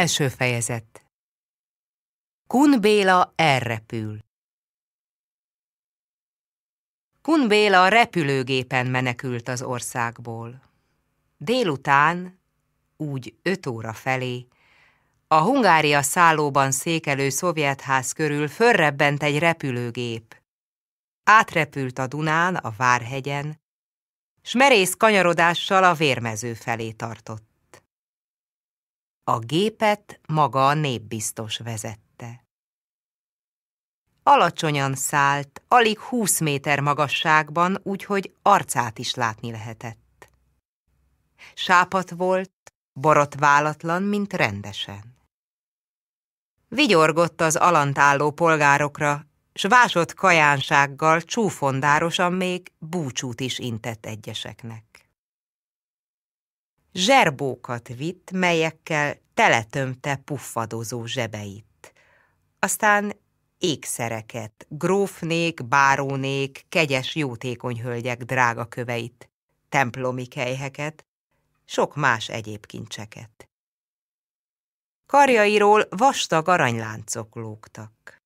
Első fejezet Kun Béla elrepül Kun Béla repülőgépen menekült az országból. Délután, úgy öt óra felé, a Hungária szállóban székelő szovjetház körül fölrebbent egy repülőgép. Átrepült a Dunán, a Várhegyen, s merész kanyarodással a vérmező felé tartott. A gépet maga a népbiztos vezette. Alacsonyan szállt, alig húsz méter magasságban, úgyhogy arcát is látni lehetett. Sápat volt, borotválatlan, mint rendesen. Vigyorgott az alantálló polgárokra, s vásott kajánsággal csúfondárosan még búcsút is intett egyeseknek zserbókat vitt, melyekkel teletömte puffadozó zsebeit. Aztán ékszereket, grófnék, bárónék, kegyes jótékony hölgyek drága köveit, templomi kejheket, sok más egyéb kincseket. Karjairól vastag aranyláncok lógtak.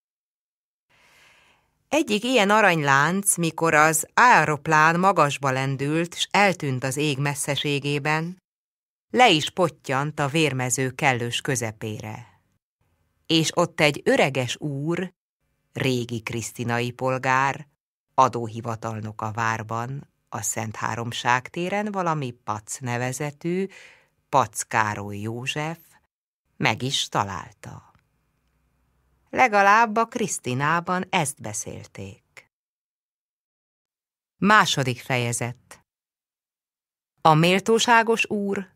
Egyik ilyen aranylánc, mikor az aeroplán magasba lendült, s eltűnt az ég messzeségében, le is pottyant a vérmező kellős közepére. És ott egy öreges úr, régi krisztinai polgár, adóhivatalnok a várban, a Szent Háromság téren valami Pac nevezetű, Pac Károly József, meg is találta. Legalább a Krisztinában ezt beszélték. Második fejezet A méltóságos úr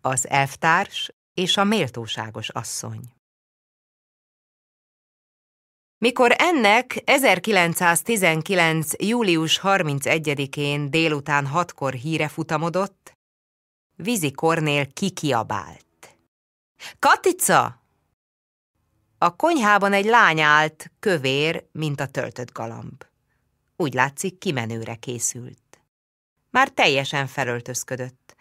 az elvtárs és a méltóságos asszony. Mikor ennek 1919. július 31-én délután hatkor híre futamodott, Vizi Kornél kikiabált. Katica! A konyhában egy lány állt, kövér, mint a töltött galamb. Úgy látszik, kimenőre készült. Már teljesen felöltözködött.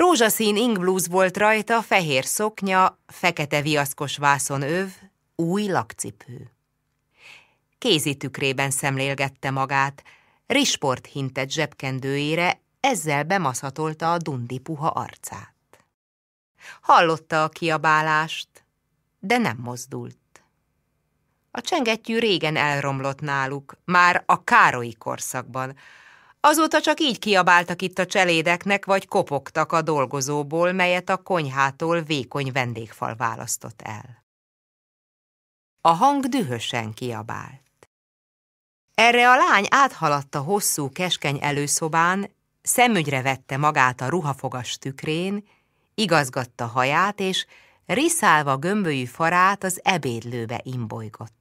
Rózsaszín ingblúz volt rajta, fehér szoknya, fekete viaszkos vászonöv, új lakcipő. Kézi tükrében szemlélgette magát, risport hintett zsebkendőjére, ezzel bemaszatolta a dundi puha arcát. Hallotta a kiabálást, de nem mozdult. A csengettyű régen elromlott náluk, már a Károlyi korszakban, Azóta csak így kiabáltak itt a cselédeknek, vagy kopogtak a dolgozóból, melyet a konyhától vékony vendégfal választott el. A hang dühösen kiabált. Erre a lány áthaladt a hosszú, keskeny előszobán, szemügyre vette magát a ruhafogas tükrén, igazgatta haját, és riszálva gömbölyű farát az ebédlőbe imbolygott.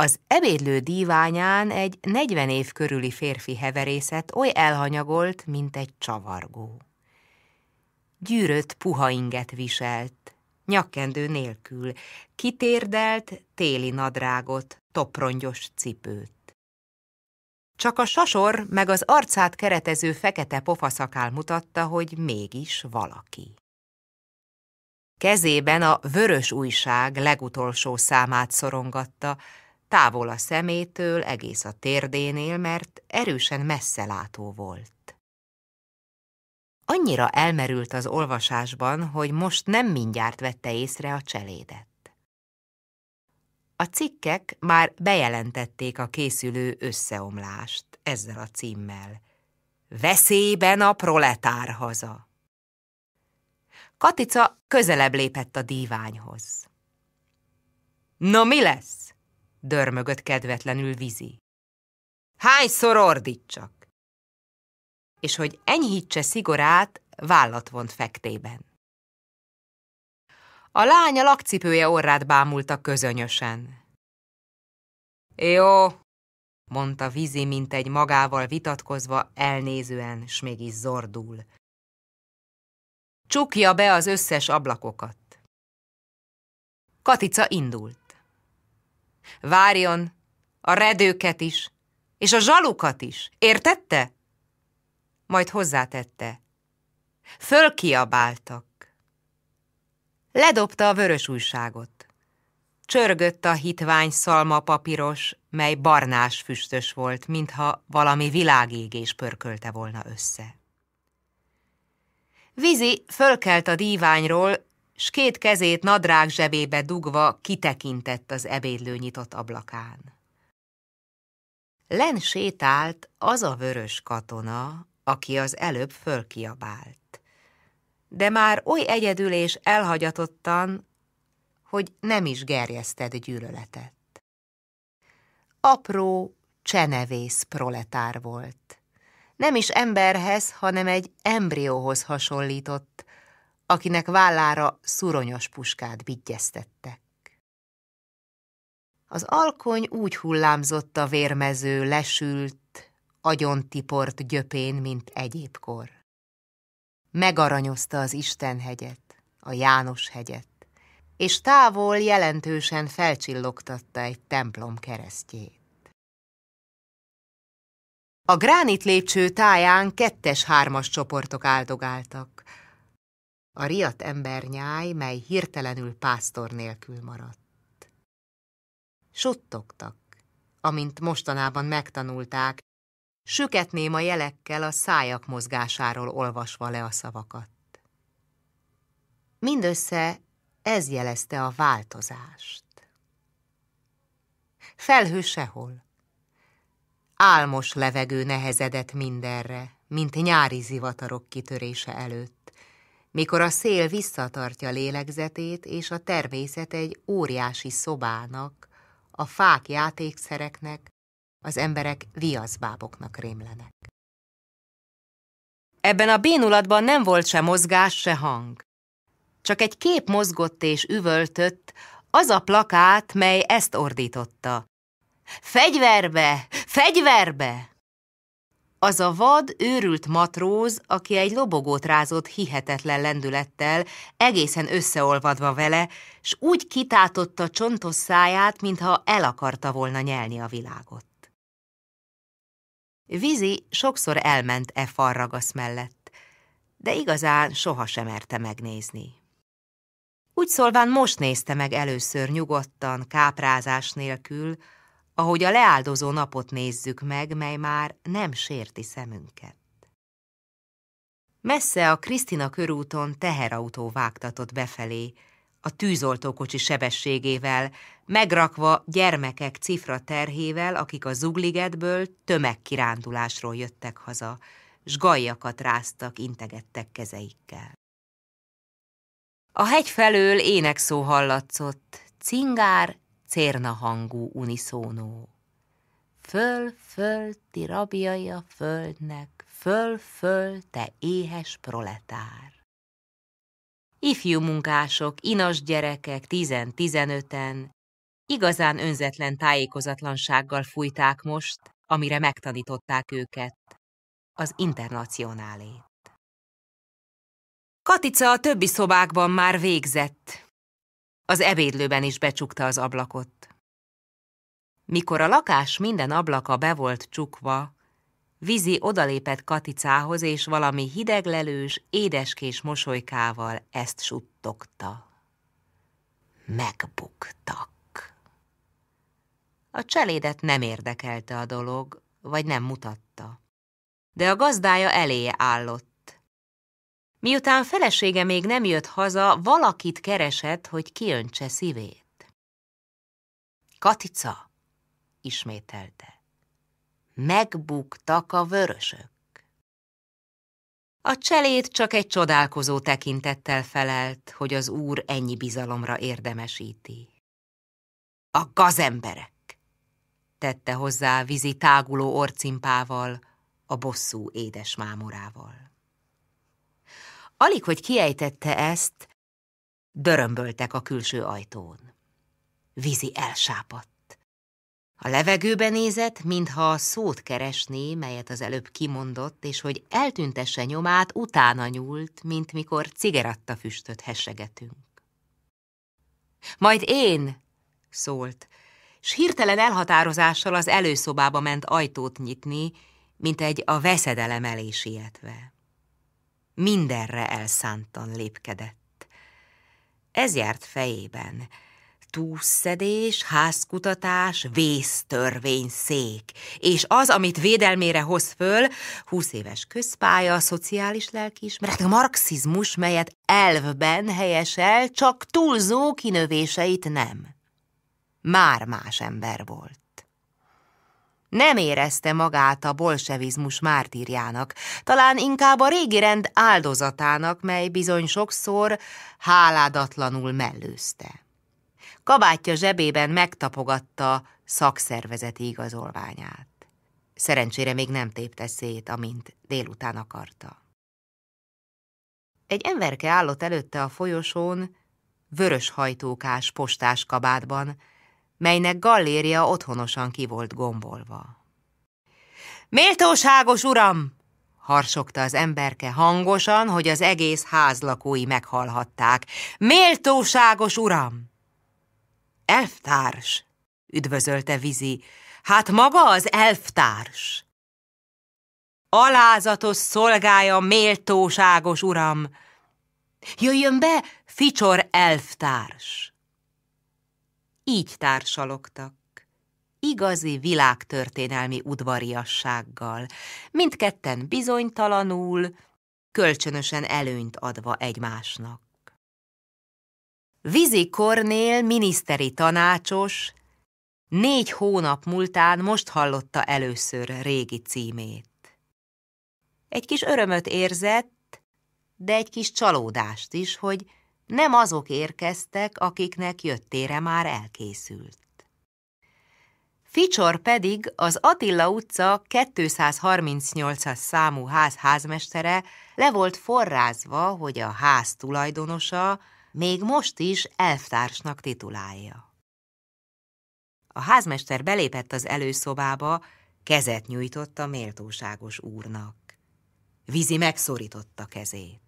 Az ebédlő díványán egy negyven év körüli férfi heverészet oly elhanyagolt, mint egy csavargó. Gyűrött puha inget viselt, nyakkendő nélkül, kitérdelt téli nadrágot, toprongyos cipőt. Csak a sasor meg az arcát keretező fekete pofaszakál mutatta, hogy mégis valaki. Kezében a vörös újság legutolsó számát szorongatta, távol a szemétől, egész a térdénél, mert erősen messzelátó volt. Annyira elmerült az olvasásban, hogy most nem mindjárt vette észre a cselédet. A cikkek már bejelentették a készülő összeomlást ezzel a címmel. Veszélyben a proletár haza. Katica közelebb lépett a díványhoz. Na mi lesz? dörmögött kedvetlenül vízi. Hányszor ordítsak? És hogy enyhítse szigorát, vállat vont fektében. A lánya lakcipője orrát bámulta közönösen. Jó, mondta Vizi, mint egy magával vitatkozva, elnézően, s mégis zordul. Csukja be az összes ablakokat. Katica indult. Várjon a redőket is, és a zsalukat is. Értette? Majd hozzátette. Fölkiabáltak. Ledobta a vörös újságot. Csörgött a hitvány szalma papíros, mely barnás füstös volt, mintha valami világégés pörkölte volna össze. Vizi fölkelt a díványról, s két kezét nadrág zsebébe dugva kitekintett az ebédlő nyitott ablakán. Len sétált az a vörös katona, aki az előbb fölkiabált. De már oly egyedül és elhagyatottan, hogy nem is gerjeszted gyűlöletet. Apró, csenevész proletár volt. Nem is emberhez, hanem egy embrióhoz hasonlított, akinek vállára szuronyos puskát bittyeztettek. Az alkony úgy hullámzott a vérmező, lesült, agyontiport gyöpén, mint egyébkor. Megaranyozta az Istenhegyet, a János hegyet, és távol jelentősen felcsillogtatta egy templom keresztjét. A gránit lépcső táján kettes-hármas csoportok áldogáltak, a riadt nyáj, mely hirtelenül pásztor nélkül maradt. Suttogtak, amint mostanában megtanulták, süketném a jelekkel a szájak mozgásáról olvasva le a szavakat. Mindössze ez jelezte a változást. Felhő sehol. Álmos levegő nehezedett mindenre, mint nyári zivatarok kitörése előtt, mikor a szél visszatartja lélegzetét, és a természet egy óriási szobának, a fák játékszereknek, az emberek viaszbáboknak rémlenek. Ebben a bénulatban nem volt se mozgás, se hang. Csak egy kép mozgott és üvöltött, az a plakát, mely ezt ordította. Fegyverbe! Fegyverbe! Az a vad, őrült matróz, aki egy lobogót rázott hihetetlen lendülettel, egészen összeolvadva vele, s úgy kitátotta csontos száját, mintha el akarta volna nyelni a világot. Vizi sokszor elment e farragasz mellett, de igazán sohasem merte megnézni. Úgy szólván most nézte meg először nyugodtan, káprázás nélkül, ahogy a leáldozó napot nézzük meg, mely már nem sérti szemünket. Messze a Krisztina körúton teherautó vágtatott befelé, a tűzoltókocsi sebességével, megrakva gyermekek cifra terhével, akik a zugligetből tömegkirándulásról jöttek haza, s gajjakat ráztak, integettek kezeikkel. A hegy felől énekszó hallatszott, cingár cérna hangú uniszónó. Föl, föl, ti rabjai a földnek, föl, föl, te éhes proletár. Ifjú munkások, inas gyerekek, tizen-tizenöten, igazán önzetlen tájékozatlansággal fújták most, amire megtanították őket, az internacionálét. Katica a többi szobákban már végzett, az ebédlőben is becsukta az ablakot. Mikor a lakás minden ablaka be volt csukva, Vizi odalépett Katicához, és valami hideglelős, édeskés mosolykával ezt suttogta. Megbuktak. A cselédet nem érdekelte a dolog, vagy nem mutatta. De a gazdája eléje állott, Miután felesége még nem jött haza, valakit keresett, hogy kiöntse szívét. Katica, ismételte, megbuktak a vörösök. A cselét csak egy csodálkozó tekintettel felelt, hogy az úr ennyi bizalomra érdemesíti. A gazemberek, tette hozzá vízi táguló orcimpával, a bosszú édes mámorával. Alig, hogy kiejtette ezt, dörömböltek a külső ajtón. Vizi elsápadt. A levegőbe nézett, mintha a szót keresné, melyet az előbb kimondott, és hogy eltüntesse nyomát, utána nyúlt, mint mikor cigaratta füstöt hessegetünk. Majd én, szólt, s hirtelen elhatározással az előszobába ment ajtót nyitni, mint egy a veszedelem elé sietve mindenre elszántan lépkedett. Ez járt fejében, Túszedés, házkutatás, vésztörvény, szék, és az, amit védelmére hoz föl, húsz éves közpálya, szociális lelkiismeret, a marxizmus, melyet elvben helyesel, csak túlzó kinövéseit nem. Már más ember volt. Nem érezte magát a bolsevizmus mártírjának, talán inkább a régi rend áldozatának, mely bizony sokszor háládatlanul mellőzte. Kabátja zsebében megtapogatta szakszervezeti igazolványát. Szerencsére még nem tépte szét, amint délután akarta. Egy emberke állott előtte a folyosón, vörös hajtókás postás kabátban, melynek galléria otthonosan ki volt gombolva. Méltóságos uram! harsogta az emberke hangosan, hogy az egész ház lakói meghallhatták. Méltóságos uram! Elftárs! üdvözölte Vizi. Hát maga az elftárs! Alázatos szolgája, méltóságos uram! Jöjjön be, ficsor elftárs! így társalogtak. Igazi világtörténelmi udvariassággal, mindketten bizonytalanul, kölcsönösen előnyt adva egymásnak. Vizi Kornél miniszteri tanácsos négy hónap múltán most hallotta először régi címét. Egy kis örömöt érzett, de egy kis csalódást is, hogy nem azok érkeztek, akiknek jöttére már elkészült. Ficsor pedig az Attila utca 238-as számú ház házmestere le volt forrázva, hogy a ház tulajdonosa még most is elvtársnak titulálja. A házmester belépett az előszobába, kezet nyújtott a méltóságos úrnak. Vizi megszorította kezét.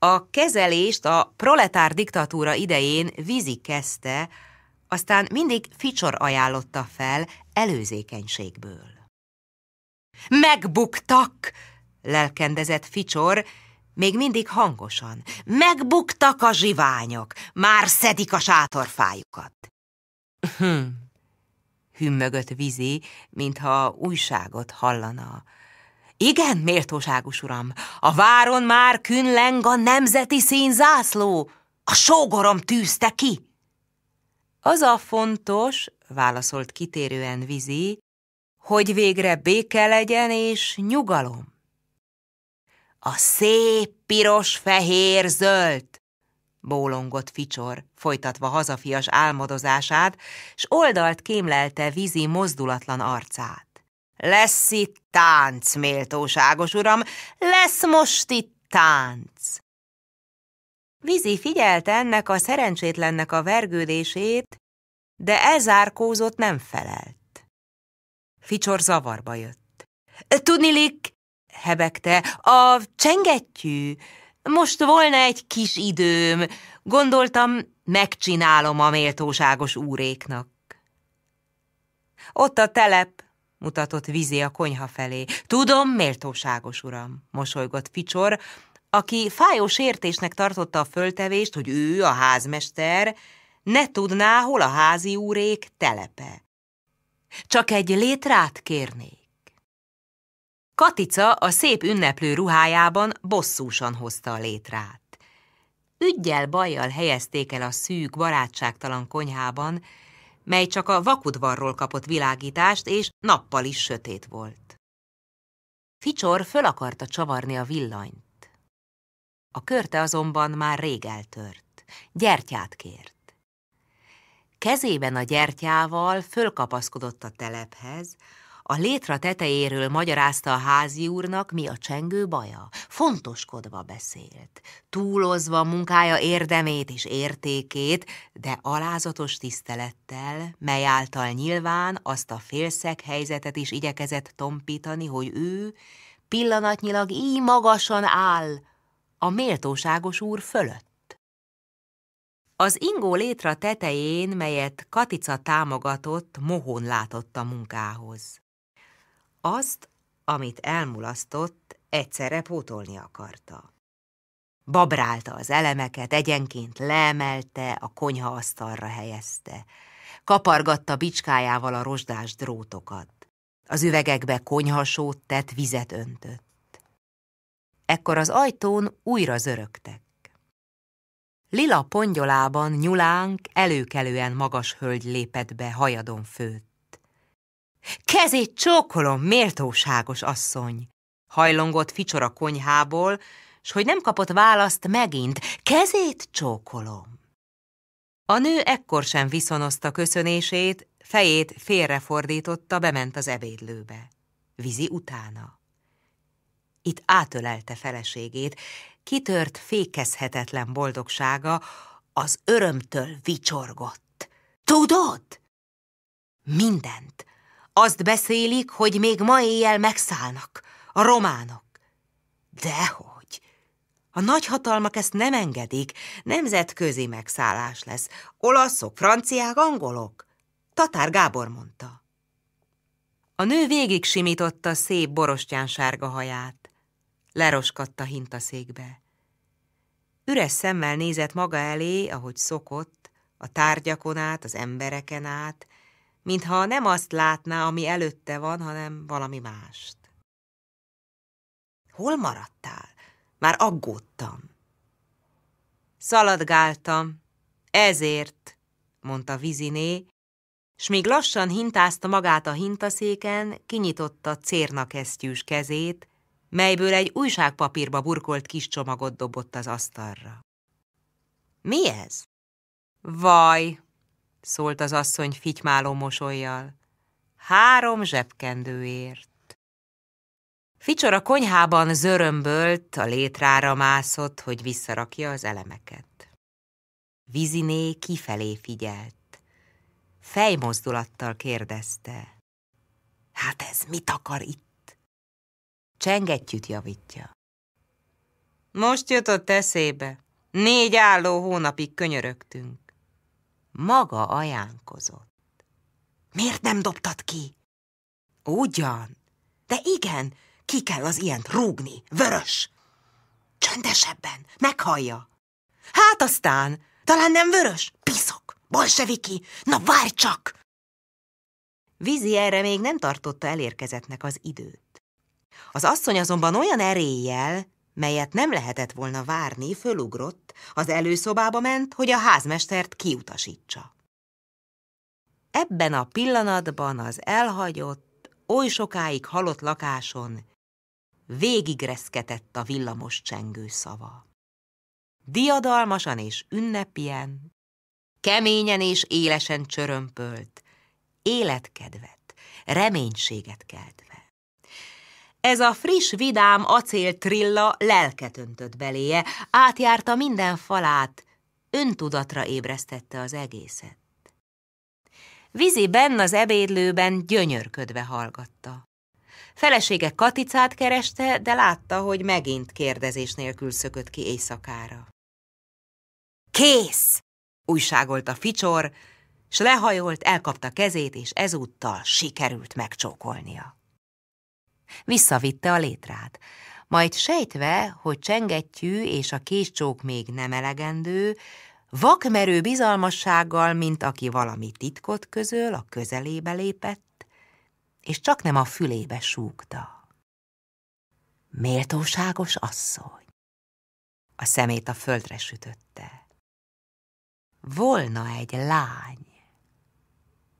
A kezelést a proletár diktatúra idején vízi kezdte, aztán mindig Ficsor ajánlotta fel előzékenységből. Megbuktak! lelkendezett Ficsor, még mindig hangosan. Megbuktak a zsiványok, már szedik a sátorfájukat. Hm, hümmögött Vizi, mintha újságot hallana. Igen, méltóságos uram, a váron már künleng a nemzeti színzászló. A sógorom tűzte ki. Az a fontos, válaszolt kitérően Vizi, hogy végre béke legyen és nyugalom. A szép piros-fehér-zöld, bólongott Ficsor, folytatva hazafias álmodozását, s oldalt kémlelte Vizi mozdulatlan arcát. Lesz itt tánc, méltóságos uram, lesz most itt tánc. Vizi figyelte ennek a szerencsétlennek a vergődését, de elzárkózott nem felelt. Ficsor zavarba jött. Tudnilik, hebegte, a csengettyű. Most volna egy kis időm, gondoltam, megcsinálom a méltóságos úréknak. Ott a telep, mutatott Vizi a konyha felé. Tudom, méltóságos uram, mosolygott Ficsor, aki fájós értésnek tartotta a föltevést, hogy ő, a házmester, ne tudná, hol a házi úrék telepe. Csak egy létrát kérnék. Katica a szép ünneplő ruhájában bosszúsan hozta a létrát. Ügyel, bajjal helyezték el a szűk, barátságtalan konyhában, mely csak a vakudvarról kapott világítást, és nappal is sötét volt. Ficsor föl akarta csavarni a villanyt. A körte azonban már rég eltört. Gyertyát kért. Kezében a gyertyával fölkapaszkodott a telephez, a létra tetejéről magyarázta a házi úrnak, mi a csengő baja. Fontoskodva beszélt, túlozva munkája érdemét és értékét, de alázatos tisztelettel, mely által nyilván azt a félszeg helyzetet is igyekezett tompítani, hogy ő pillanatnyilag így magasan áll a méltóságos úr fölött. Az ingó létra tetején, melyet Katica támogatott, mohón látott a munkához. Azt, amit elmulasztott, egyszerre pótolni akarta. Babrálta az elemeket, egyenként leemelte, a konyhaasztalra helyezte. Kapargatta bicskájával a rozsdás drótokat. Az üvegekbe konyhasót tett, vizet öntött. Ekkor az ajtón újra zörögtek. Lila pongyolában nyulánk előkelően magas hölgy lépett be hajadon főt. Kezét csókolom, méltóságos asszony! Hajlongott ficsor a konyhából, s hogy nem kapott választ megint, kezét csókolom. A nő ekkor sem viszonozta köszönését, fejét félrefordította, bement az ebédlőbe. Vizi utána. Itt átölelte feleségét, kitört fékezhetetlen boldogsága, az örömtől vicsorgott. Tudod? Mindent, azt beszélik, hogy még ma éjjel megszállnak, a románok. Dehogy! A nagyhatalmak ezt nem engedik, nemzetközi megszállás lesz. Olaszok, franciák, angolok. Tatár Gábor mondta. A nő végig simította szép borostyán sárga haját. Leroskatta hintaszékbe. Üres szemmel nézett maga elé, ahogy szokott, a tárgyakon át, az embereken át, mintha nem azt látná, ami előtte van, hanem valami mást. Hol maradtál? Már aggódtam. Szaladgáltam. Ezért, mondta Viziné, s míg lassan hintázta magát a hintaszéken, kinyitotta cérnakesztyűs kezét, melyből egy újságpapírba burkolt kis csomagot dobott az asztalra. Mi ez? Vaj, szólt az asszony fitymáló mosolyjal. Három zsebkendőért. Ficsor a konyhában zörömbölt, a létrára mászott, hogy visszarakja az elemeket. Viziné kifelé figyelt. Fejmozdulattal kérdezte. Hát ez mit akar itt? Csengettyűt javítja. Most jutott eszébe. Négy álló hónapig könyörögtünk maga ajánkozott. Miért nem dobtad ki? Ugyan. De igen, ki kell az ilyent rúgni, vörös. Csöndesebben, meghallja. Hát aztán, talán nem vörös? Piszok, bolseviki, na várj csak! Vizi erre még nem tartotta elérkezetnek az időt. Az asszony azonban olyan eréllyel, melyet nem lehetett volna várni, fölugrott, az előszobába ment, hogy a házmestert kiutasítsa. Ebben a pillanatban az elhagyott, oly sokáig halott lakáson végigreszketett a villamos csengő szava. Diadalmasan és ünnepien, keményen és élesen csörömpölt, életkedvet, reménységet keltve. Ez a friss, vidám acél trilla lelket öntött beléje, átjárta minden falát, öntudatra ébresztette az egészet. Vizi benn az ebédlőben gyönyörködve hallgatta. Felesége Katicát kereste, de látta, hogy megint kérdezés nélkül szökött ki éjszakára. Kész! Újságolt a Ficsor, s lehajolt, elkapta kezét, és ezúttal sikerült megcsókolnia. Visszavitte a létrát. Majd sejtve, hogy csengettyű és a késcsók még nem elegendő, vakmerő bizalmassággal, mint aki valami titkot közöl, a közelébe lépett, és csak nem a fülébe súgta. Méltóságos asszony! A szemét a földre sütötte. Volna egy lány.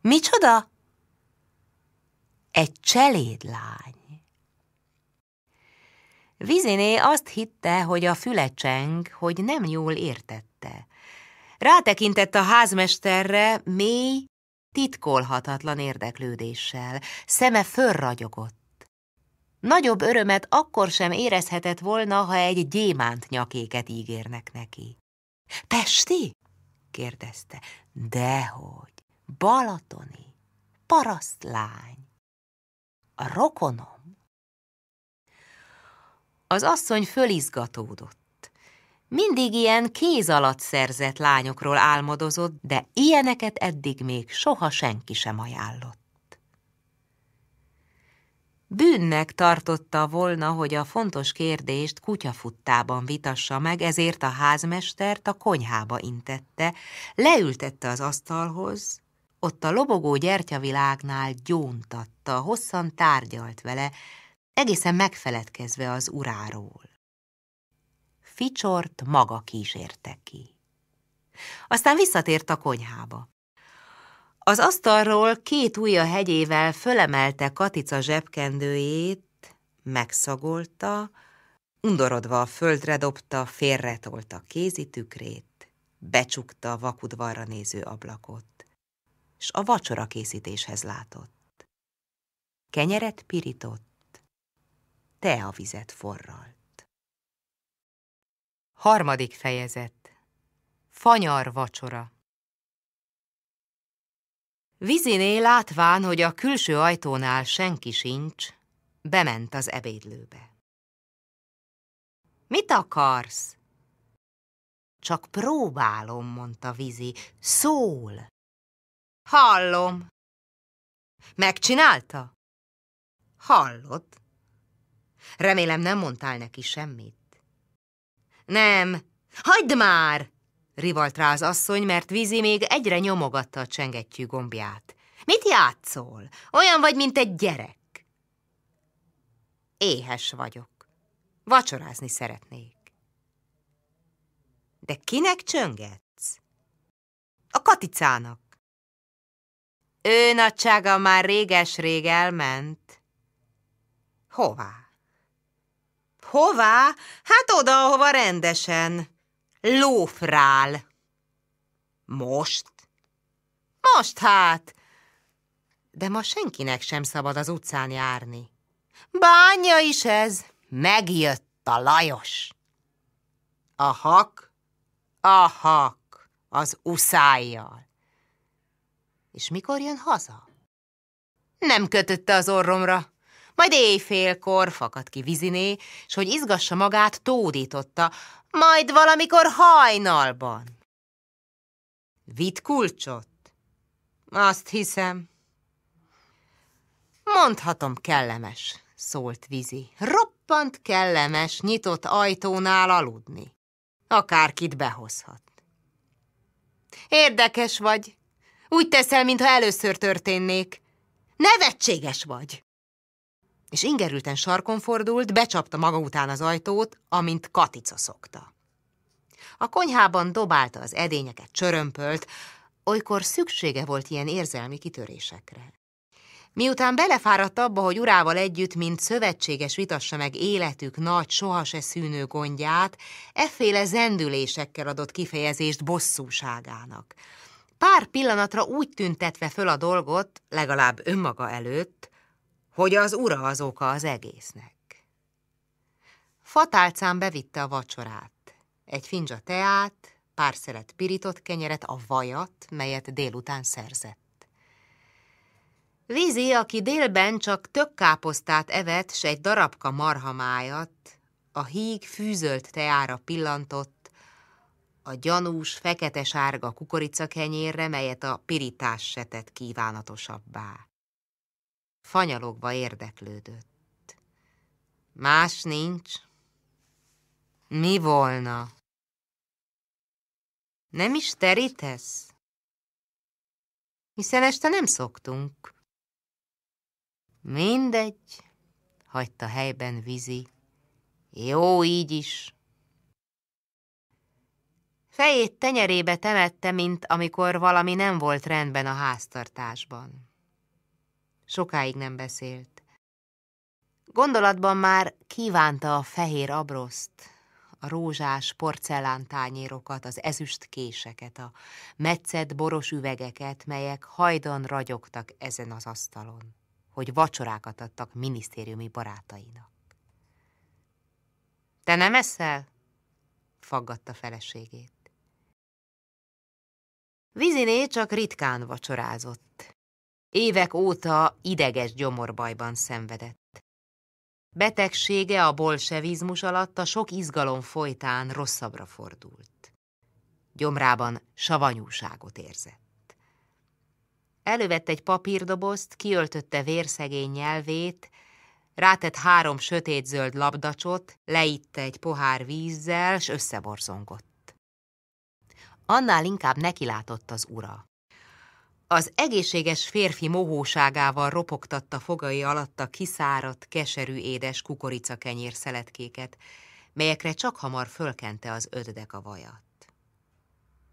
Micsoda? Egy cselédlány. Viziné azt hitte, hogy a füle cseng, hogy nem jól értette. Rátekintett a házmesterre mély, titkolhatatlan érdeklődéssel, szeme fölragyogott. Nagyobb örömet akkor sem érezhetett volna, ha egy gyémánt nyakéket ígérnek neki. – Pesti? – kérdezte. – Dehogy, balatoni, parasztlány. – A rokonom. Az asszony fölizgatódott. Mindig ilyen kéz alatt szerzett lányokról álmodozott, de ilyeneket eddig még soha senki sem ajánlott. Bűnnek tartotta volna, hogy a fontos kérdést kutyafuttában vitassa meg, ezért a házmestert a konyhába intette, leültette az asztalhoz, ott a lobogó gyertyavilágnál gyóntatta, hosszan tárgyalt vele, egészen megfeledkezve az uráról. Ficsort maga kísérte ki. Aztán visszatért a konyhába. Az asztalról két ujja hegyével fölemelte Katica zsebkendőjét, megszagolta, undorodva a földre dobta, félretolta kézitükrét, becsukta a vakudvarra néző ablakot, és a vacsora készítéshez látott. Kenyeret pirított, te a vizet forralt. Harmadik fejezet Fanyar vacsora Viziné látván, hogy a külső ajtónál senki sincs, bement az ebédlőbe. Mit akarsz? Csak próbálom, mondta Vizi. Szól! Hallom! Megcsinálta? Hallott. Remélem nem mondtál neki semmit. Nem, hagyd már! Rivalt rá az asszony, mert Vizi még egyre nyomogatta a csengettyű gombját. Mit játszol? Olyan vagy, mint egy gyerek. Éhes vagyok. Vacsorázni szeretnék. De kinek csöngetsz? A katicának. Ő nagysága már réges-rég elment. Hová? Hová? Hát oda, ahova rendesen. Lófrál. Most? Most hát! De ma senkinek sem szabad az utcán járni. Bánja is ez. Megjött a Lajos. A hak, a hak az uszájjal. És mikor jön haza? Nem kötötte az orromra majd éjfélkor fakadt ki viziné, s hogy izgassa magát, tódította, majd valamikor hajnalban. Vitt kulcsot? Azt hiszem. Mondhatom kellemes, szólt Vizi. Roppant kellemes, nyitott ajtónál aludni. Akárkit behozhat. Érdekes vagy. Úgy teszel, mintha először történnék. Nevetséges vagy és ingerülten sarkon fordult, becsapta maga után az ajtót, amint Katica szokta. A konyhában dobálta az edényeket, csörömpölt, olykor szüksége volt ilyen érzelmi kitörésekre. Miután belefáradt abba, hogy urával együtt, mint szövetséges vitassa meg életük nagy, sohase szűnő gondját, efféle zendülésekkel adott kifejezést bosszúságának. Pár pillanatra úgy tüntetve föl a dolgot, legalább önmaga előtt, hogy az ura az oka az egésznek. Fatálcán bevitte a vacsorát, egy fincsa teát, pár szelet pirított kenyeret, a vajat, melyet délután szerzett. Vízi, aki délben csak tök káposztát evett, s egy darabka marhamájat, a híg fűzölt teára pillantott, a gyanús, fekete-sárga kukoricakenyérre, melyet a pirítás setett kívánatosabbá fanyalogva érdeklődött. Más nincs? Mi volna? Nem is terítesz? Hiszen este nem szoktunk. Mindegy, hagyta helyben vízi. Jó így is. Fejét tenyerébe temette, mint amikor valami nem volt rendben a háztartásban. Sokáig nem beszélt. Gondolatban már kívánta a fehér abroszt, a rózsás porcellántányérokat, az ezüst késeket, a metszett boros üvegeket, melyek hajdan ragyogtak ezen az asztalon, hogy vacsorákat adtak minisztériumi barátainak. Te nem eszel? faggatta feleségét. Viziné csak ritkán vacsorázott. Évek óta ideges gyomorbajban szenvedett. Betegsége a bolsevizmus alatt a sok izgalom folytán rosszabbra fordult. Gyomrában savanyúságot érzett. Elővett egy papírdobozt, kiöltötte vérszegény nyelvét, rátett három sötétzöld labdacsot, leitte egy pohár vízzel, s összeborzongott. Annál inkább nekilátott az ura. Az egészséges férfi mohóságával ropogtatta fogai alatt a kiszáradt, keserű édes kukoricakenyér szeletkéket, melyekre csak hamar fölkente az ödödek a vajat.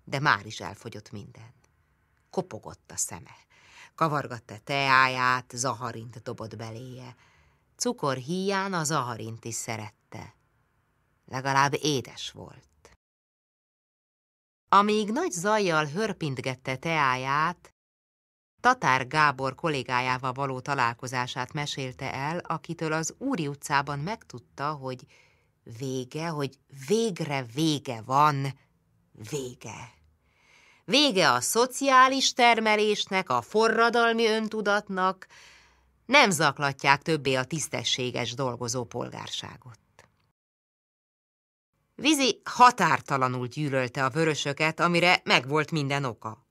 De már is elfogyott minden. Kopogott a szeme. Kavargatta teáját, zaharint dobott beléje. Cukor híján a zaharint is szerette. Legalább édes volt. Amíg nagy zajjal hörpintgette teáját, Tatár Gábor kollégájával való találkozását mesélte el, akitől az Úri utcában megtudta, hogy vége, hogy végre vége van, vége. Vége a szociális termelésnek, a forradalmi öntudatnak, nem zaklatják többé a tisztességes dolgozó polgárságot. Vizi határtalanul gyűlölte a vörösöket, amire megvolt minden oka.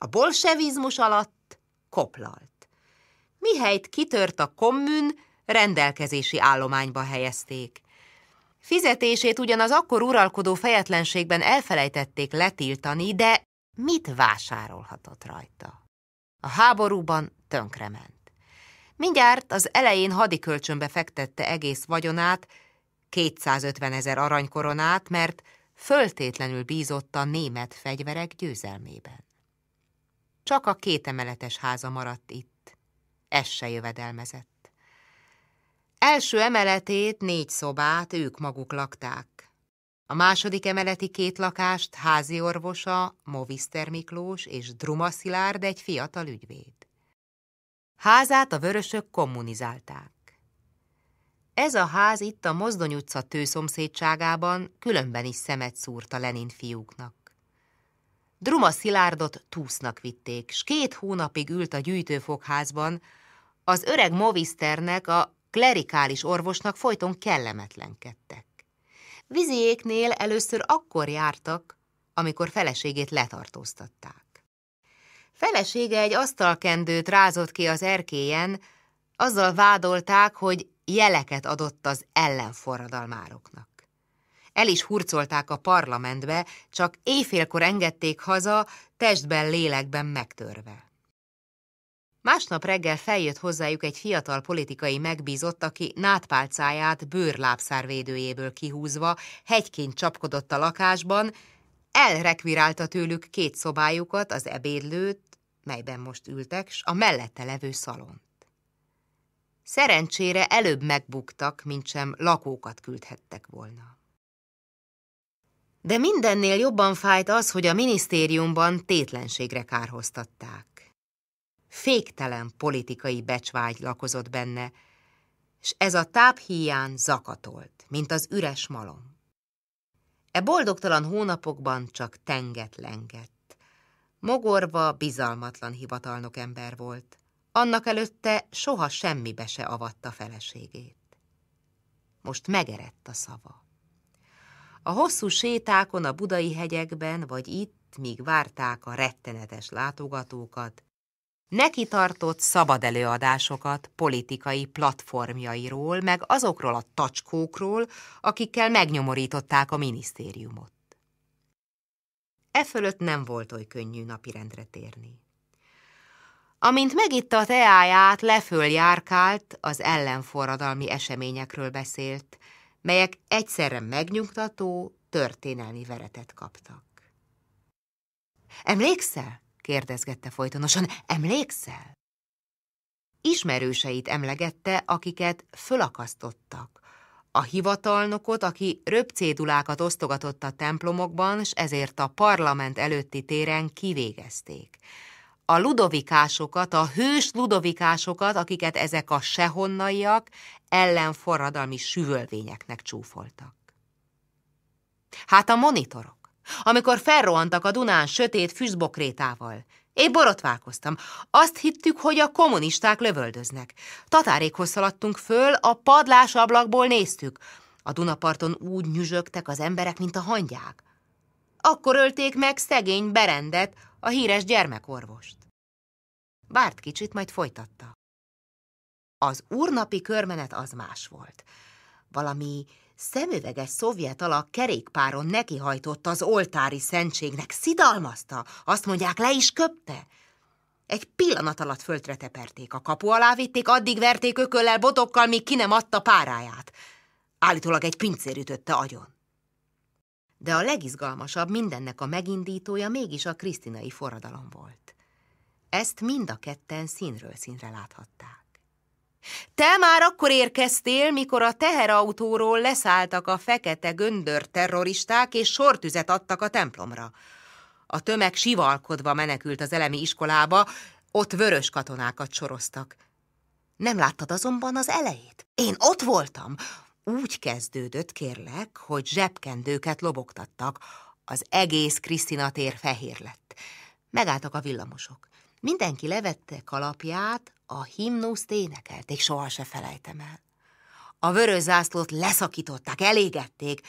A bolsevizmus alatt koplalt. Mihelyt kitört a kommun, rendelkezési állományba helyezték. Fizetését ugyanaz akkor uralkodó fejetlenségben elfelejtették letiltani, de mit vásárolhatott rajta? A háborúban tönkrement. Mindjárt az elején hadikölcsönbe fektette egész vagyonát, 250 ezer aranykoronát, mert föltétlenül bízott a német fegyverek győzelmében. Csak a kétemeletes háza maradt itt. Ez se jövedelmezett. Első emeletét, négy szobát ők maguk lakták. A második emeleti két lakást házi orvosa Moviszter Miklós és Druma Szilárd egy fiatal ügyvéd. Házát a vörösök kommunizálták. Ez a ház itt a Mozdony utca tőszomszédságában különben is szemet szúrt a Lenin fiúknak. Druma Szilárdot túsznak vitték, s két hónapig ült a gyűjtőfogházban, az öreg movisternek a klerikális orvosnak folyton kellemetlenkedtek. Viziéknél először akkor jártak, amikor feleségét letartóztatták. Felesége egy asztalkendőt rázott ki az erkélyen, azzal vádolták, hogy jeleket adott az ellenforradalmároknak. El is hurcolták a parlamentbe, csak éjfélkor engedték haza, testben, lélekben megtörve. Másnap reggel feljött hozzájuk egy fiatal politikai megbízott, aki nátpálcáját bőrlábszárvédőjéből kihúzva hegyként csapkodott a lakásban, elrekvirálta tőlük két szobájukat, az ebédlőt, melyben most ültek, s a mellette levő szalont. Szerencsére előbb megbuktak, mint sem lakókat küldhettek volna. De mindennél jobban fájt az, hogy a minisztériumban tétlenségre kárhoztatták. Féktelen politikai becsvágy lakozott benne, és ez a táp hiány zakatolt, mint az üres malom. E boldogtalan hónapokban csak tenget lengett. Mogorva bizalmatlan hivatalnok ember volt. Annak előtte soha semmibe se avatta feleségét. Most megerett a szava. A hosszú sétákon a budai hegyekben vagy itt, míg várták a rettenetes látogatókat, neki tartott szabad előadásokat politikai platformjairól, meg azokról a tacskókról, akikkel megnyomorították a minisztériumot. E fölött nem volt oly könnyű napirendre térni. Amint megitta a teáját, leföljárkált, az ellenforradalmi eseményekről beszélt, melyek egyszerre megnyugtató, történelmi veretet kaptak. Emlékszel? kérdezgette folytonosan. Emlékszel? Ismerőseit emlegette, akiket fölakasztottak. A hivatalnokot, aki röpcédulákat osztogatott a templomokban, és ezért a parlament előtti téren kivégezték a ludovikásokat, a hős ludovikásokat, akiket ezek a sehonnaiak ellen forradalmi süvölvényeknek csúfoltak. Hát a monitorok. Amikor felrohantak a Dunán sötét füstbokrétával, én borotválkoztam. Azt hittük, hogy a kommunisták lövöldöznek. Tatárékhoz szaladtunk föl, a padlás ablakból néztük. A Dunaparton úgy nyüzsögtek az emberek, mint a hangyák. Akkor ölték meg szegény Berendet, a híres gyermekorvost. Várt kicsit, majd folytatta. Az úrnapi körmenet az más volt. Valami szemüveges szovjet alak kerékpáron nekihajtott az oltári szentségnek, szidalmazta, azt mondják, le is köpte. Egy pillanat alatt földre teperték, a kapu alá vitték, addig verték ököllel, botokkal, míg ki nem adta páráját. Állítólag egy pincér ütötte agyon. De a legizgalmasabb mindennek a megindítója mégis a krisztinai forradalom volt. Ezt mind a ketten színről színre láthatták. Te már akkor érkeztél, mikor a teherautóról leszálltak a fekete göndör terroristák, és sortüzet adtak a templomra. A tömeg sivalkodva menekült az elemi iskolába, ott vörös katonákat soroztak. Nem láttad azonban az elejét? Én ott voltam! Úgy kezdődött, kérlek, hogy zsebkendőket lobogtattak. Az egész Krisztina tér fehér lett. Megálltak a villamosok. Mindenki levette kalapját, a himnuszt énekelték, soha se felejtem el. A vörös zászlót leszakították, elégették.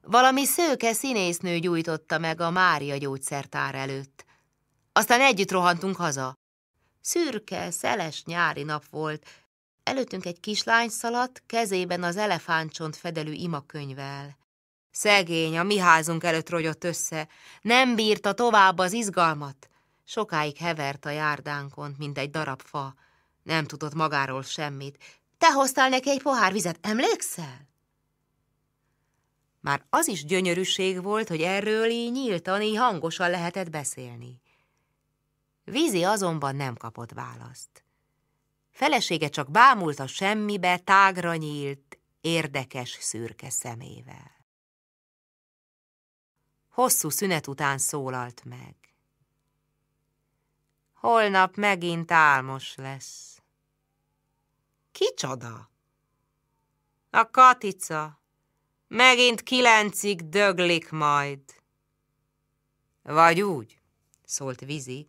Valami szőke színésznő gyújtotta meg a Mária gyógyszertár előtt. Aztán együtt rohantunk haza. Szürke, szeles nyári nap volt. Előttünk egy kislány szaladt, kezében az elefántcsont fedelő imakönyvvel. Szegény, a mi házunk előtt rogyott össze. Nem bírta tovább az izgalmat. Sokáig hevert a járdánkon, mint egy darab fa. Nem tudott magáról semmit. Te hoztál neki egy pohár vizet, emlékszel? Már az is gyönyörűség volt, hogy erről így nyíltan, így hangosan lehetett beszélni. Vízi azonban nem kapott választ. Felesége csak bámult a semmibe, tágra nyílt, érdekes szürke szemével. Hosszú szünet után szólalt meg holnap megint álmos lesz. Kicsoda? A katica. Megint kilencig döglik majd. Vagy úgy, szólt Vizi,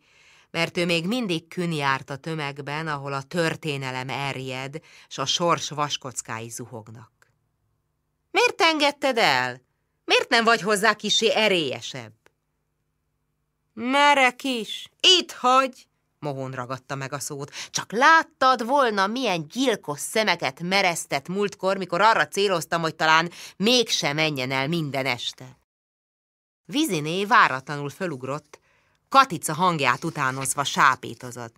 mert ő még mindig kün járt a tömegben, ahol a történelem erjed, s a sors vaskockái zuhognak. Miért engedted el? Miért nem vagy hozzá kisé erélyesebb? Merek is, itt hagy! Mohon ragadta meg a szót. Csak láttad volna, milyen gyilkos szemeket mereztett múltkor, mikor arra céloztam, hogy talán mégsem menjen el minden este. Viziné váratlanul fölugrott, Katica hangját utánozva sápítozott.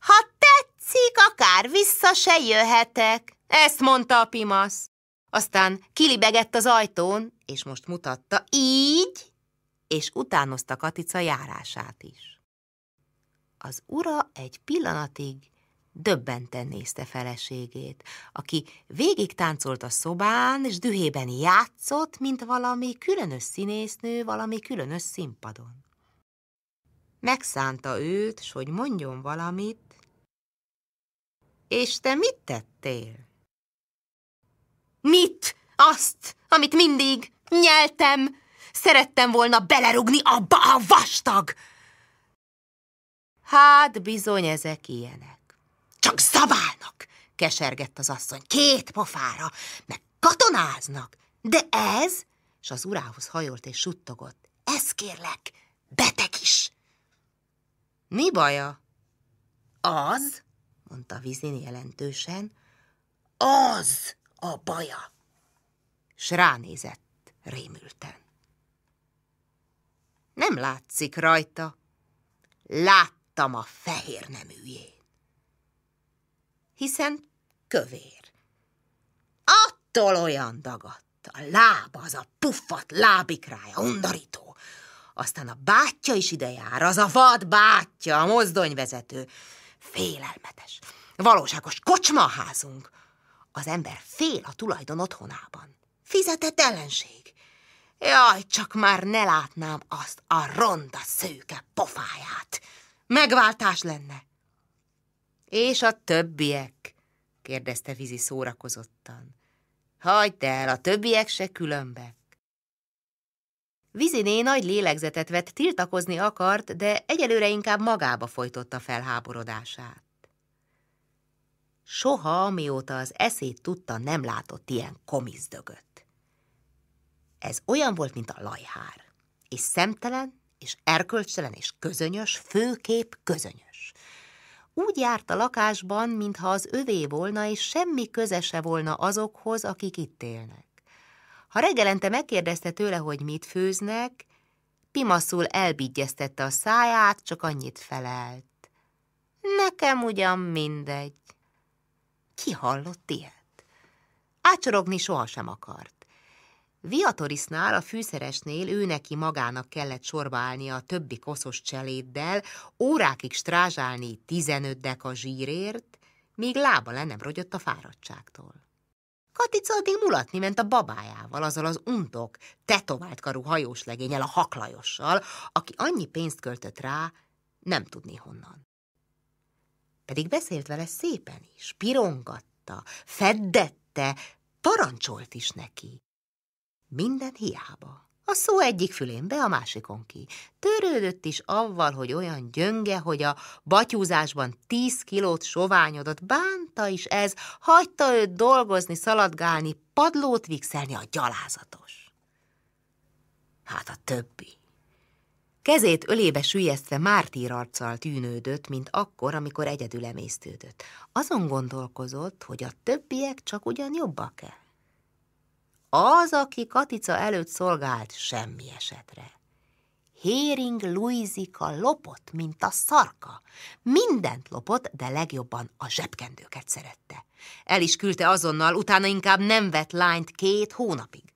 Ha tetszik, akár vissza se jöhetek, ezt mondta a pimasz. Aztán kilibegett az ajtón, és most mutatta, így és utánozta Katica járását is. Az ura egy pillanatig döbbenten nézte feleségét, aki végig táncolt a szobán, és dühében játszott, mint valami különös színésznő valami különös színpadon. Megszánta őt, s hogy mondjon valamit. És te mit tettél? Mit? Azt, amit mindig nyeltem, Szerettem volna belerugni abba a vastag! Hát bizony ezek ilyenek. Csak szabálnak. kesergett az asszony két pofára, meg katonáznak. De ez, és az urához hajolt és suttogott, ez kérlek, beteg is. Mi baja? Az, mondta Vizin jelentősen, az a baja. S ránézett rémülten. Nem látszik rajta. Láttam a fehér neműjét. Hiszen kövér. Attól olyan dagadt. A lába, az a puffat lábikrája, undorító. Aztán a bátyja is ide jár, az a vad bátyja, a mozdonyvezető. Félelmetes. Valóságos kocsmaházunk. Az ember fél a tulajdon otthonában. Fizetett ellenség. Jaj, csak már ne látnám azt a ronda szőke pofáját. Megváltás lenne. És a többiek? kérdezte Vizi szórakozottan. Hagyd el, a többiek se különbek. Viziné nagy lélegzetet vett, tiltakozni akart, de egyelőre inkább magába folytotta felháborodását. Soha, mióta az eszét tudta, nem látott ilyen komiszdögöt. Ez olyan volt, mint a lajhár. És szemtelen, és erkölcstelen, és közönyös, főkép közönyös. Úgy járt a lakásban, mintha az övé volna, és semmi közese volna azokhoz, akik itt élnek. Ha reggelente megkérdezte tőle, hogy mit főznek, pimaszul elbígyeztette a száját, csak annyit felelt. Nekem ugyan mindegy. Ki hallott ilyet? Ácsorogni sohasem akart. Viatorisnál, a fűszeresnél ő neki magának kellett sorba állni a többi koszos cseléddel, órákig strázsálni 15 a zsírért, míg lába le nem rogyott a fáradtságtól. Katica addig mulatni ment a babájával, azzal az untok, tetovált karú hajós legényel, a haklajossal, aki annyi pénzt költött rá, nem tudni honnan. Pedig beszélt vele szépen is, pirongatta, feddette, parancsolt is neki. Minden hiába. A szó egyik fülén be, a másikon ki. Törődött is avval, hogy olyan gyönge, hogy a batyúzásban tíz kilót soványodott, bánta is ez, hagyta őt dolgozni, szaladgálni, padlót vixelni a gyalázatos. Hát a többi. Kezét ölébe mártír arccal tűnődött, mint akkor, amikor egyedül emésztődött. Azon gondolkozott, hogy a többiek csak ugyan jobbak-e. Az, aki Katica előtt szolgált, semmi esetre. Héring Luizika lopott, mint a szarka. Mindent lopott, de legjobban a zsebkendőket szerette. El is küldte azonnal, utána inkább nem vett lányt két hónapig.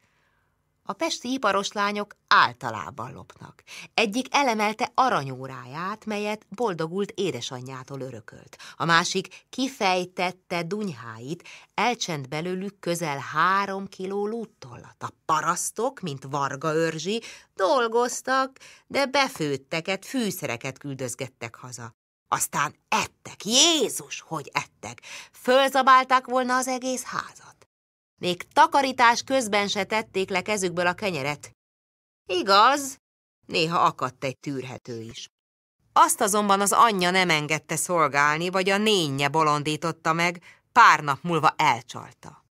A pesti iparos lányok általában lopnak. Egyik elemelte aranyóráját, melyet boldogult édesanyjától örökölt. A másik kifejtette dunyháit, elcsend belőlük közel három kiló lúttollat. A parasztok, mint Varga Örzsi, dolgoztak, de befőtteket, fűszereket küldözgettek haza. Aztán ettek, Jézus, hogy ettek! Fölzabálták volna az egész házat. Még takarítás közben se tették le kezükből a kenyeret. Igaz, néha akadt egy tűrhető is. Azt azonban az anyja nem engedte szolgálni, vagy a nénye bolondította meg, pár nap múlva elcsalta.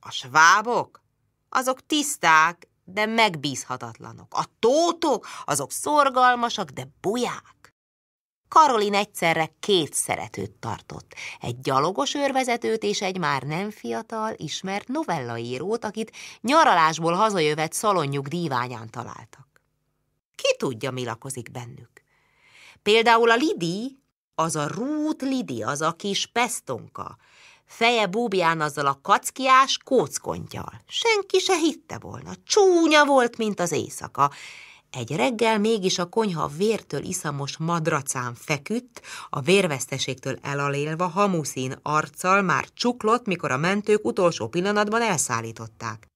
A svábok? Azok tiszták, de megbízhatatlanok. A tótok? Azok szorgalmasak, de buják. Karolin egyszerre két szeretőt tartott, egy gyalogos őrvezetőt és egy már nem fiatal, ismert novellaírót, akit nyaralásból hazajövet szalonjuk díványán találtak. Ki tudja, mi lakozik bennük? Például a Lidi, az a rút Lidi, az a kis pestonka, feje búbján azzal a kackiás kóckontjal. Senki se hitte volna, csúnya volt, mint az éjszaka, egy reggel mégis a konyha vértől iszamos madracán feküdt, a vérveszteségtől elalélva hamuszín arccal már csuklott, mikor a mentők utolsó pillanatban elszállították.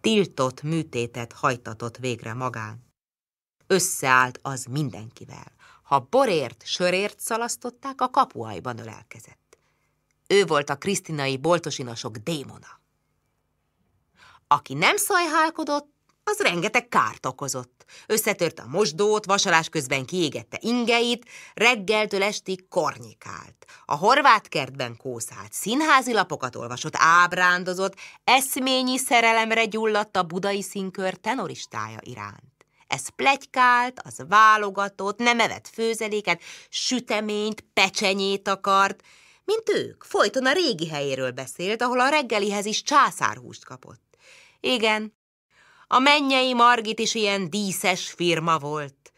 Tiltott műtétet hajtatott végre magán. Összeállt az mindenkivel. Ha borért, sörért szalasztották, a kapuajban ölelkezett. Ő volt a krisztinai boltosinasok démona. Aki nem szajhálkodott, az rengeteg kárt okozott. Összetört a mosdót, vasalás közben kiégette ingeit, reggeltől estig kornyikált. A horvát kertben kószált, színházi lapokat olvasott, ábrándozott, eszményi szerelemre gyulladt a budai színkör tenoristája iránt. Ez plegykált, az válogatott, nem evett főzeléket, süteményt, pecsenyét akart, mint ők, folyton a régi helyéről beszélt, ahol a reggelihez is császárhúst kapott. Igen, a mennyei Margit is ilyen díszes firma volt.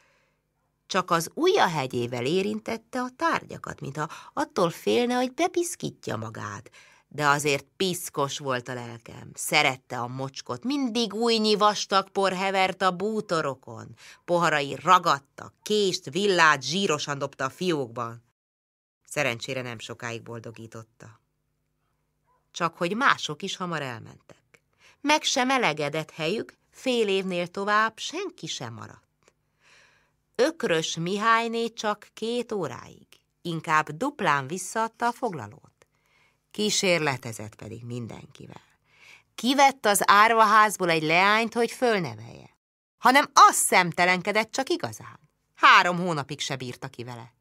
Csak az ujja hegyével érintette a tárgyakat, mintha attól félne, hogy bepiszkítja magát. De azért piszkos volt a lelkem, szerette a mocskot, mindig újnyi vastag por hevert a bútorokon, poharai ragadtak, kést, villát zsírosan dobta a fiókban. Szerencsére nem sokáig boldogította. Csak hogy mások is hamar elmentek meg sem elegedett helyük, fél évnél tovább senki sem maradt. Ökrös Mihályné csak két óráig, inkább duplán visszaadta a foglalót. Kísérletezett pedig mindenkivel. Kivett az árvaházból egy leányt, hogy fölnevelje, hanem az szemtelenkedett csak igazán. Három hónapig se bírta ki vele.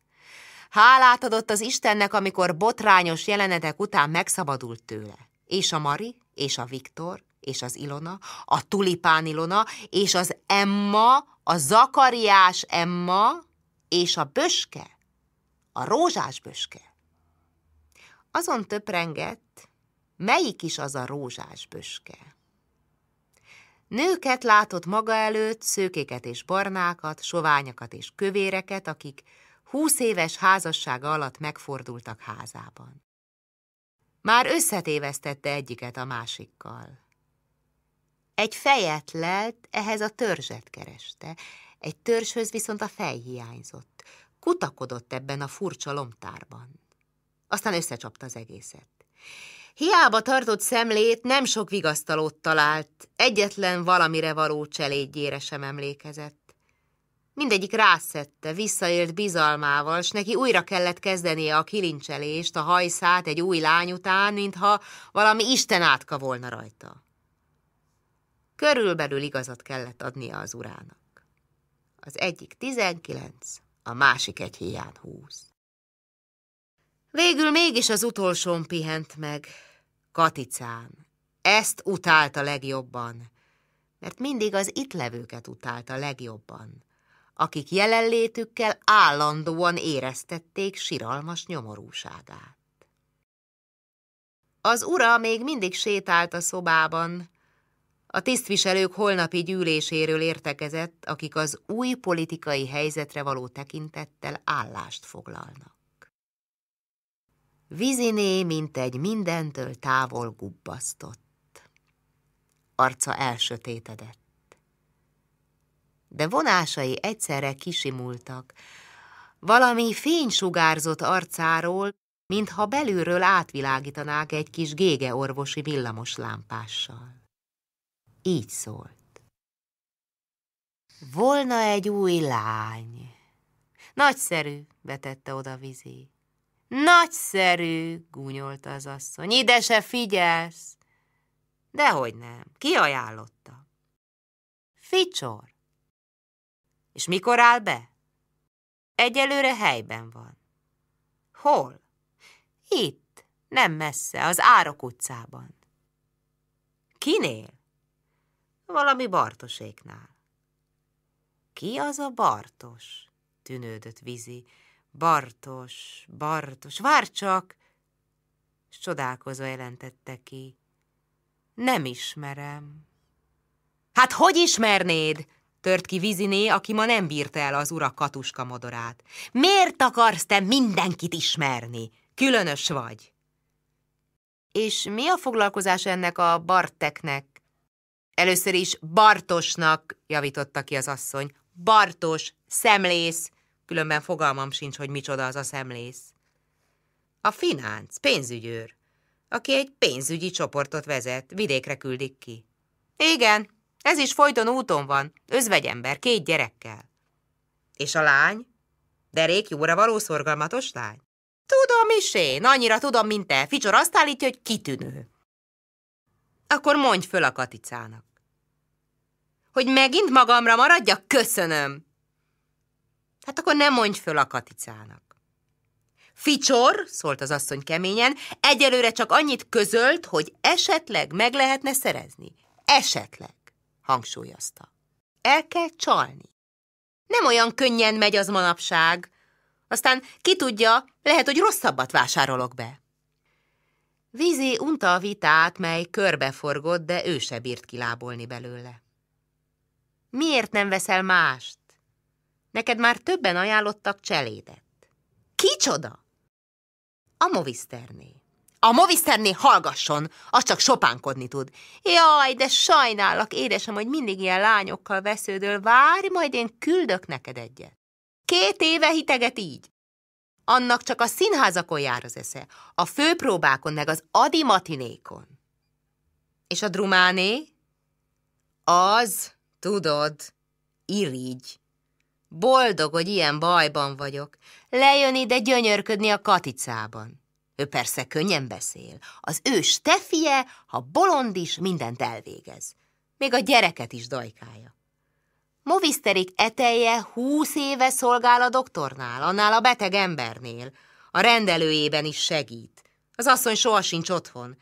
Hálát adott az Istennek, amikor botrányos jelenetek után megszabadult tőle. És a Mari, és a Viktor, és az Ilona, a Tulipán Ilona, és az Emma, a Zakariás Emma, és a Böske, a Rózsás Böske. Azon töprengett, melyik is az a Rózsás Böske. Nőket látott maga előtt, szőkéket és barnákat, soványakat és kövéreket, akik húsz éves házassága alatt megfordultak házában. Már összetévesztette egyiket a másikkal. Egy fejet lelt, ehhez a törzset kereste. Egy törzshöz viszont a fej hiányzott. Kutakodott ebben a furcsa lomtárban. Aztán összecsapta az egészet. Hiába tartott szemlét, nem sok vigasztalót talált, egyetlen valamire való cselédjére sem emlékezett. Mindegyik rászette, visszaélt bizalmával, s neki újra kellett kezdenie a kilincselést, a hajszát egy új lány után, mintha valami isten átka volna rajta. Körülbelül igazat kellett adnia az urának. Az egyik tizenkilenc, a másik egy hiány húsz. Végül mégis az utolsón pihent meg, Katicán. Ezt utálta legjobban, mert mindig az itt levőket utálta legjobban, akik jelenlétükkel állandóan éreztették siralmas nyomorúságát. Az ura még mindig sétált a szobában, a tisztviselők holnapi gyűléséről értekezett, akik az új politikai helyzetre való tekintettel állást foglalnak. Viziné, mint egy mindentől távol gubbasztott. Arca elsötétedett. De vonásai egyszerre kisimultak, valami fény sugárzott arcáról, mintha belülről átvilágítanák egy kis gégeorvosi villamos lámpással így szólt. Volna egy új lány. Nagyszerű, vetette oda vizé. Nagyszerű, gúnyolta az asszony. Ide se figyelsz. Dehogy nem, ki ajánlotta? Ficsor. És mikor áll be? Egyelőre helyben van. Hol? Itt, nem messze, az Árok utcában. Kinél? valami Bartoséknál. Ki az a Bartos? tűnődött Vizi. Bartos, Bartos, vár csak! S csodálkozva jelentette ki. Nem ismerem. Hát hogy ismernéd? tört ki Viziné, aki ma nem bírta el az ura katuska modorát. Miért akarsz te mindenkit ismerni? Különös vagy. És mi a foglalkozás ennek a Barteknek? Először is Bartosnak javította ki az asszony. Bartos, szemlész, különben fogalmam sincs, hogy micsoda az a szemlész. A finánc, pénzügyőr, aki egy pénzügyi csoportot vezet, vidékre küldik ki. Igen, ez is folyton úton van, özvegyember, két gyerekkel. És a lány? Derék jóra való szorgalmatos lány? Tudom is én, annyira tudom, mint te. Ficsor azt állítja, hogy kitűnő. Akkor mondj föl a Katicának. Hogy megint magamra maradjak? Köszönöm. Hát akkor nem mondj föl a Katicának. Ficsor, szólt az asszony keményen, egyelőre csak annyit közölt, hogy esetleg meg lehetne szerezni. Esetleg, hangsúlyozta. El kell csalni. Nem olyan könnyen megy az manapság. Aztán ki tudja, lehet, hogy rosszabbat vásárolok be. Vízi unta a vitát, mely körbeforgott, de ő se bírt kilábolni belőle. Miért nem veszel mást? Neked már többen ajánlottak cselédet. Kicsoda? A moviszterné. A moviszterné hallgasson, az csak sopánkodni tud. Jaj, de sajnálak, édesem, hogy mindig ilyen lányokkal vesződöl. Várj, majd én küldök neked egyet. Két éve hiteget így annak csak a színházakon jár az esze, a főpróbákon, meg az adi matinékon. És a drumáné? Az, tudod, irigy. Boldog, hogy ilyen bajban vagyok. Lejön ide gyönyörködni a katicában. Ő persze könnyen beszél. Az ő stefie, ha bolond is, mindent elvégez. Még a gyereket is dajkája. Movisterik etelje húsz éve szolgál a doktornál, annál a beteg embernél. A rendelőjében is segít. Az asszony sohasincs otthon.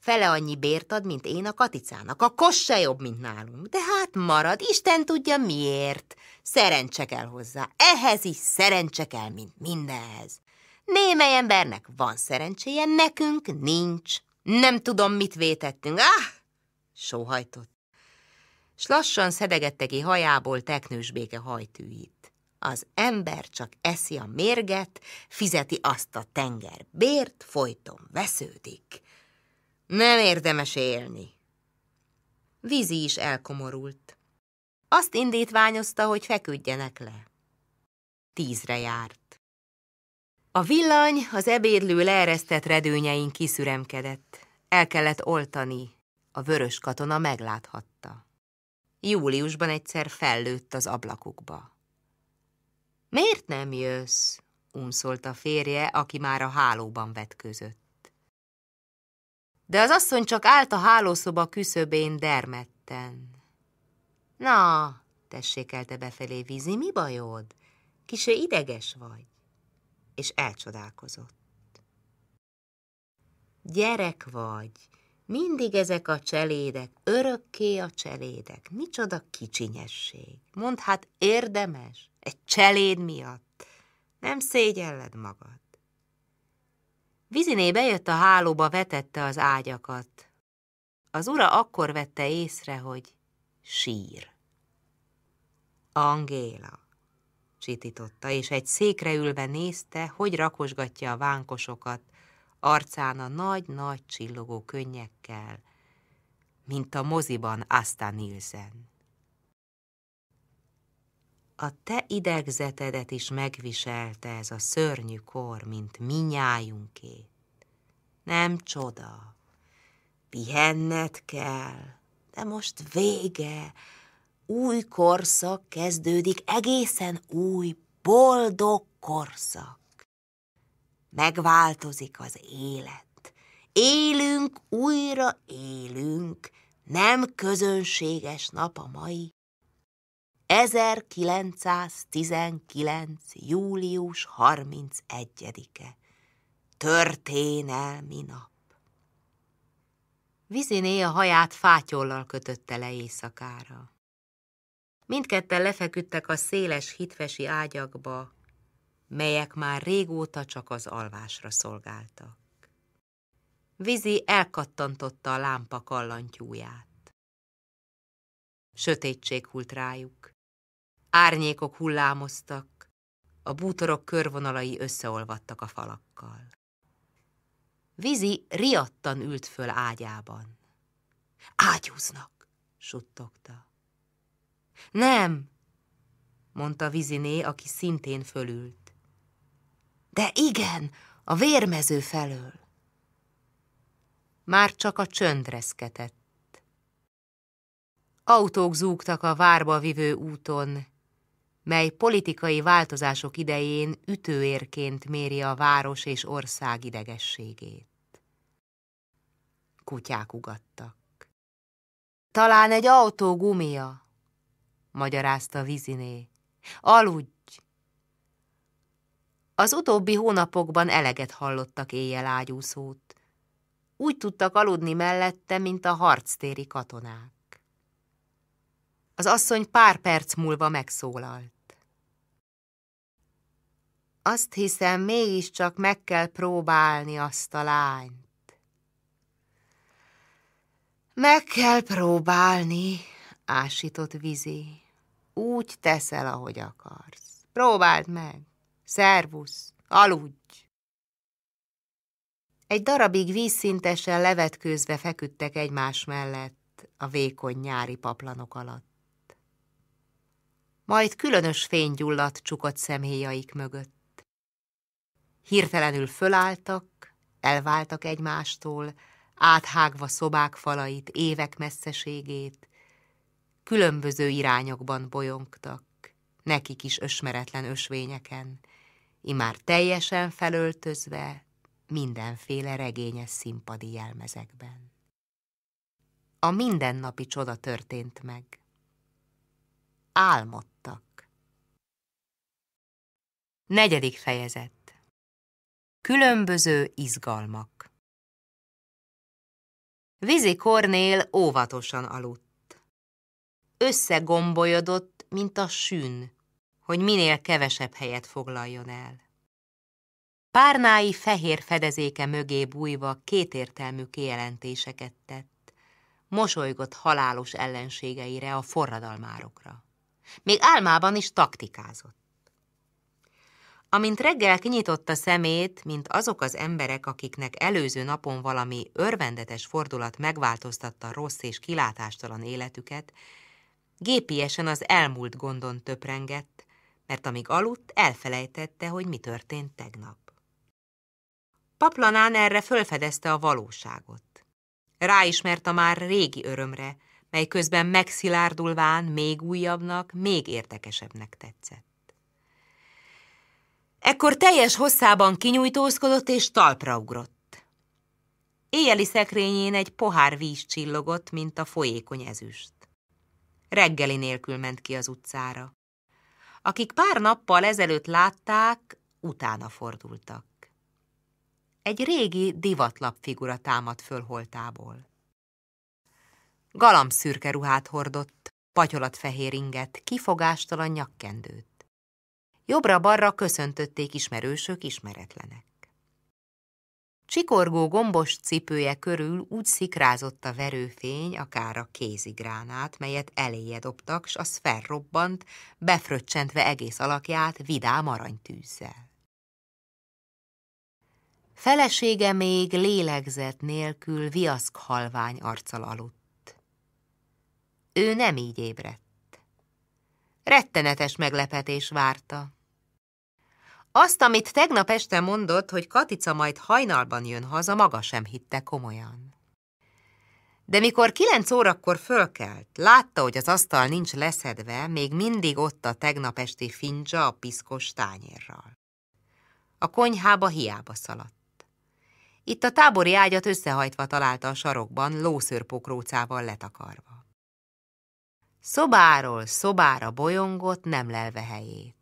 Fele annyi bért ad, mint én a Katicának. A kos se jobb, mint nálunk. De hát marad, Isten tudja miért. Szerencse kell hozzá. Ehhez is szerencse kell, mint mindenhez. Némely embernek van szerencséje, nekünk nincs. Nem tudom, mit vétettünk. Ah! Sóhajtott s lassan szedegette ki hajából teknős béke hajtűit. Az ember csak eszi a mérget, fizeti azt a tenger bért, folyton vesződik. Nem érdemes élni. Vizi is elkomorult. Azt indítványozta, hogy feküdjenek le. Tízre járt. A villany az ebédlő leeresztett redőnyein kiszüremkedett. El kellett oltani. A vörös katona megláthatta júliusban egyszer fellőtt az ablakukba. Miért nem jössz? unszolt a férje, aki már a hálóban vetközött. De az asszony csak állt a hálószoba küszöbén dermedten. Na, tessékelte befelé vízi, mi bajod? Kise ideges vagy. És elcsodálkozott. Gyerek vagy, mindig ezek a cselédek, örökké a cselédek. Micsoda kicsinyesség. Mondd hát érdemes, egy cseléd miatt. Nem szégyelled magad. Viziné bejött a hálóba, vetette az ágyakat. Az ura akkor vette észre, hogy sír. Angéla, csitította, és egy székre ülve nézte, hogy rakosgatja a vánkosokat, arcán a nagy-nagy csillogó könnyekkel, mint a moziban aztán Nielsen. A te idegzetedet is megviselte ez a szörnyű kor, mint minnyájunkét. Nem csoda, pihenned kell, de most vége, új korszak kezdődik, egészen új, boldog korszak megváltozik az élet. Élünk, újra élünk, nem közönséges nap a mai. 1919. július 31-e. Történelmi nap. Viziné a haját fátyollal kötötte le éjszakára. Mindketten lefeküdtek a széles hitvesi ágyakba, melyek már régóta csak az alvásra szolgáltak. Vizi elkattantotta a lámpa kallantyúját. Sötétség hult rájuk. Árnyékok hullámoztak, a bútorok körvonalai összeolvadtak a falakkal. Vizi riadtan ült föl ágyában. Ágyúznak, suttogta. Nem, mondta Viziné, aki szintén fölült. De igen, a vérmező felől. Már csak a csönd reszketett. Autók zúgtak a várba vivő úton, mely politikai változások idején ütőérként méri a város és ország idegességét. Kutyák ugattak. Talán egy autó gumia, magyarázta Viziné. Aludj, az utóbbi hónapokban eleget hallottak éjjel ágyúszót. Úgy tudtak aludni mellette, mint a harctéri katonák. Az asszony pár perc múlva megszólalt. Azt hiszem, mégiscsak meg kell próbálni azt a lányt. Meg kell próbálni, ásított Vizi. Úgy teszel, ahogy akarsz. Próbáld meg. Szervusz, aludj! Egy darabig vízszintesen levetkőzve feküdtek egymás mellett a vékony nyári paplanok alatt. Majd különös fény gyulladt csukott szemhéjaik mögött. Hirtelenül fölálltak, elváltak egymástól, áthágva szobák falait, évek messzeségét, különböző irányokban bolyongtak, nekik is ösmeretlen ösvényeken, imár teljesen felöltözve mindenféle regényes színpadi jelmezekben. A mindennapi csoda történt meg. Álmodtak. Negyedik fejezet. Különböző izgalmak. Vizi Kornél óvatosan aludt. Összegombolyodott, mint a sűn, hogy minél kevesebb helyet foglaljon el. Párnái fehér fedezéke mögé bújva kétértelmű kijelentéseket tett, mosolygott halálos ellenségeire, a forradalmárokra. Még álmában is taktikázott. Amint reggel kinyitotta szemét, mint azok az emberek, akiknek előző napon valami örvendetes fordulat megváltoztatta rossz és kilátástalan életüket, gépiesen az elmúlt gondon töprengett, mert amíg aludt, elfelejtette, hogy mi történt tegnap. Paplanán erre fölfedezte a valóságot. Ráismert a már régi örömre, mely közben megszilárdulván még újabbnak, még érdekesebbnek tetszett. Ekkor teljes hosszában kinyújtózkodott és talpra ugrott. Éjeli szekrényén egy pohár víz csillogott, mint a folyékony ezüst. Reggeli nélkül ment ki az utcára. Akik pár nappal ezelőtt látták, utána fordultak. Egy régi divatlap figura támadt föl holtából. szürke ruhát hordott, patyolatfehér inget, kifogástalan nyakkendőt. jobbra barra köszöntötték ismerősök, ismeretlenek. Csikorgó gombos cipője körül úgy szikrázott a verőfény, akár a kézigránát, melyet eléje dobtak, s az felrobbant, befröccsentve egész alakját vidám aranytűzzel. Felesége még lélegzet nélkül viaszk halvány arccal aludt. Ő nem így ébredt. Rettenetes meglepetés várta. Azt, amit tegnap este mondott, hogy Katica majd hajnalban jön haza, maga sem hitte komolyan. De mikor kilenc órakor fölkelt, látta, hogy az asztal nincs leszedve, még mindig ott a tegnap esti fincsa a piszkos tányérral. A konyhába hiába szaladt. Itt a tábori ágyat összehajtva találta a sarokban, lószőrpokrócával letakarva. Szobáról szobára bolyongott, nem lelve helyét.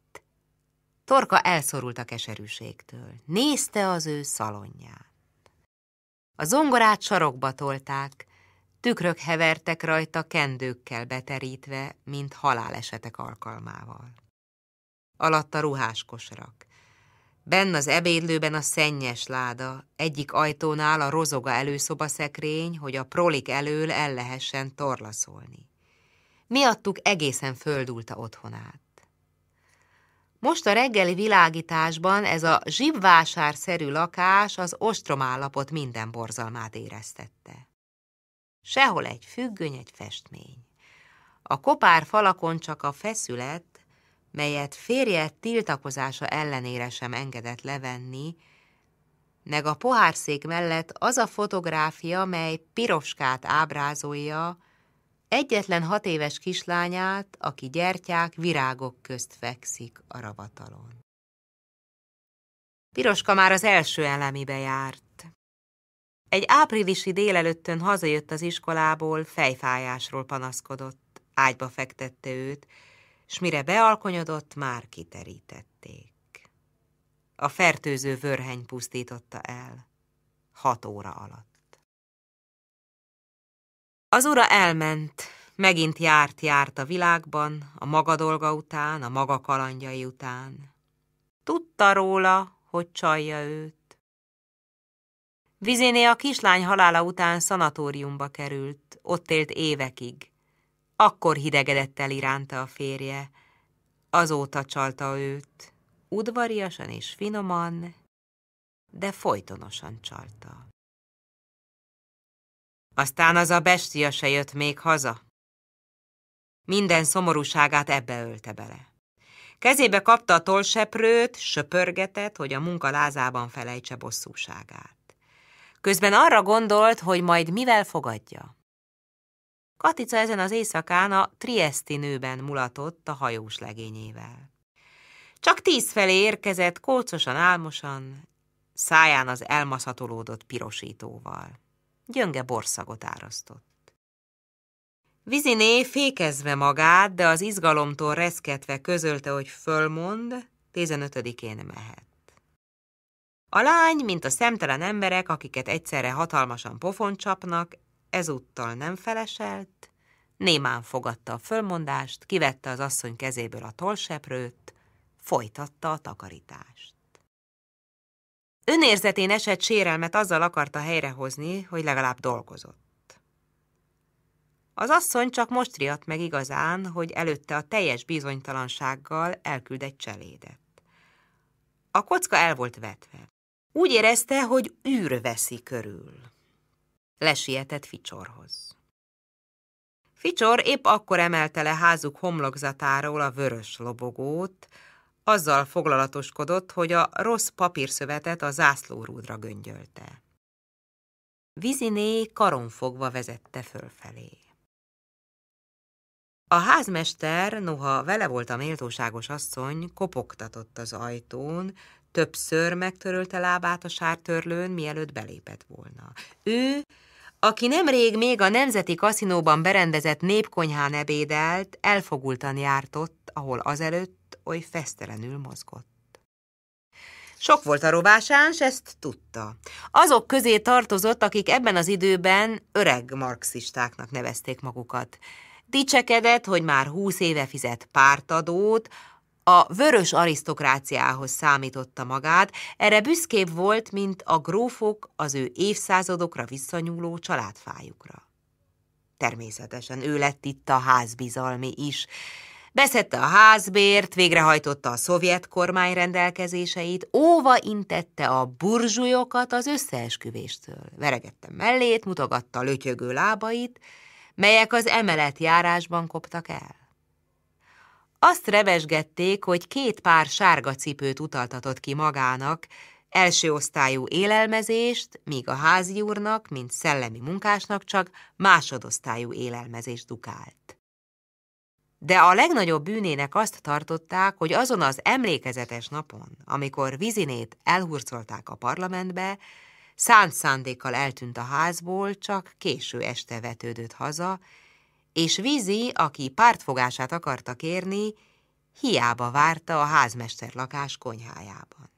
Torka elszorult a keserűségtől. Nézte az ő szalonját. A zongorát sarokba tolták, tükrök hevertek rajta kendőkkel beterítve, mint halálesetek alkalmával. Alatta ruhás kosarak. Benn az ebédlőben a szennyes láda, egyik ajtónál a rozoga előszobaszekrény, hogy a prolik elől el lehessen torlaszolni. Miattuk egészen földulta otthonát. Most a reggeli világításban ez a zsibvásárszerű lakás az ostromállapot minden borzalmát éreztette. Sehol egy függöny, egy festmény. A kopár falakon csak a feszület, melyet férje tiltakozása ellenére sem engedett levenni, meg a pohárszék mellett az a fotográfia, mely piroskát ábrázolja, egyetlen hat éves kislányát, aki gyertyák, virágok közt fekszik a ravatalon. Piroska már az első elemibe járt. Egy áprilisi délelőttön hazajött az iskolából, fejfájásról panaszkodott, ágyba fektette őt, s mire bealkonyodott, már kiterítették. A fertőző vörheny pusztította el, hat óra alatt. Az ura elment, megint járt-járt a világban, a maga dolga után, a maga kalandjai után. Tudta róla, hogy csalja őt. Vizéné a kislány halála után szanatóriumba került, ott élt évekig. Akkor hidegedett el iránta a férje, azóta csalta őt, udvariasan és finoman, de folytonosan csalta. Aztán az a bestia se jött még haza. Minden szomorúságát ebbe ölte bele. Kezébe kapta a tolseprőt, söpörgetett, hogy a munka lázában felejtse bosszúságát. Közben arra gondolt, hogy majd mivel fogadja. Katica ezen az éjszakán a Triesti nőben mulatott a hajós legényével. Csak tíz felé érkezett, kócosan álmosan, száján az elmaszatolódott pirosítóval gyönge borszagot árasztott. Viziné fékezve magát, de az izgalomtól reszketve közölte, hogy fölmond, 15-én mehet. A lány, mint a szemtelen emberek, akiket egyszerre hatalmasan pofon csapnak, ezúttal nem feleselt, némán fogadta a fölmondást, kivette az asszony kezéből a tolseprőt, folytatta a takarítást. Önérzetén esett sérelmet azzal akarta helyrehozni, hogy legalább dolgozott. Az asszony csak most riadt meg igazán, hogy előtte a teljes bizonytalansággal elküld egy cselédet. A kocka el volt vetve. Úgy érezte, hogy űr veszi körül. Lesietett Ficsorhoz. Ficsor épp akkor emelte le házuk homlokzatáról a vörös lobogót, azzal foglalatoskodott, hogy a rossz papírszövetet a zászlórúdra göngyölte. Viziné karonfogva vezette fölfelé. A házmester, noha vele volt a méltóságos asszony, kopogtatott az ajtón, többször megtörölte lábát a sártörlőn, mielőtt belépett volna. Ő, aki nemrég még a Nemzeti Kaszinóban berendezett népkonyhán ebédelt, elfogultan jártott, ahol azelőtt oly fesztelenül mozgott. Sok volt a rovásán, s ezt tudta. Azok közé tartozott, akik ebben az időben öreg marxistáknak nevezték magukat. Dicsekedett, hogy már húsz éve fizet pártadót, a vörös arisztokráciához számította magát, erre büszkébb volt, mint a grófok az ő évszázadokra visszanyúló családfájukra. Természetesen ő lett itt a házbizalmi is, Beszette a házbért, végrehajtotta a szovjet kormány rendelkezéseit, óva intette a burzsujokat az összeesküvéstől, veregette mellét, mutogatta lötyögő lábait, melyek az emelet járásban koptak el. Azt revesgették, hogy két pár sárga cipőt utaltatott ki magának, első osztályú élelmezést, míg a házi úrnak, mint szellemi munkásnak csak másodosztályú élelmezést dukált de a legnagyobb bűnének azt tartották, hogy azon az emlékezetes napon, amikor Vizinét elhurcolták a parlamentbe, szánt szándékkal eltűnt a házból, csak késő este vetődött haza, és Vizi, aki pártfogását akarta kérni, hiába várta a házmester lakás konyhájában.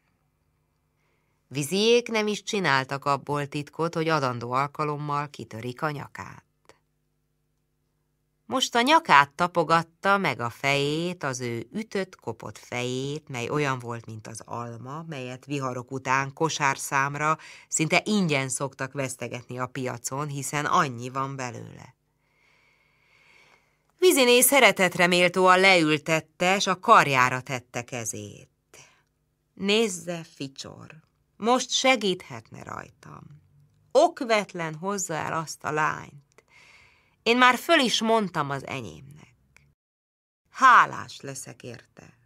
Viziék nem is csináltak abból titkot, hogy adandó alkalommal kitörik a nyakát. Most a nyakát tapogatta, meg a fejét, az ő ütött, kopott fejét, mely olyan volt, mint az alma, melyet viharok után kosárszámra szinte ingyen szoktak vesztegetni a piacon, hiszen annyi van belőle. Viziné szeretetre méltóan leültette, és a karjára tette kezét. Nézze, ficsor, most segíthetne rajtam. Okvetlen hozza el azt a lányt. Én már föl is mondtam az enyémnek. Hálás leszek érte.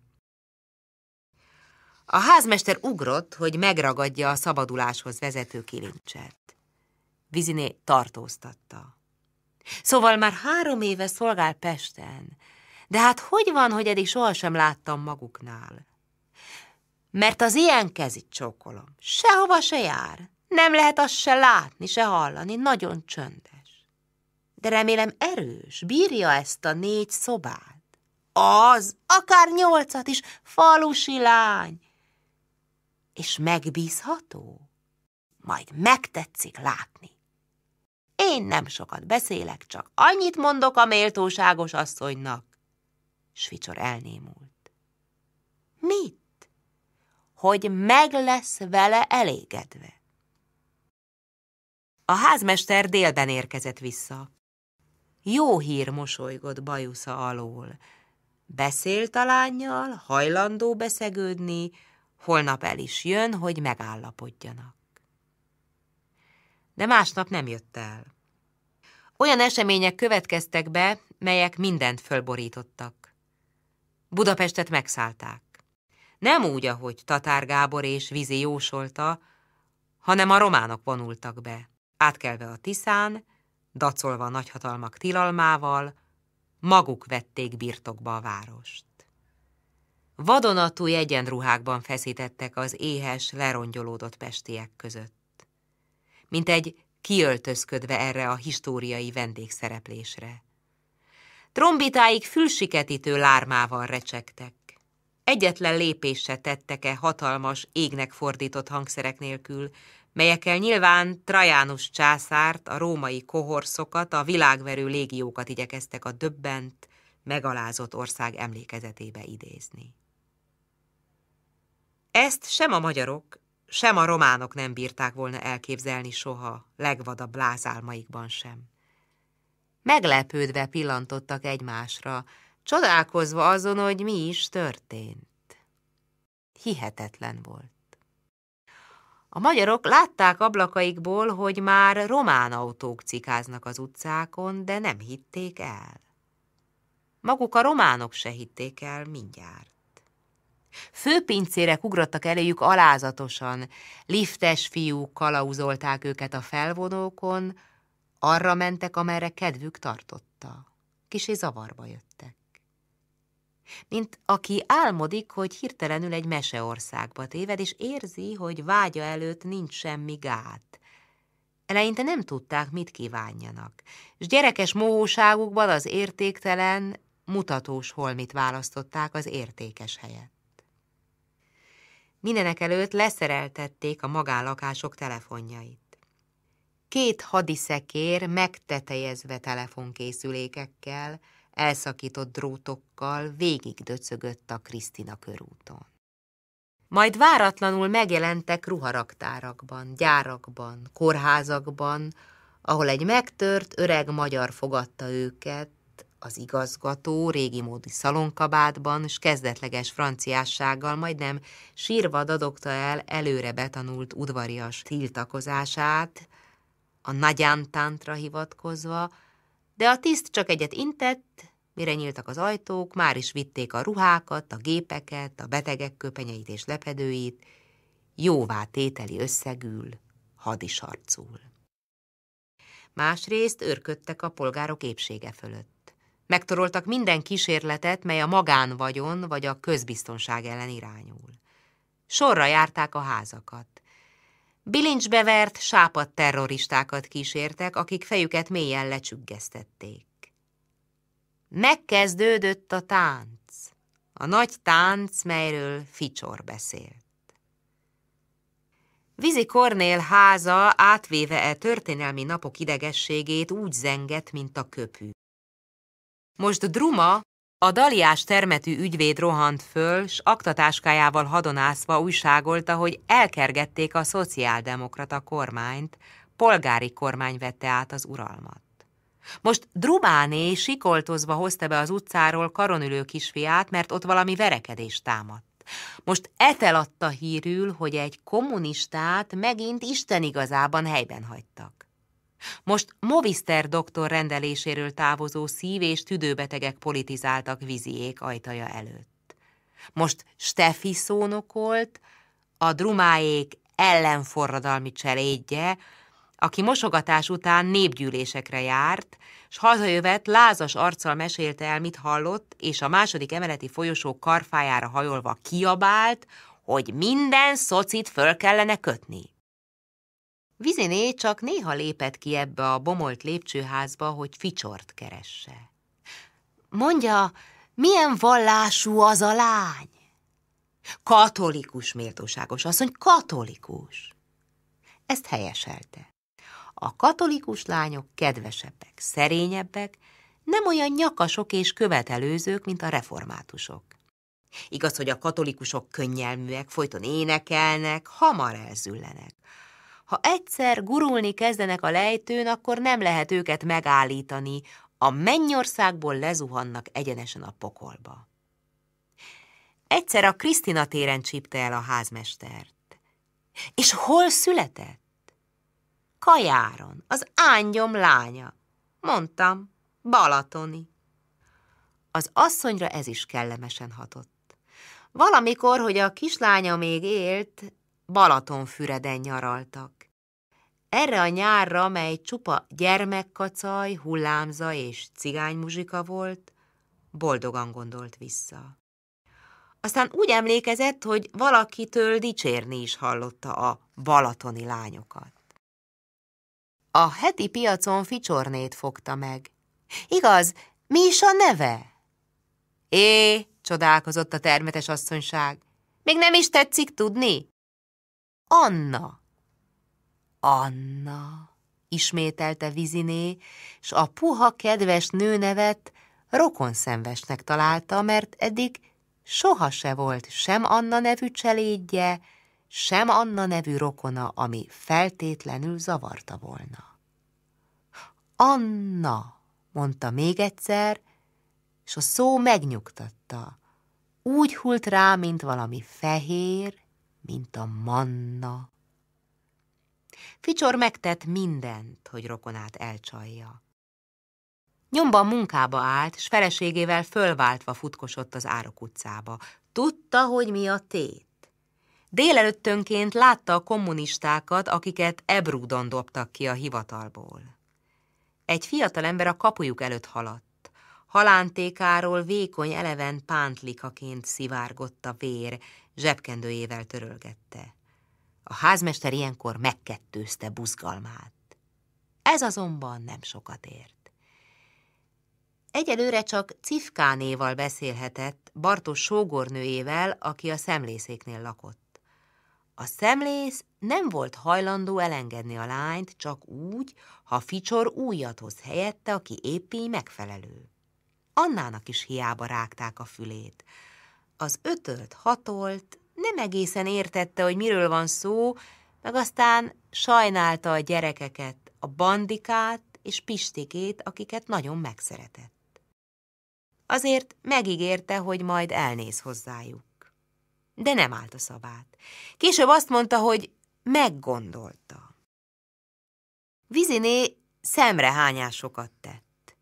A házmester ugrott, hogy megragadja a szabaduláshoz vezető kilincset. Viziné tartóztatta. Szóval már három éve szolgál Pesten, de hát hogy van, hogy eddig sohasem láttam maguknál? Mert az ilyen kezit csókolom, sehova se jár, nem lehet azt se látni, se hallani, nagyon csöndes de remélem erős, bírja ezt a négy szobát. Az, akár nyolcat is, falusi lány. És megbízható? Majd megtetszik látni. Én nem sokat beszélek, csak annyit mondok a méltóságos asszonynak. Svicsor elnémult. Mit? Hogy meg lesz vele elégedve. A házmester délben érkezett vissza. Jó hír mosolygott bajusza alól. Beszélt a lányjal, hajlandó beszegődni, holnap el is jön, hogy megállapodjanak. De másnap nem jött el. Olyan események következtek be, melyek mindent fölborítottak. Budapestet megszállták. Nem úgy, ahogy Tatár Gábor és Vizi jósolta, hanem a románok vonultak be, átkelve a Tiszán, dacolva a nagyhatalmak tilalmával, maguk vették birtokba a várost. Vadonatúj egyenruhákban feszítettek az éhes, lerongyolódott pestiek között, mint egy kiöltözködve erre a históriai vendégszereplésre. Trombitáik fülsiketítő lármával recsegtek. Egyetlen lépés tettek-e hatalmas, égnek fordított hangszerek nélkül, melyekkel nyilván Trajánus császárt, a római kohorszokat, a világverő légiókat igyekeztek a döbbent, megalázott ország emlékezetébe idézni. Ezt sem a magyarok, sem a románok nem bírták volna elképzelni soha, legvadabb lázálmaikban sem. Meglepődve pillantottak egymásra, csodálkozva azon, hogy mi is történt. Hihetetlen volt. A magyarok látták ablakaikból, hogy már román autók cikáznak az utcákon, de nem hitték el. Maguk a románok se hitték el mindjárt. Főpincérek ugrottak eléjük alázatosan, liftes fiúk kalauzolták őket a felvonókon, arra mentek, amerre kedvük tartotta. Kisé zavarba jöttek mint aki álmodik, hogy hirtelenül egy meseországba téved, és érzi, hogy vágya előtt nincs semmi gát. Eleinte nem tudták, mit kívánjanak, és gyerekes mohóságukban az értéktelen, mutatós holmit választották az értékes helyett. Mindenek előtt leszereltették a magánlakások telefonjait. Két hadiszekér megtetejezve telefonkészülékekkel, elszakított drótokkal végig döcögött a Krisztina körúton. Majd váratlanul megjelentek ruharaktárakban, gyárakban, kórházakban, ahol egy megtört öreg magyar fogadta őket, az igazgató régi módi szalonkabátban és kezdetleges franciássággal majdnem sírva dadogta el előre betanult udvarias tiltakozását, a tántra hivatkozva, de a tiszt csak egyet intett, mire nyíltak az ajtók, már is vitték a ruhákat, a gépeket, a betegek köpenyeit és lepedőit, jóvá tételi összegül, hadisarcul. Másrészt őrködtek a polgárok épsége fölött. Megtoroltak minden kísérletet, mely a magánvagyon vagy a közbiztonság ellen irányul. Sorra járták a házakat. Bilincsbe vert, sápadt terroristákat kísértek, akik fejüket mélyen lecsüggesztették. Megkezdődött a tánc, a nagy tánc, melyről Ficsor beszélt. Vizi Kornél háza átvéve e történelmi napok idegességét úgy zengett, mint a köpű. Most Druma a daliás termetű ügyvéd rohant föl, s aktatáskájával hadonászva újságolta, hogy elkergették a szociáldemokrata kormányt, polgári kormány vette át az uralmat. Most Drubáné sikoltozva hozta be az utcáról karonülő kisfiát, mert ott valami verekedés támadt. Most Etel adta hírül, hogy egy kommunistát megint Isten igazában helyben hagytak. Most Movister doktor rendeléséről távozó szív- és tüdőbetegek politizáltak viziék ajtaja előtt. Most Steffi szónokolt, a drumáék ellenforradalmi cselédje, aki mosogatás után népgyűlésekre járt, s hazajövet lázas arccal mesélte el, mit hallott, és a második emeleti folyosó karfájára hajolva kiabált, hogy minden szocit föl kellene kötni. Viziné csak néha lépett ki ebbe a bomolt lépcsőházba, hogy ficsort keresse. Mondja, milyen vallású az a lány? Katolikus, méltóságos asszony, katolikus. Ezt helyeselte. A katolikus lányok kedvesebbek, szerényebbek, nem olyan nyakasok és követelőzők, mint a reformátusok. Igaz, hogy a katolikusok könnyelműek, folyton énekelnek, hamar elzüllenek. Ha egyszer gurulni kezdenek a lejtőn, akkor nem lehet őket megállítani, a mennyországból lezuhannak egyenesen a pokolba. Egyszer a Krisztina téren csípte el a házmestert. És hol született? Kajáron, az ángyom lánya. Mondtam, Balatoni. Az asszonyra ez is kellemesen hatott. Valamikor, hogy a kislánya még élt, Balatonfüreden nyaraltak. Erre a nyárra, mely csupa gyermekkacaj, hullámza és cigánymuzsika volt, boldogan gondolt vissza. Aztán úgy emlékezett, hogy valakitől dicsérni is hallotta a balatoni lányokat. A heti piacon ficsornét fogta meg. Igaz, mi is a neve? É, csodálkozott a termetes asszonyság. Még nem is tetszik tudni? Anna. Anna, ismételte Viziné, s a puha kedves nőnevet rokonszenvesnek találta, mert eddig soha se volt sem Anna nevű cselédje, sem Anna nevű rokona, ami feltétlenül zavarta volna. Anna, mondta még egyszer, és a szó megnyugtatta. Úgy hult rá, mint valami fehér, mint a manna. Ficsor megtett mindent, hogy rokonát elcsalja. Nyomban munkába állt, s feleségével fölváltva futkosott az Árok utcába. Tudta, hogy mi a tét. Délelőttönként látta a kommunistákat, akiket Ebrúdon dobtak ki a hivatalból. Egy fiatalember a kapujuk előtt haladt. Halántékáról vékony eleven pántlikaként szivárgott a vér, zsebkendőjével törölgette. A házmester ilyenkor megkettőzte buzgalmát. Ez azonban nem sokat ért. Egyelőre csak Cifkánéval beszélhetett, Bartos sógornőjével, aki a szemlészéknél lakott. A szemlész nem volt hajlandó elengedni a lányt csak úgy, ha Ficsor újat hoz helyette, aki épp megfelelő. Annának is hiába rágták a fülét. Az ötölt hatolt, nem egészen értette, hogy miről van szó, meg aztán sajnálta a gyerekeket, a bandikát és pistikét, akiket nagyon megszeretett. Azért megígérte, hogy majd elnéz hozzájuk. De nem állt a szabát. Később azt mondta, hogy meggondolta. Viziné szemrehányásokat tett.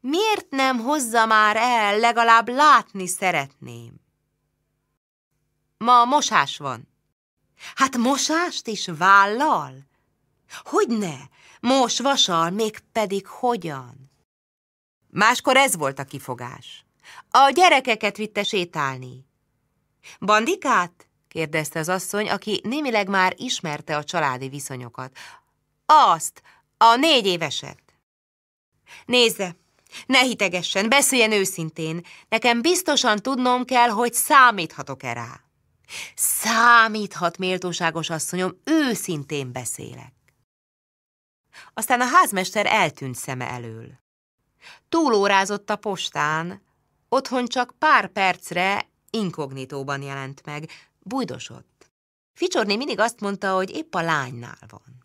Miért nem hozza már el, legalább látni szeretném? Ma mosás van. Hát mosást is vállal? Hogy ne? Mos vasal, még pedig hogyan? Máskor ez volt a kifogás. A gyerekeket vitte sétálni. Bandikát? kérdezte az asszony, aki némileg már ismerte a családi viszonyokat. Azt, a négy éveset. Nézze, ne hitegessen, beszéljen őszintén. Nekem biztosan tudnom kell, hogy számíthatok erre. rá. Számíthat, méltóságos asszonyom, őszintén beszélek. Aztán a házmester eltűnt szeme elől. Túlórázott a postán, otthon csak pár percre inkognitóban jelent meg, bujdosott. Ficsorni mindig azt mondta, hogy épp a lánynál van.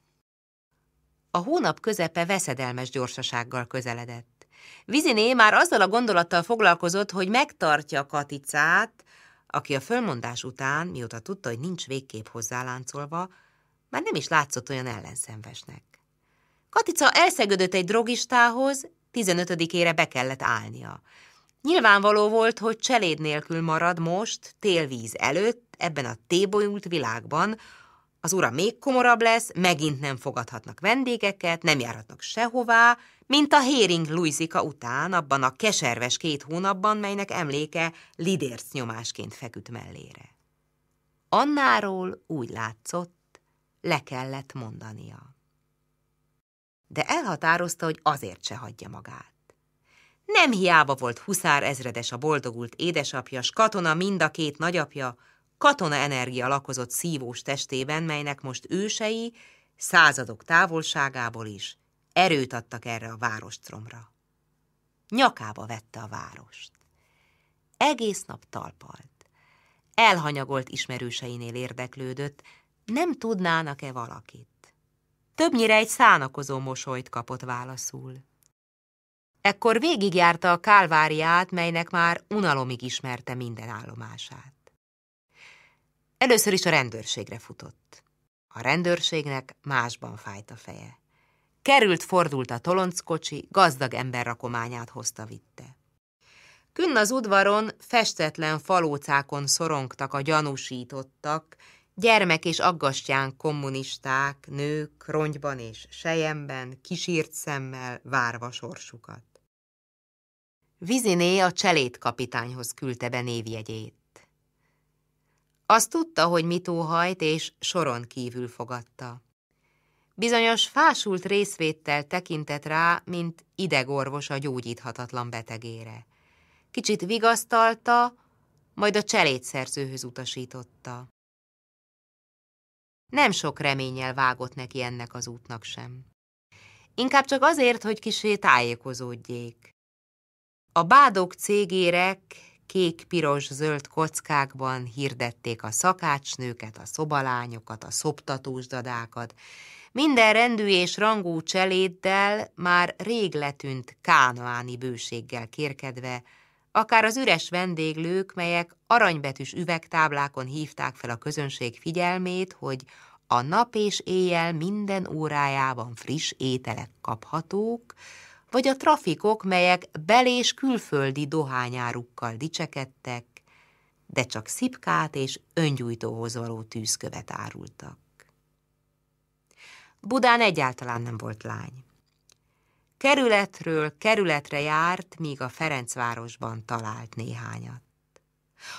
A hónap közepe veszedelmes gyorsasággal közeledett. Viziné már azzal a gondolattal foglalkozott, hogy megtartja Katicát, aki a fölmondás után, mióta tudta, hogy nincs végképp hozzáláncolva, már nem is látszott olyan ellenszenvesnek. Katica elszegődött egy drogistához, 15-ére be kellett állnia. Nyilvánvaló volt, hogy cseléd nélkül marad most, télvíz előtt, ebben a tébolyult világban, az ura még komorabb lesz, megint nem fogadhatnak vendégeket, nem járhatnak sehová, mint a Héring Luizika után, abban a keserves két hónapban, melynek emléke lidérc nyomásként feküdt mellére. Annáról úgy látszott, le kellett mondania. De elhatározta, hogy azért se hagyja magát. Nem hiába volt huszár ezredes a boldogult édesapja, s katona mind a két nagyapja, katona energia lakozott szívós testében, melynek most ősei századok távolságából is erőt adtak erre a várostromra. Nyakába vette a várost. Egész nap talpalt. Elhanyagolt ismerőseinél érdeklődött, nem tudnának-e valakit. Többnyire egy szánakozó mosolyt kapott válaszul. Ekkor végigjárta a kálváriát, melynek már unalomig ismerte minden állomását. Először is a rendőrségre futott. A rendőrségnek másban fájt a feje. Került fordult a tolonckocsi, gazdag ember rakományát hozta vitte. Künn az udvaron festetlen falócákon szorongtak a gyanúsítottak, gyermek és aggastyán kommunisták, nők rongyban és sejemben, kisírt szemmel várva sorsukat. Viziné a cselét kapitányhoz küldte be névjegyét. Azt tudta, hogy mit óhajt, és soron kívül fogadta. Bizonyos fásult részvéttel tekintett rá, mint idegorvos a gyógyíthatatlan betegére. Kicsit vigasztalta, majd a cselédszerzőhöz utasította. Nem sok reménnyel vágott neki ennek az útnak sem. Inkább csak azért, hogy kisé tájékozódjék. A bádok cégérek kék, piros, zöld kockákban hirdették a szakácsnőket, a szobalányokat, a szoptatósdadákat. Minden rendű és rangú cseléddel már rég letűnt kánoáni bőséggel kérkedve, akár az üres vendéglők, melyek aranybetűs üvegtáblákon hívták fel a közönség figyelmét, hogy a nap és éjjel minden órájában friss ételek kaphatók, vagy a trafikok, melyek bel- és külföldi dohányárukkal dicsekedtek, de csak szipkát és öngyújtóhoz való tűzkövet árultak. Budán egyáltalán nem volt lány. Kerületről kerületre járt, míg a Ferencvárosban talált néhányat.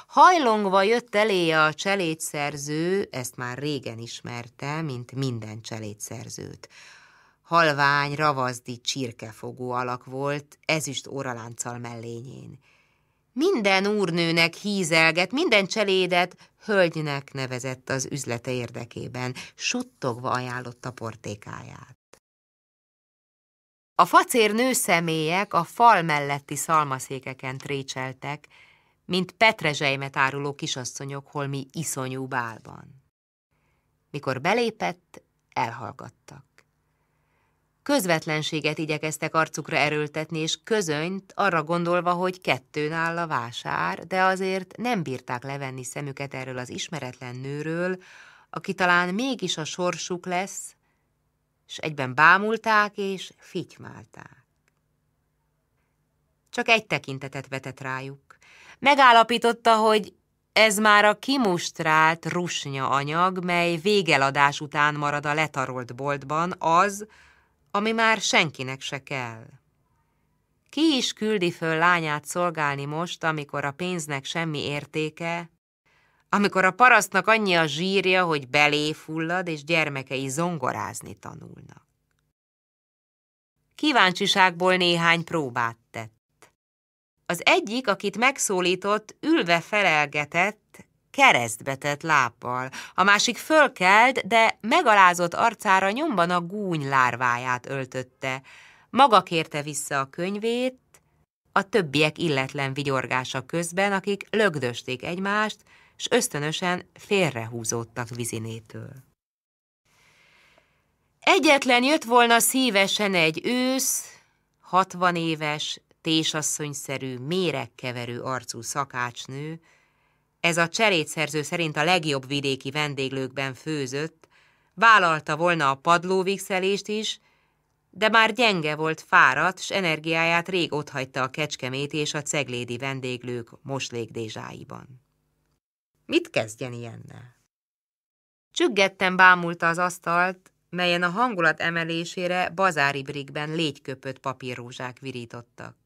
Hajlongva jött eléje a cselédszerző, ezt már régen ismerte, mint minden cselédszerzőt, halvány, ravazdi, csirkefogó alak volt, ezüst óralánccal mellényén. Minden úrnőnek hízelget, minden cselédet hölgynek nevezett az üzlete érdekében, suttogva ajánlotta portékáját. A facér nőszemélyek a fal melletti szalmaszékeken trécseltek, mint petrezselymet áruló kisasszonyok holmi iszonyú bálban. Mikor belépett, elhallgattak közvetlenséget igyekeztek arcukra erőltetni, és közönyt arra gondolva, hogy kettőn áll a vásár, de azért nem bírták levenni szemüket erről az ismeretlen nőről, aki talán mégis a sorsuk lesz, és egyben bámulták és fitymálták. Csak egy tekintetet vetett rájuk. Megállapította, hogy ez már a kimustrált rusnya anyag, mely végeladás után marad a letarolt boltban, az, ami már senkinek se kell. Ki is küldi föl lányát szolgálni most, amikor a pénznek semmi értéke, amikor a parasztnak annyi a zsírja, hogy belé fullad, és gyermekei zongorázni tanulnak. Kíváncsiságból néhány próbát tett. Az egyik, akit megszólított, ülve felelgetett, keresztbetett láppal, a másik fölkelt, de megalázott arcára nyomban a gúny lárváját öltötte. Maga kérte vissza a könyvét, a többiek illetlen vigyorgása közben, akik lögdösték egymást, s ösztönösen félrehúzódtak vizinétől. Egyetlen jött volna szívesen egy ősz, hatvan éves, tésasszonyszerű, méregkeverő arcú szakácsnő, ez a cserétszerző szerint a legjobb vidéki vendéglőkben főzött, vállalta volna a padlóvigszelést is, de már gyenge volt, fáradt, s energiáját rég otthagyta a kecskemét és a ceglédi vendéglők moslékdézsáiban. Mit kezdjen ilyennel? Csüggetten bámulta az asztalt, melyen a hangulat emelésére bazári brigben légyköpött papírrózsák virítottak.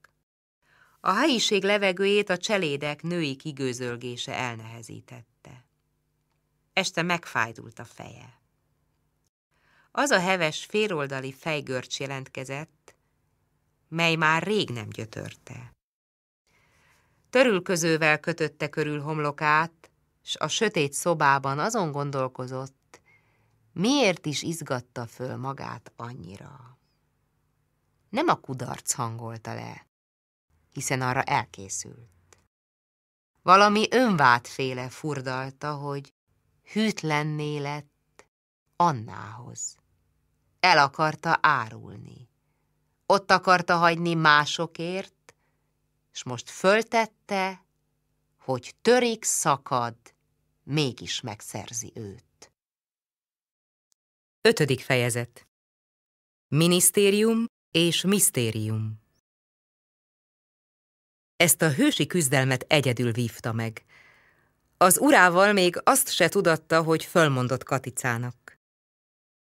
A helyiség levegőjét a cselédek női kigőzölgése elnehezítette. Este megfájdult a feje. Az a heves féloldali fejgörcs jelentkezett, mely már rég nem gyötörte. Törülközővel kötötte körül homlokát, s a sötét szobában azon gondolkozott, miért is izgatta föl magát annyira. Nem a kudarc hangolta le, hiszen arra elkészült. Valami önvádféle furdalta, hogy hűtlenné lett Annához. El akarta árulni. Ott akarta hagyni másokért, és most föltette, hogy törik szakad, mégis megszerzi őt. Ötödik fejezet Minisztérium és misztérium ezt a hősi küzdelmet egyedül vívta meg. Az urával még azt se tudatta, hogy fölmondott Katicának.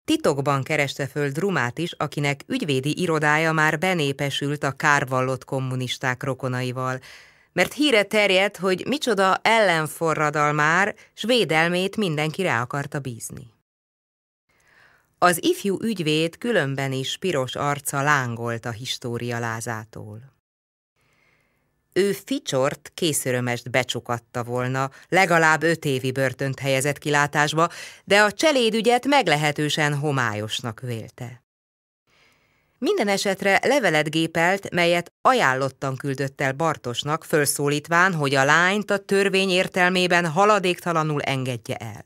Titokban kereste föl Drumát is, akinek ügyvédi irodája már benépesült a kárvallott kommunisták rokonaival, mert híre terjedt, hogy micsoda ellenforradal már, s védelmét mindenki rá akarta bízni. Az ifjú ügyvéd különben is piros arca lángolt a história lázától ő Ficsort készörömest becsukatta volna, legalább öt évi börtönt helyezett kilátásba, de a cselédügyet meglehetősen homályosnak vélte. Minden esetre levelet gépelt, melyet ajánlottan küldött el Bartosnak, fölszólítván, hogy a lányt a törvény értelmében haladéktalanul engedje el.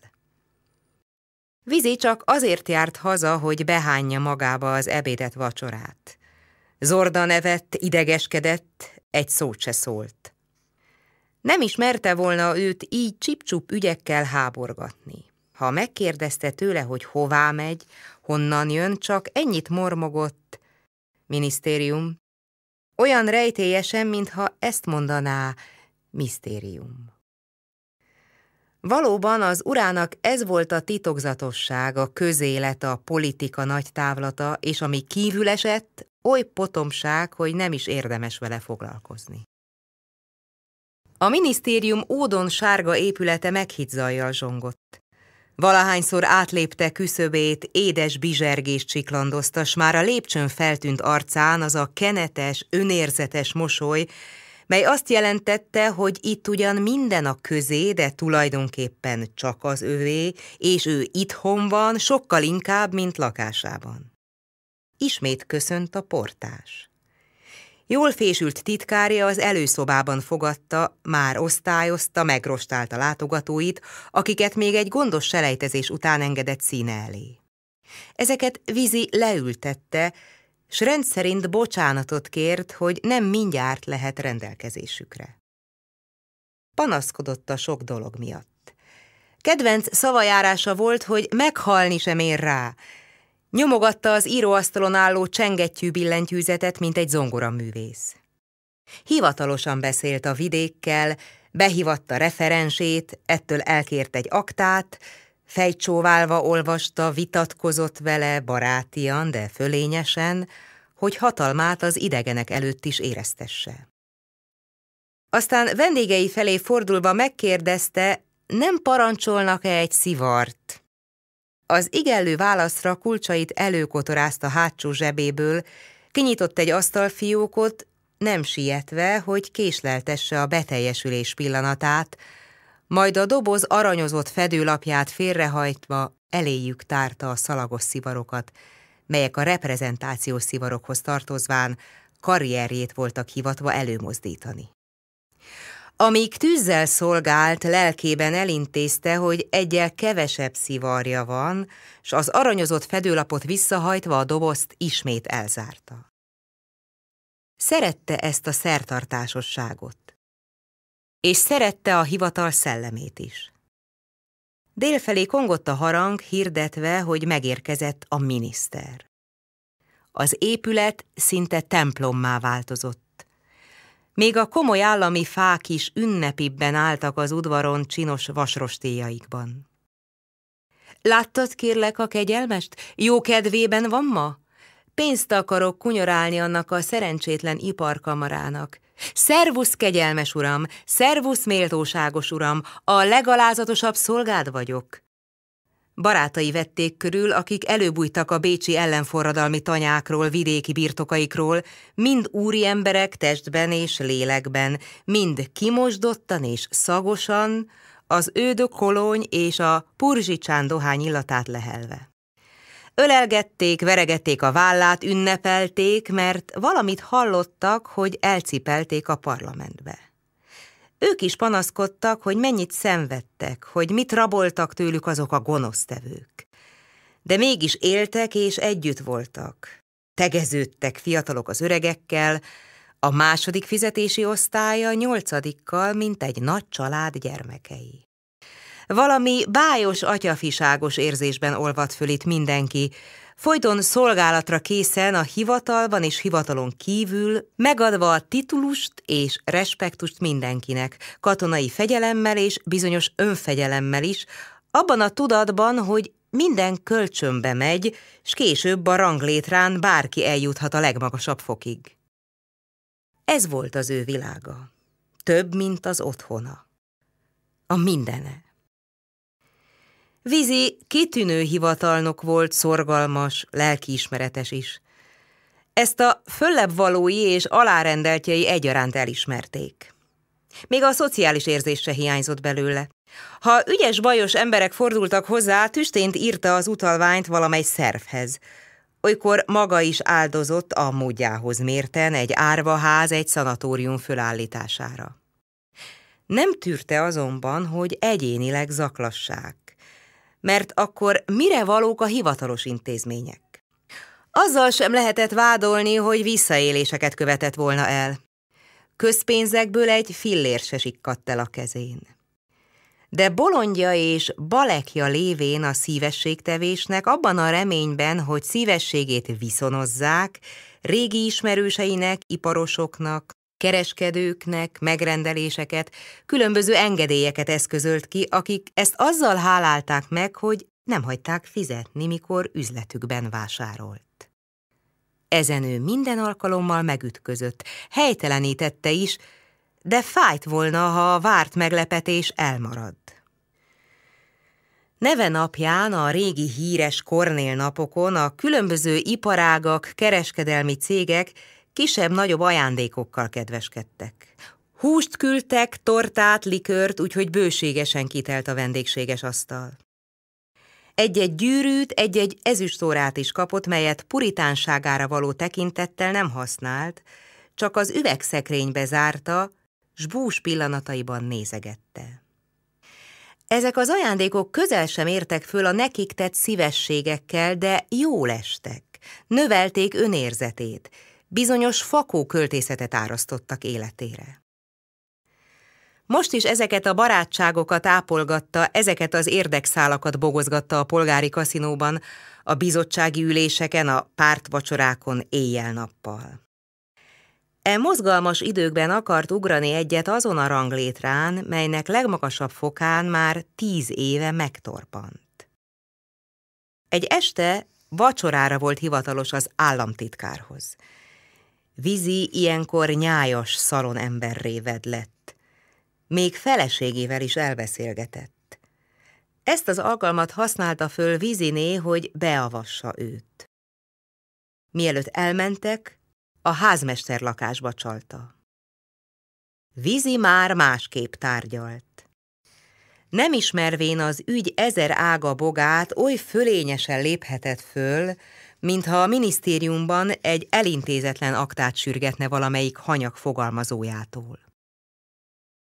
Vizi csak azért járt haza, hogy behányja magába az ebédet vacsorát. Zorda nevett, idegeskedett, egy szót se szólt. Nem is merte volna őt így csipcsup ügyekkel háborgatni. Ha megkérdezte tőle, hogy hová megy, honnan jön, csak ennyit mormogott. Minisztérium. Olyan rejtélyesen, mintha ezt mondaná, misztérium. Valóban az urának ez volt a titokzatosság, a közélet, a politika nagy távlata, és ami kívül esett, oly potomság, hogy nem is érdemes vele foglalkozni. A minisztérium ódon sárga épülete meghitt zajjal zsongott. Valahányszor átlépte küszöbét, édes bizsergés csiklandoztas, már a lépcsőn feltűnt arcán az a kenetes, önérzetes mosoly, mely azt jelentette, hogy itt ugyan minden a közé, de tulajdonképpen csak az övé, és ő itthon van, sokkal inkább, mint lakásában. Ismét köszönt a portás. Jól fésült titkárja az előszobában fogadta, már osztályozta, megrostálta látogatóit, akiket még egy gondos selejtezés után engedett színe elé. Ezeket Vizi leültette, s rendszerint bocsánatot kért, hogy nem mindjárt lehet rendelkezésükre. Panaszkodott a sok dolog miatt. Kedvenc szavajárása volt, hogy meghalni sem ér rá, Nyomogatta az íróasztalon álló csengettyű billentyűzetet, mint egy zongoraművész. Hivatalosan beszélt a vidékkel, behivatta referensét, ettől elkért egy aktát, fejcsóválva olvasta, vitatkozott vele barátian, de fölényesen, hogy hatalmát az idegenek előtt is éreztesse. Aztán vendégei felé fordulva megkérdezte, nem parancsolnak-e egy szivart? Az igellő válaszra kulcsait előkotorázta hátsó zsebéből, kinyitott egy asztalfiókot, nem sietve, hogy késleltesse a beteljesülés pillanatát, majd a doboz aranyozott fedőlapját félrehajtva eléjük tárta a szalagos szivarokat, melyek a reprezentációs szivarokhoz tartozván karrierjét voltak hivatva előmozdítani. Amíg tűzzel szolgált, lelkében elintézte, hogy egyel kevesebb szivarja van, s az aranyozott fedőlapot visszahajtva a dobozt ismét elzárta. Szerette ezt a szertartásosságot, és szerette a hivatal szellemét is. Délfelé kongott a harang, hirdetve, hogy megérkezett a miniszter. Az épület szinte templommá változott még a komoly állami fák is ünnepibben álltak az udvaron csinos vasrostéjaikban. Láttad, kérlek, a kegyelmest? Jó kedvében van ma? Pénzt akarok kunyorálni annak a szerencsétlen iparkamarának. Szervusz, kegyelmes uram! Szervusz, méltóságos uram! A legalázatosabb szolgád vagyok! Barátai vették körül, akik előbújtak a bécsi ellenforradalmi tanyákról, vidéki birtokaikról, mind úri emberek testben és lélekben, mind kimosdottan és szagosan, az ődök kolony és a purzsicsán dohány illatát lehelve. Ölelgették, veregették a vállát, ünnepelték, mert valamit hallottak, hogy elcipelték a parlamentbe. Ők is panaszkodtak, hogy mennyit szenvedtek, hogy mit raboltak tőlük azok a gonosztevők. De mégis éltek és együtt voltak. Tegeződtek fiatalok az öregekkel, a második fizetési osztálya nyolcadikkal, mint egy nagy család gyermekei. Valami bájos atyafiságos érzésben olvadt föl itt mindenki, folyton szolgálatra készen a hivatalban és hivatalon kívül, megadva a titulust és respektust mindenkinek, katonai fegyelemmel és bizonyos önfegyelemmel is, abban a tudatban, hogy minden kölcsönbe megy, s később a ranglétrán bárki eljuthat a legmagasabb fokig. Ez volt az ő világa. Több, mint az otthona. A mindene. Vizi kitűnő hivatalnok volt, szorgalmas, lelkiismeretes is. Ezt a föllebb valói és alárendeltjei egyaránt elismerték. Még a szociális érzés se hiányzott belőle. Ha ügyes, bajos emberek fordultak hozzá, tüstént írta az utalványt valamely szervhez. Olykor maga is áldozott a módjához mérten egy árvaház, egy szanatórium fölállítására. Nem tűrte azonban, hogy egyénileg zaklassák mert akkor mire valók a hivatalos intézmények? Azzal sem lehetett vádolni, hogy visszaéléseket követett volna el. Közpénzekből egy fillér se sikkadt el a kezén. De bolondja és balekja lévén a szívességtevésnek abban a reményben, hogy szívességét viszonozzák, régi ismerőseinek, iparosoknak, kereskedőknek megrendeléseket, különböző engedélyeket eszközölt ki, akik ezt azzal hálálták meg, hogy nem hagyták fizetni, mikor üzletükben vásárolt. Ezen ő minden alkalommal megütközött, helytelenítette is, de fájt volna, ha a várt meglepetés elmarad. Neve napján a régi híres Kornél napokon a különböző iparágak, kereskedelmi cégek kisebb-nagyobb ajándékokkal kedveskedtek. Húst küldtek, tortát, likört, úgyhogy bőségesen kitelt a vendégséges asztal. Egy-egy gyűrűt, egy-egy ezüstórát is kapott, melyet puritánságára való tekintettel nem használt, csak az üvegszekrénybe zárta, s bús pillanataiban nézegette. Ezek az ajándékok közel sem értek föl a nekik tett szívességekkel, de jól estek, növelték önérzetét, bizonyos fakó költészetet árasztottak életére. Most is ezeket a barátságokat ápolgatta, ezeket az érdekszálakat bogozgatta a polgári kaszinóban, a bizottsági üléseken, a pártvacsorákon éjjel-nappal. E mozgalmas időkben akart ugrani egyet azon a ranglétrán, melynek legmagasabb fokán már tíz éve megtorpant. Egy este vacsorára volt hivatalos az államtitkárhoz – Vizi ilyenkor nyájas szalon emberré vedlett. Még feleségével is elbeszélgetett. Ezt az alkalmat használta föl Viziné, hogy beavassa őt. Mielőtt elmentek, a házmester lakásba csalta. Vizi már másképp tárgyalt. Nem ismervén az ügy ezer ága bogát, oly fölényesen léphetett föl, mintha a minisztériumban egy elintézetlen aktát sürgetne valamelyik hanyag fogalmazójától.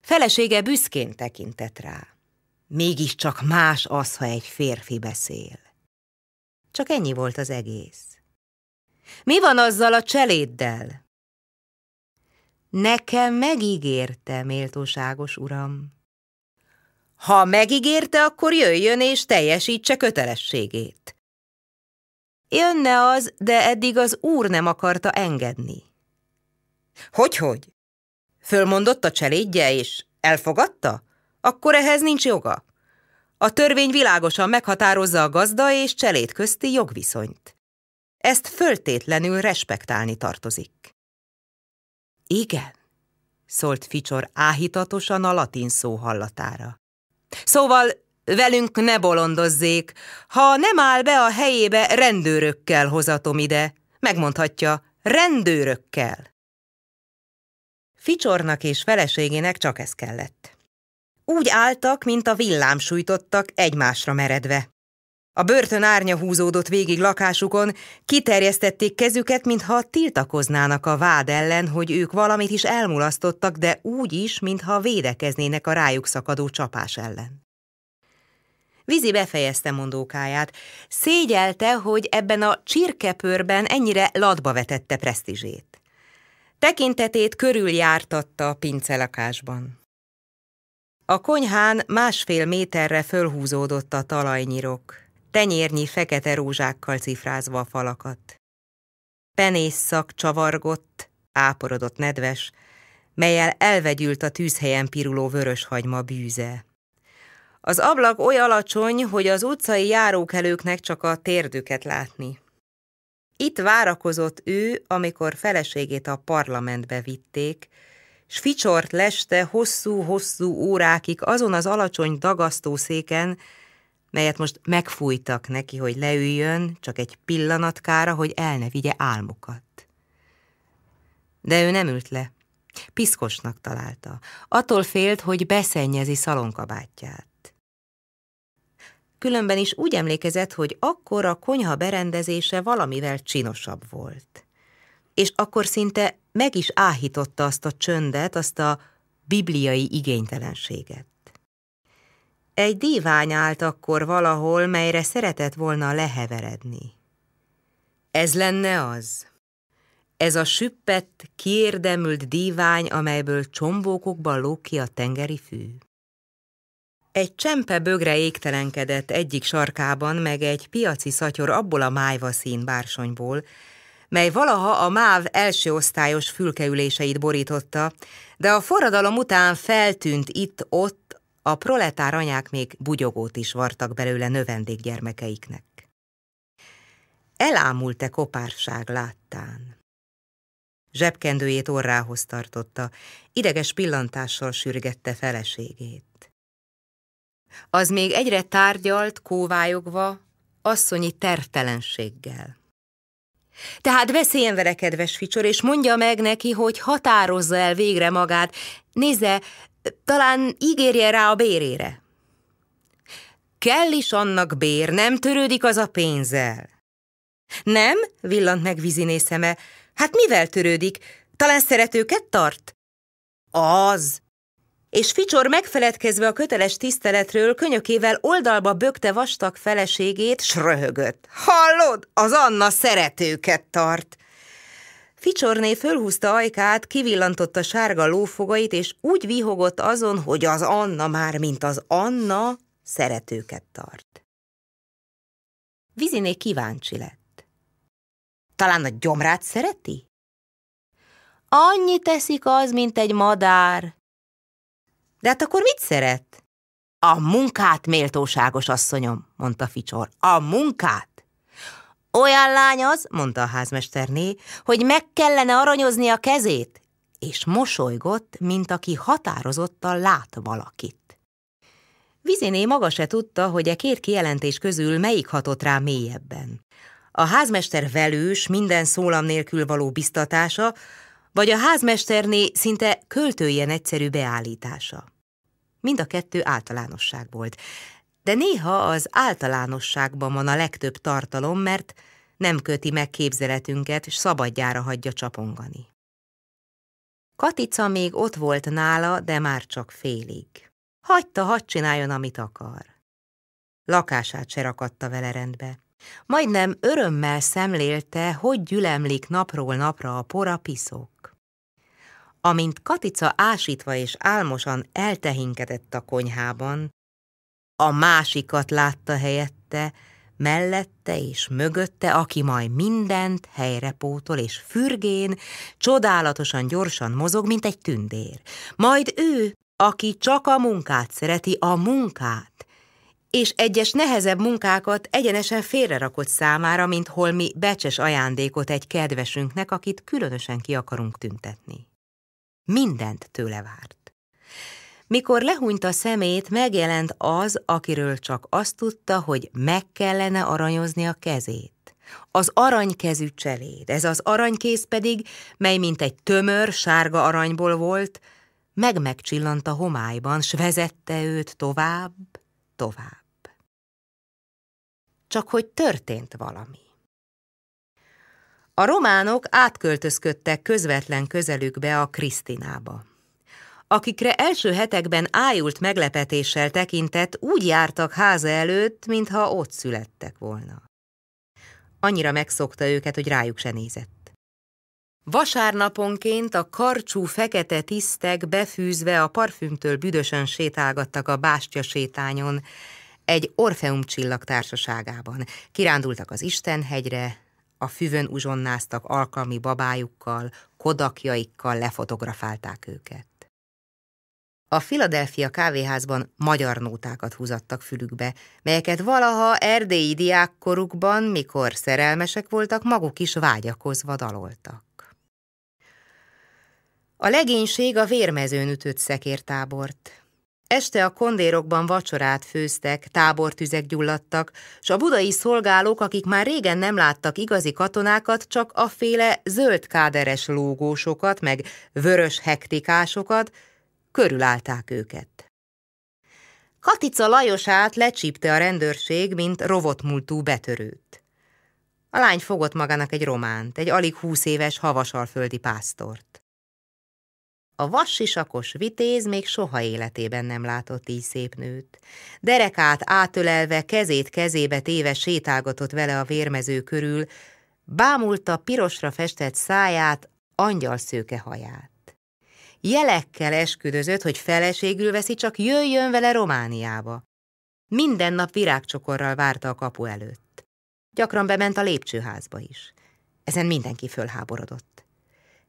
Felesége büszkén tekintett rá. Mégiscsak más az, ha egy férfi beszél. Csak ennyi volt az egész. Mi van azzal a cseléddel? Nekem megígérte, méltóságos uram. Ha megígérte, akkor jöjjön és teljesítse kötelességét. Jönne az, de eddig az úr nem akarta engedni. Hogyhogy? Fölmondott a cselédje és elfogadta? Akkor ehhez nincs joga. A törvény világosan meghatározza a gazda és cseléd közti jogviszonyt. Ezt föltétlenül respektálni tartozik. Igen, szólt Ficsor áhítatosan a latin szó hallatára. Szóval Velünk ne bolondozzék, ha nem áll be a helyébe, rendőrökkel hozatom ide. Megmondhatja, rendőrökkel. Ficsornak és feleségének csak ez kellett. Úgy álltak, mint a villám sújtottak, egymásra meredve. A börtön árnya húzódott végig lakásukon, kiterjesztették kezüket, mintha tiltakoznának a vád ellen, hogy ők valamit is elmulasztottak, de úgy is, mintha védekeznének a rájuk szakadó csapás ellen. Vizi befejezte mondókáját. Szégyelte, hogy ebben a csirkepörben ennyire latba vetette presztizsét. Tekintetét körüljártatta a pincelakásban. A konyhán másfél méterre fölhúzódott a talajnyirok, tenyérnyi fekete rózsákkal cifrázva a falakat. Penészszak csavargott, áporodott nedves, melyel elvegyült a tűzhelyen piruló vöröshagyma bűze. Az ablak oly alacsony, hogy az utcai járókelőknek csak a térdüket látni. Itt várakozott ő, amikor feleségét a parlamentbe vitték, s ficsort leste hosszú-hosszú órákig azon az alacsony dagasztószéken, melyet most megfújtak neki, hogy leüljön, csak egy pillanatkára, hogy el ne vigye álmokat. De ő nem ült le. Piszkosnak találta. Attól félt, hogy beszennyezi szalonkabátját különben is úgy emlékezett, hogy akkor a konyha berendezése valamivel csinosabb volt. És akkor szinte meg is áhította azt a csöndet, azt a bibliai igénytelenséget. Egy dívány állt akkor valahol, melyre szeretett volna leheveredni. Ez lenne az. Ez a süppett, kiérdemült dívány, amelyből csombókokban lók ki a tengeri fű. Egy csempe bögre égtelenkedett egyik sarkában, meg egy piaci szatyor abból a májva szín bársonyból, mely valaha a MÁV első osztályos fülkeüléseit borította, de a forradalom után feltűnt itt-ott, a proletár anyák még bugyogót is vartak belőle növendékgyermekeiknek. Elámult-e kopárság láttán? Zsebkendőjét orrához tartotta, ideges pillantással sürgette feleségét az még egyre tárgyalt, kóvályogva, asszonyi tertelenséggel. Tehát veszélyen vele, kedves Ficsor, és mondja meg neki, hogy határozza el végre magát. Nézze, talán ígérje rá a bérére. Kell is annak bér, nem törődik az a pénzzel. Nem? villant meg vizinészeme. Hát mivel törődik? Talán szeretőket tart? Az, és Ficsor megfeledkezve a köteles tiszteletről könyökével oldalba bökte vastag feleségét, s röhögött. Hallod, az Anna szeretőket tart! Ficsorné fölhúzta ajkát, kivillantotta sárga lófogait, és úgy vihogott azon, hogy az Anna már, mint az Anna, szeretőket tart. Viziné kíváncsi lett. Talán a gyomrát szereti? Annyi teszik az, mint egy madár, de hát akkor mit szeret? A munkát, méltóságos asszonyom, mondta Ficsor. A munkát! Olyan lány az, mondta a házmesterné, hogy meg kellene aranyozni a kezét, és mosolygott, mint aki határozottan lát valakit. Viziné maga se tudta, hogy a e két kijelentés közül melyik hatott rá mélyebben. A házmester velős, minden szólam nélkül való biztatása, vagy a házmesterné szinte költőjen egyszerű beállítása. Mind a kettő általánosság volt, de néha az általánosságban van a legtöbb tartalom, mert nem köti meg képzeletünket, és szabadjára hagyja csapongani. Katica még ott volt nála, de már csak félig. Hagyta, hadd csináljon, amit akar. Lakását se rakatta vele rendbe. Majdnem örömmel szemlélte, hogy gyülemlik napról napra a pora piszok. Amint Katica ásítva és álmosan eltehinkedett a konyhában, a másikat látta helyette, mellette és mögötte, aki majd mindent helyrepótol, és fürgén, csodálatosan gyorsan mozog, mint egy tündér. Majd ő, aki csak a munkát szereti, a munkát, és egyes nehezebb munkákat egyenesen félrerakott számára, mint holmi becses ajándékot egy kedvesünknek, akit különösen ki akarunk tüntetni. Mindent tőle várt. Mikor lehúnyt a szemét, megjelent az, akiről csak azt tudta, hogy meg kellene aranyozni a kezét. Az aranykezű cseléd, ez az aranykész pedig, mely mint egy tömör sárga aranyból volt, meg megcsillant a homályban, s vezette őt tovább, tovább csak hogy történt valami. A románok átköltözködtek közvetlen közelükbe a Krisztinába. Akikre első hetekben ájult meglepetéssel tekintett, úgy jártak háza előtt, mintha ott születtek volna. Annyira megszokta őket, hogy rájuk se nézett. Vasárnaponként a karcsú fekete tisztek befűzve a parfümtől büdösen sétálgattak a bástya sétányon, egy Orfeum csillag társaságában. Kirándultak az Istenhegyre, a füvön uzsonnáztak alkalmi babájukkal, kodakjaikkal lefotografálták őket. A Philadelphia kávéházban magyar nótákat húzattak fülükbe, melyeket valaha erdélyi diákkorukban, mikor szerelmesek voltak, maguk is vágyakozva daloltak. A legénység a vérmezőn ütött szekértábort, Este a kondérokban vacsorát főztek, tábortüzek gyulladtak, s a budai szolgálók, akik már régen nem láttak igazi katonákat, csak a féle zöld káderes lógósokat, meg vörös hektikásokat, körülállták őket. Katica Lajosát lecsípte a rendőrség, mint rovotmultú betörőt. A lány fogott magának egy románt, egy alig húsz éves havasalföldi pásztort. A vassisakos vitéz még soha életében nem látott így szép nőt. Derekát átölelve, kezét kezébe téve sétálgatott vele a vérmező körül, bámulta pirosra festett száját, angyalszőke haját. Jelekkel esküdözött, hogy feleségül veszi, csak jöjjön vele Romániába. Minden nap virágcsokorral várta a kapu előtt. Gyakran bement a lépcsőházba is. Ezen mindenki fölháborodott.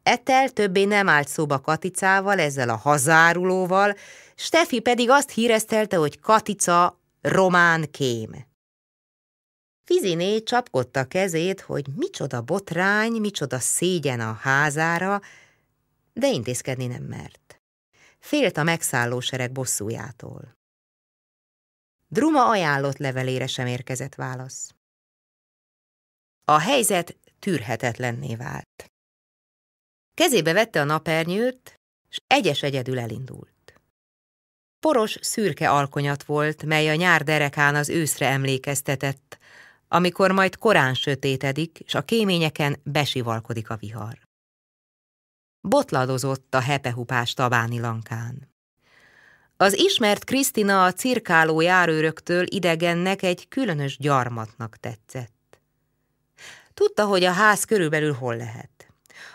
Etel többé nem állt szóba Katicával, ezzel a hazárulóval, Stefi pedig azt híresztelte, hogy Katica román kém. Fiziné csapkodta kezét, hogy micsoda botrány, micsoda szégyen a házára, de intézkedni nem mert. Félt a megszálló sereg bosszújától. Druma ajánlott levelére sem érkezett válasz. A helyzet tűrhetetlenné vált. Kezébe vette a napernyőt, és egyes egyedül elindult. Poros, szürke alkonyat volt, mely a nyár derekán az őszre emlékeztetett, amikor majd korán sötétedik, és a kéményeken besivalkodik a vihar. Botladozott a hepehupás tabáni lankán. Az ismert Krisztina a cirkáló járőröktől idegennek egy különös gyarmatnak tetszett. Tudta, hogy a ház körülbelül hol lehet.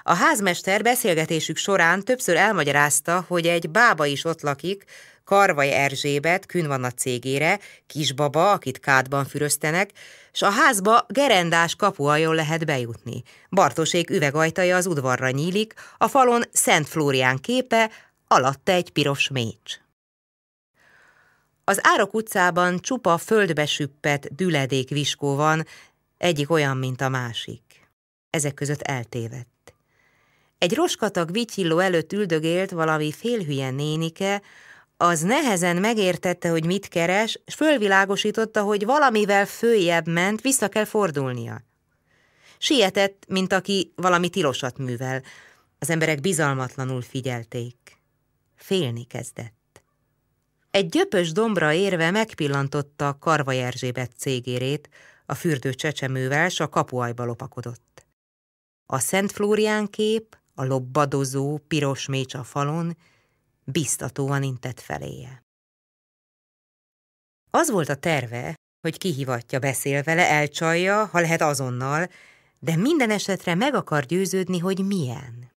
A házmester beszélgetésük során többször elmagyarázta, hogy egy bába is ott lakik, Karvaj Erzsébet, kün van a cégére, kisbaba, akit kádban füröztenek, s a házba gerendás kapuajon lehet bejutni. Bartosék üvegajtaja az udvarra nyílik, a falon Szent Flórián képe, alatta egy piros mécs. Az Árok utcában csupa földbe süppet düledék viskó van, egyik olyan, mint a másik. Ezek között eltévedt. Egy roskatag vityilló előtt üldögélt valami félhülye nénike, az nehezen megértette, hogy mit keres, és fölvilágosította, hogy valamivel följebb ment, vissza kell fordulnia. Sietett, mint aki valami tilosat művel. Az emberek bizalmatlanul figyelték. Félni kezdett. Egy gyöpös dombra érve megpillantotta a Karvaj Erzsébet cégérét, a fürdő csecsemővel s a kapuajba lopakodott. A Szent Flórián kép a lobbadozó, piros mécs a falon, biztatóan intett feléje. Az volt a terve, hogy kihivatja, beszél vele, elcsalja, ha lehet azonnal, de minden esetre meg akar győződni, hogy milyen.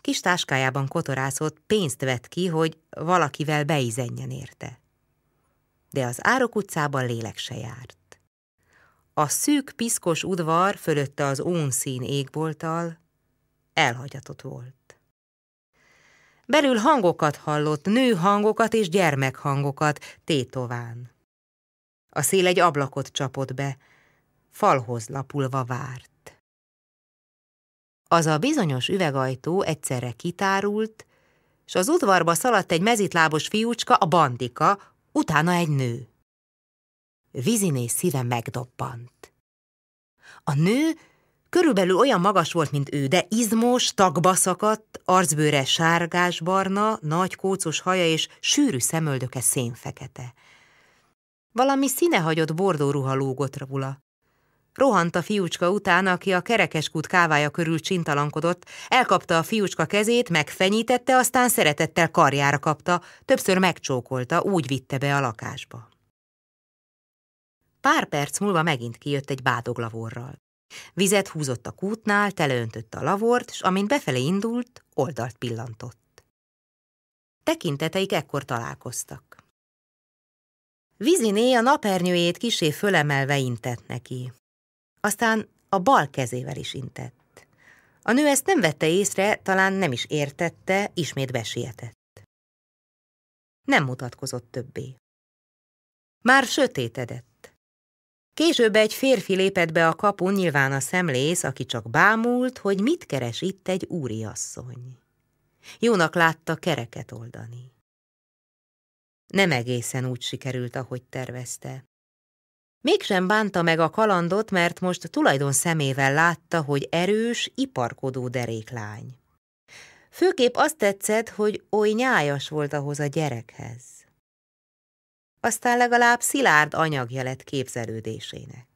Kis táskájában kotorászott, pénzt vett ki, hogy valakivel beizenjen érte. De az Árok utcában lélek se járt. A szűk, piszkos udvar fölötte az ónszín égbolttal, elhagyatott volt. Belül hangokat hallott, nő hangokat és gyermekhangokat, tétován. A szél egy ablakot csapott be, falhoz lapulva várt. Az a bizonyos üvegajtó egyszerre kitárult, és az udvarba szaladt egy mezitlábos fiúcska, a bandika, utána egy nő. Viziné szíve megdobbant. A nő Körülbelül olyan magas volt, mint ő, de izmos, tagba szakadt, arcbőre sárgásbarna, nagy kócos haja és sűrű szemöldöke szénfekete. Valami színehagyott bordó ruha lógott róla. Rohant a fiúcska után, aki a kerekeskút kávája körül csintalankodott, elkapta a fiúcska kezét, megfenyítette, aztán szeretettel karjára kapta, többször megcsókolta, úgy vitte be a lakásba. Pár perc múlva megint kijött egy bádoglavorral. Vizet húzott a kútnál, teleöntött a lavort, s amint befelé indult, oldalt pillantott. Tekinteteik ekkor találkoztak. Viziné a napernyőjét kisé fölemelve intett neki. Aztán a bal kezével is intett. A nő ezt nem vette észre, talán nem is értette, ismét besietett. Nem mutatkozott többé. Már sötétedett. Később egy férfi lépett be a kapun, nyilván a szemlész, aki csak bámult, hogy mit keres itt egy úriasszony. Jónak látta kereket oldani. Nem egészen úgy sikerült, ahogy tervezte. Mégsem bánta meg a kalandot, mert most tulajdon szemével látta, hogy erős, iparkodó deréklány. Főképp azt tetszett, hogy oly nyájas volt ahhoz a gyerekhez aztán legalább szilárd anyagja lett képzelődésének.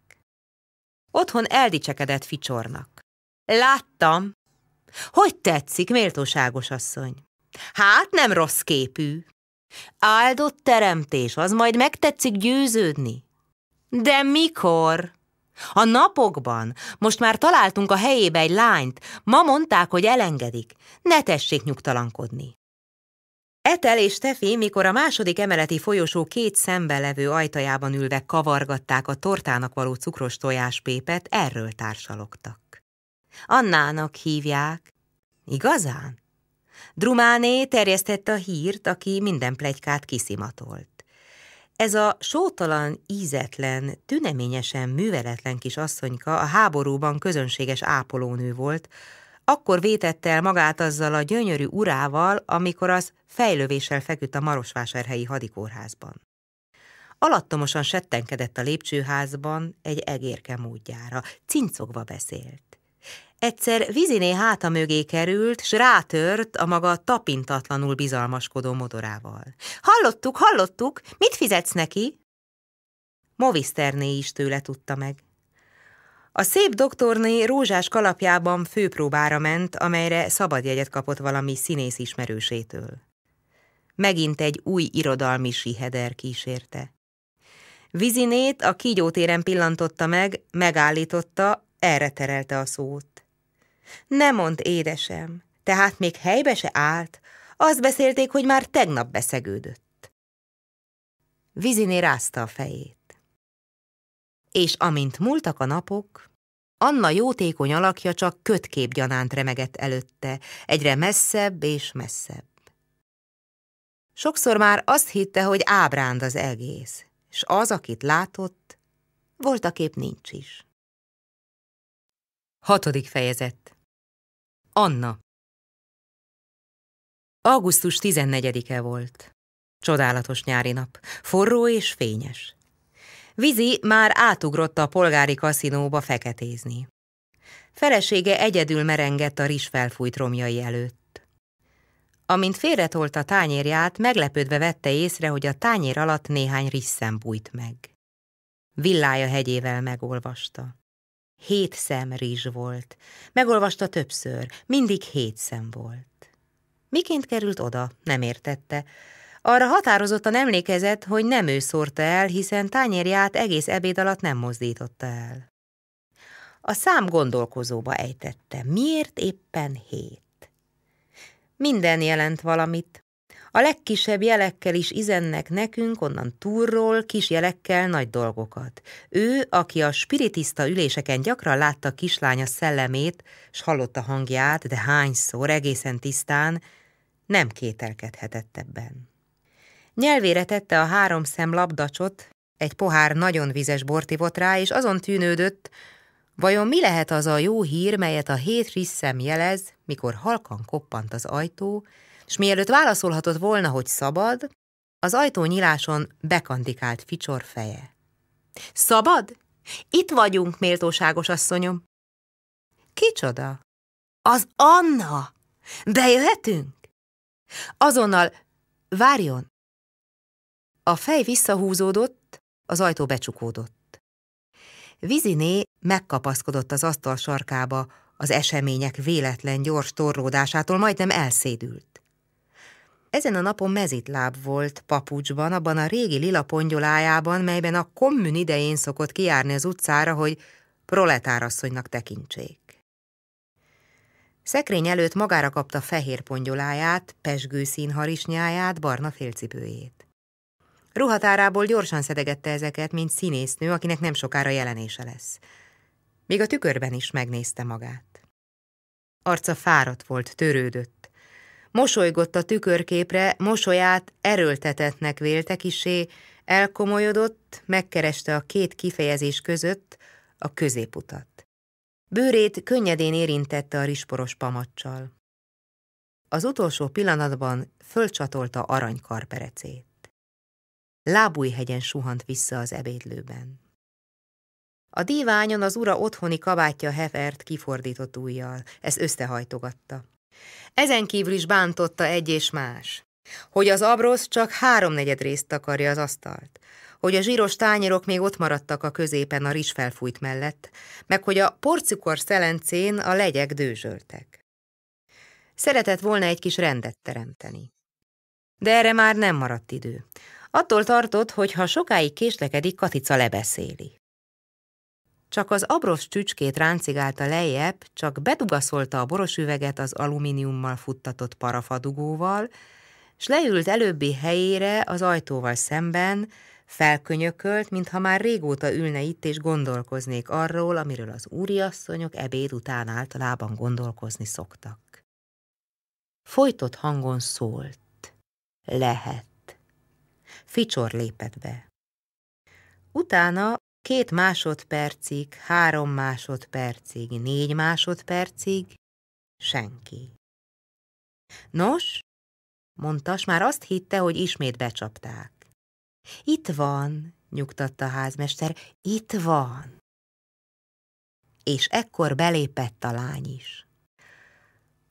Otthon eldicsekedett Ficsornak. Láttam. Hogy tetszik, méltóságos asszony? Hát nem rossz képű. Áldott teremtés, az majd megtetszik győződni. De mikor? A napokban. Most már találtunk a helyébe egy lányt. Ma mondták, hogy elengedik. Ne tessék nyugtalankodni. Etel és Tefi, mikor a második emeleti folyosó két szembe levő ajtajában ülve kavargatták a tortának való cukros tojáspépet, erről társalogtak. Annának hívják. Igazán? Drumáné terjesztette a hírt, aki minden plegykát kiszimatolt. Ez a sótalan, ízetlen, tüneményesen műveletlen kis asszonyka a háborúban közönséges ápolónő volt, akkor vétette el magát azzal a gyönyörű urával, amikor az fejlövéssel feküdt a Marosvásárhelyi hadikórházban. Alattomosan settenkedett a lépcsőházban egy egérke módjára, cincogva beszélt. Egyszer viziné háta mögé került, s rátört a maga tapintatlanul bizalmaskodó modorával. Hallottuk, hallottuk, mit fizetsz neki? Moviszterné is tőle tudta meg. A szép doktorné rózsás kalapjában főpróbára ment, amelyre szabad jegyet kapott valami színész ismerősétől. Megint egy új irodalmi siheder kísérte. Vizinét a kígyótéren pillantotta meg, megállította, erre terelte a szót. Ne mond édesem, tehát még helybe se állt, azt beszélték, hogy már tegnap beszegődött. Viziné rázta a fejét és amint múltak a napok, Anna jótékony alakja csak kötkép gyanánt remegett előtte, egyre messzebb és messzebb. Sokszor már azt hitte, hogy ábránd az egész, és az, akit látott, voltaképp nincs is. Hatodik fejezet Anna Augusztus 14-e volt. Csodálatos nyári nap, forró és fényes. Vizi már átugrott a polgári kaszinóba feketézni. Felesége egyedül merengett a rizs felfújt romjai előtt. Amint félretolt a tányérját, meglepődve vette észre, hogy a tányér alatt néhány risszem bújt meg. Villája hegyével megolvasta. Hét szem rizs volt. Megolvasta többször, mindig hét szem volt. Miként került oda, nem értette, arra határozottan emlékezett, hogy nem ő szórta el, hiszen tányérját egész ebéd alatt nem mozdította el. A szám gondolkozóba ejtette, miért éppen hét. Minden jelent valamit. A legkisebb jelekkel is izennek nekünk, onnan túrról kis jelekkel nagy dolgokat. Ő, aki a spiritista üléseken gyakran látta kislánya szellemét, s hallotta hangját, de hányszor, egészen tisztán, nem kételkedhetett ebben. Nyelvére tette a három szem labdacsot, egy pohár nagyon vizes bort ivott rá, és azon tűnődött, vajon mi lehet az a jó hír, melyet a hét risszem jelez, mikor halkan koppant az ajtó, és mielőtt válaszolhatott volna, hogy szabad, az ajtó nyiláson bekandikált ficsor feje. Szabad? Itt vagyunk, méltóságos asszonyom. Kicsoda? Az Anna! Bejöhetünk? Azonnal, várjon, a fej visszahúzódott, az ajtó becsukódott. Viziné megkapaszkodott az asztal sarkába az események véletlen gyors torlódásától, majdnem elszédült. Ezen a napon mezitláb volt papucsban, abban a régi lila pongyolájában, melyben a kommun idején szokott kijárni az utcára, hogy proletárasszonynak tekintsék. Szekrény előtt magára kapta fehér pongyoláját, pesgő színharisnyáját, barna félcipőjét. Ruhatárából gyorsan szedegette ezeket, mint színésznő, akinek nem sokára jelenése lesz. Még a tükörben is megnézte magát. Arca fáradt volt, törődött. Mosolygott a tükörképre, mosolyát erőltetetnek vélte kisé, elkomolyodott, megkereste a két kifejezés között a középutat. Bőrét könnyedén érintette a risporos pamacsal. Az utolsó pillanatban fölcsatolta aranykarperecét lábújhegyen suhant vissza az ebédlőben. A díványon az ura otthoni kabátja hevert kifordított ujjal, ezt összehajtogatta. Ezen kívül is bántotta egy és más, hogy az abrosz csak háromnegyed részt takarja az asztalt, hogy a zsíros tányérok még ott maradtak a középen a rizsfelfújt mellett, meg hogy a porcukor szelencén a legyek dőzsöltek. Szeretett volna egy kis rendet teremteni. De erre már nem maradt idő. Attól tartott, hogy ha sokáig késlekedik, Katica lebeszéli. Csak az abrosz csücskét ráncigálta lejjebb, csak bedugaszolta a borosüveget az alumíniummal futtatott parafadugóval, s leült előbbi helyére az ajtóval szemben, felkönyökölt, mintha már régóta ülne itt és gondolkoznék arról, amiről az úriasszonyok ebéd után általában gondolkozni szoktak. Folytott hangon szólt. Lehet. Ficsor lépett be. Utána két másodpercig, három másodpercig, négy másodpercig senki. Nos, mondta, s már azt hitte, hogy ismét becsapták. Itt van, nyugtatta a házmester, itt van. És ekkor belépett a lány is.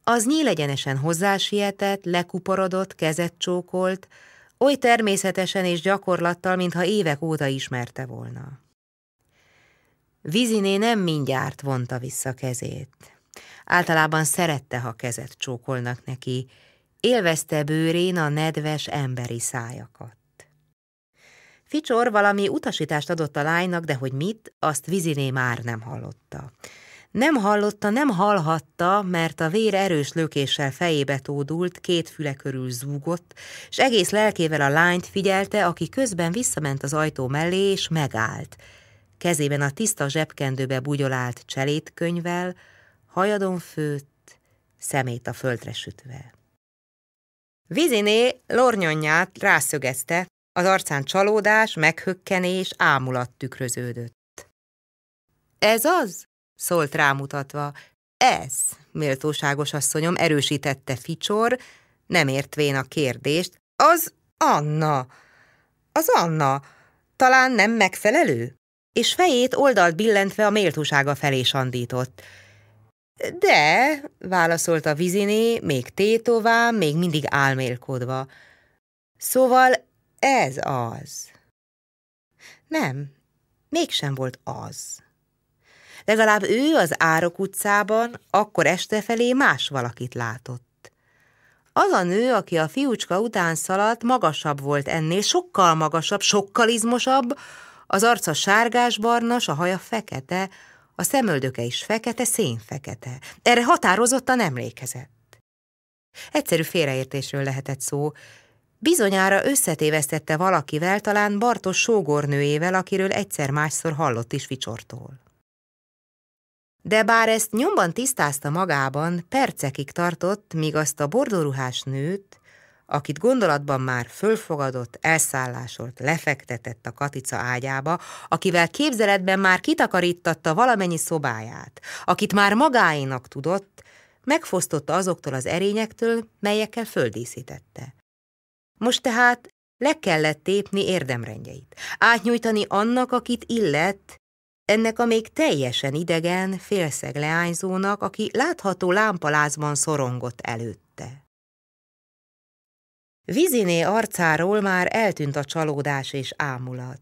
Az nyílegyenesen hozzásietett, lekuporodott, kezet csókolt, oly természetesen és gyakorlattal, mintha évek óta ismerte volna. Viziné nem mindjárt vonta vissza kezét. Általában szerette, ha kezet csókolnak neki, élvezte bőrén a nedves emberi szájakat. Ficsor valami utasítást adott a lánynak, de hogy mit, azt Viziné már nem hallotta. Nem hallotta, nem hallhatta, mert a vér erős lökéssel fejébe tódult, két füle körül zúgott, és egész lelkével a lányt figyelte, aki közben visszament az ajtó mellé, és megállt. Kezében a tiszta zsebkendőbe bugyolált cselétkönyvvel, hajadon főtt, szemét a földre sütve. Viziné lornyonját rászögezte, az arcán csalódás, meghökkenés, ámulat tükröződött. Ez az? szólt rámutatva. Ez, méltóságos asszonyom, erősítette Ficsor, nem értvén a kérdést. Az Anna. Az Anna. Talán nem megfelelő? És fejét oldalt billentve a méltósága felé sandított. De, válaszolta Viziné, még tétová, még mindig álmélkodva. Szóval ez az. Nem, mégsem volt az. Legalább ő az Árok utcában akkor este felé más valakit látott. Az a nő, aki a fiúcska után szaladt, magasabb volt ennél, sokkal magasabb, sokkal izmosabb, az arca sárgás-barnas, a haja fekete, a szemöldöke is fekete, szénfekete. Erre határozottan emlékezett. Egyszerű félreértésről lehetett szó. Bizonyára összetévesztette valakivel, talán Bartos sógornőjével, akiről egyszer-másszor hallott is vicsortól. De bár ezt nyomban tisztázta magában, percekig tartott, míg azt a bordóruhás nőt, akit gondolatban már fölfogadott, elszállásolt, lefektetett a katica ágyába, akivel képzeletben már kitakarítatta valamennyi szobáját, akit már magáénak tudott, megfosztotta azoktól az erényektől, melyekkel földíszítette. Most tehát le kellett tépni érdemrendjeit, átnyújtani annak, akit illett ennek a még teljesen idegen, félszeg leányzónak, aki látható lámpalázban szorongott előtte. Viziné arcáról már eltűnt a csalódás és ámulat.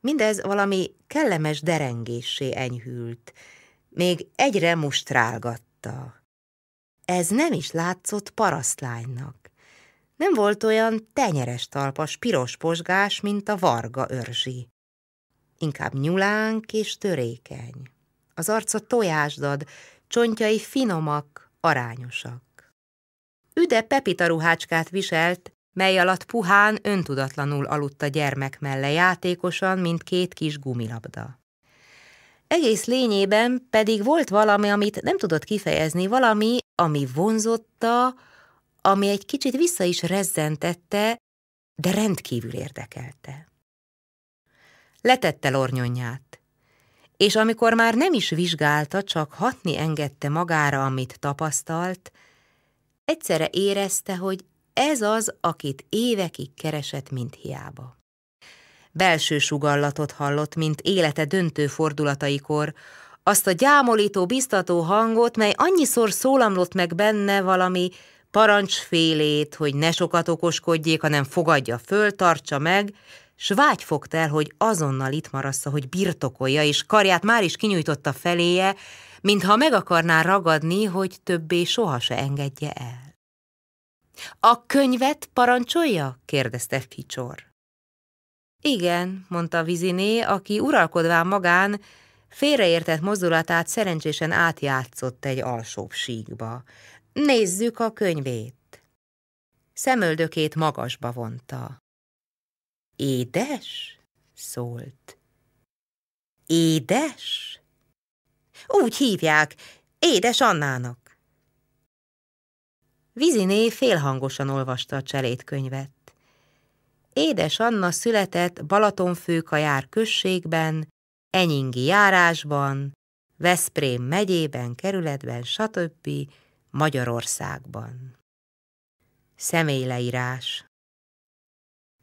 Mindez valami kellemes derengéssé enyhült, még egyre mustrálgatta. Ez nem is látszott parasztlánynak. Nem volt olyan tenyeres talpas piros posgás, mint a varga örzsi inkább nyulánk és törékeny. Az arca tojásdad, csontjai finomak, arányosak. Üde pepita ruhácskát viselt, mely alatt puhán, öntudatlanul aludt a gyermek melle játékosan, mint két kis gumilabda. Egész lényében pedig volt valami, amit nem tudott kifejezni, valami, ami vonzotta, ami egy kicsit vissza is rezzentette, de rendkívül érdekelte letette lornyonját. És amikor már nem is vizsgálta, csak hatni engedte magára, amit tapasztalt, egyszerre érezte, hogy ez az, akit évekig keresett, mint hiába. Belső sugallatot hallott, mint élete döntő fordulataikor, azt a gyámolító, biztató hangot, mely annyiszor szólamlott meg benne valami parancsfélét, hogy ne sokat okoskodjék, hanem fogadja föl, tartsa meg, s vágy fogta el, hogy azonnal itt marassza, hogy birtokolja, és karját már is kinyújtotta feléje, mintha meg akarná ragadni, hogy többé soha se engedje el. A könyvet parancsolja? kérdezte Ficsor. Igen, mondta Viziné, aki uralkodván magán félreértett mozdulatát szerencsésen átjátszott egy alsóbb síkba. Nézzük a könyvét. Szemöldökét magasba vonta. Édes? szólt. Édes? Úgy hívják, édes Annának. Viziné félhangosan olvasta a cselétkönyvet. Édes Anna született Balatonfőkajár községben, Enyingi járásban, Veszprém megyében, kerületben, stb. Magyarországban. Személyleírás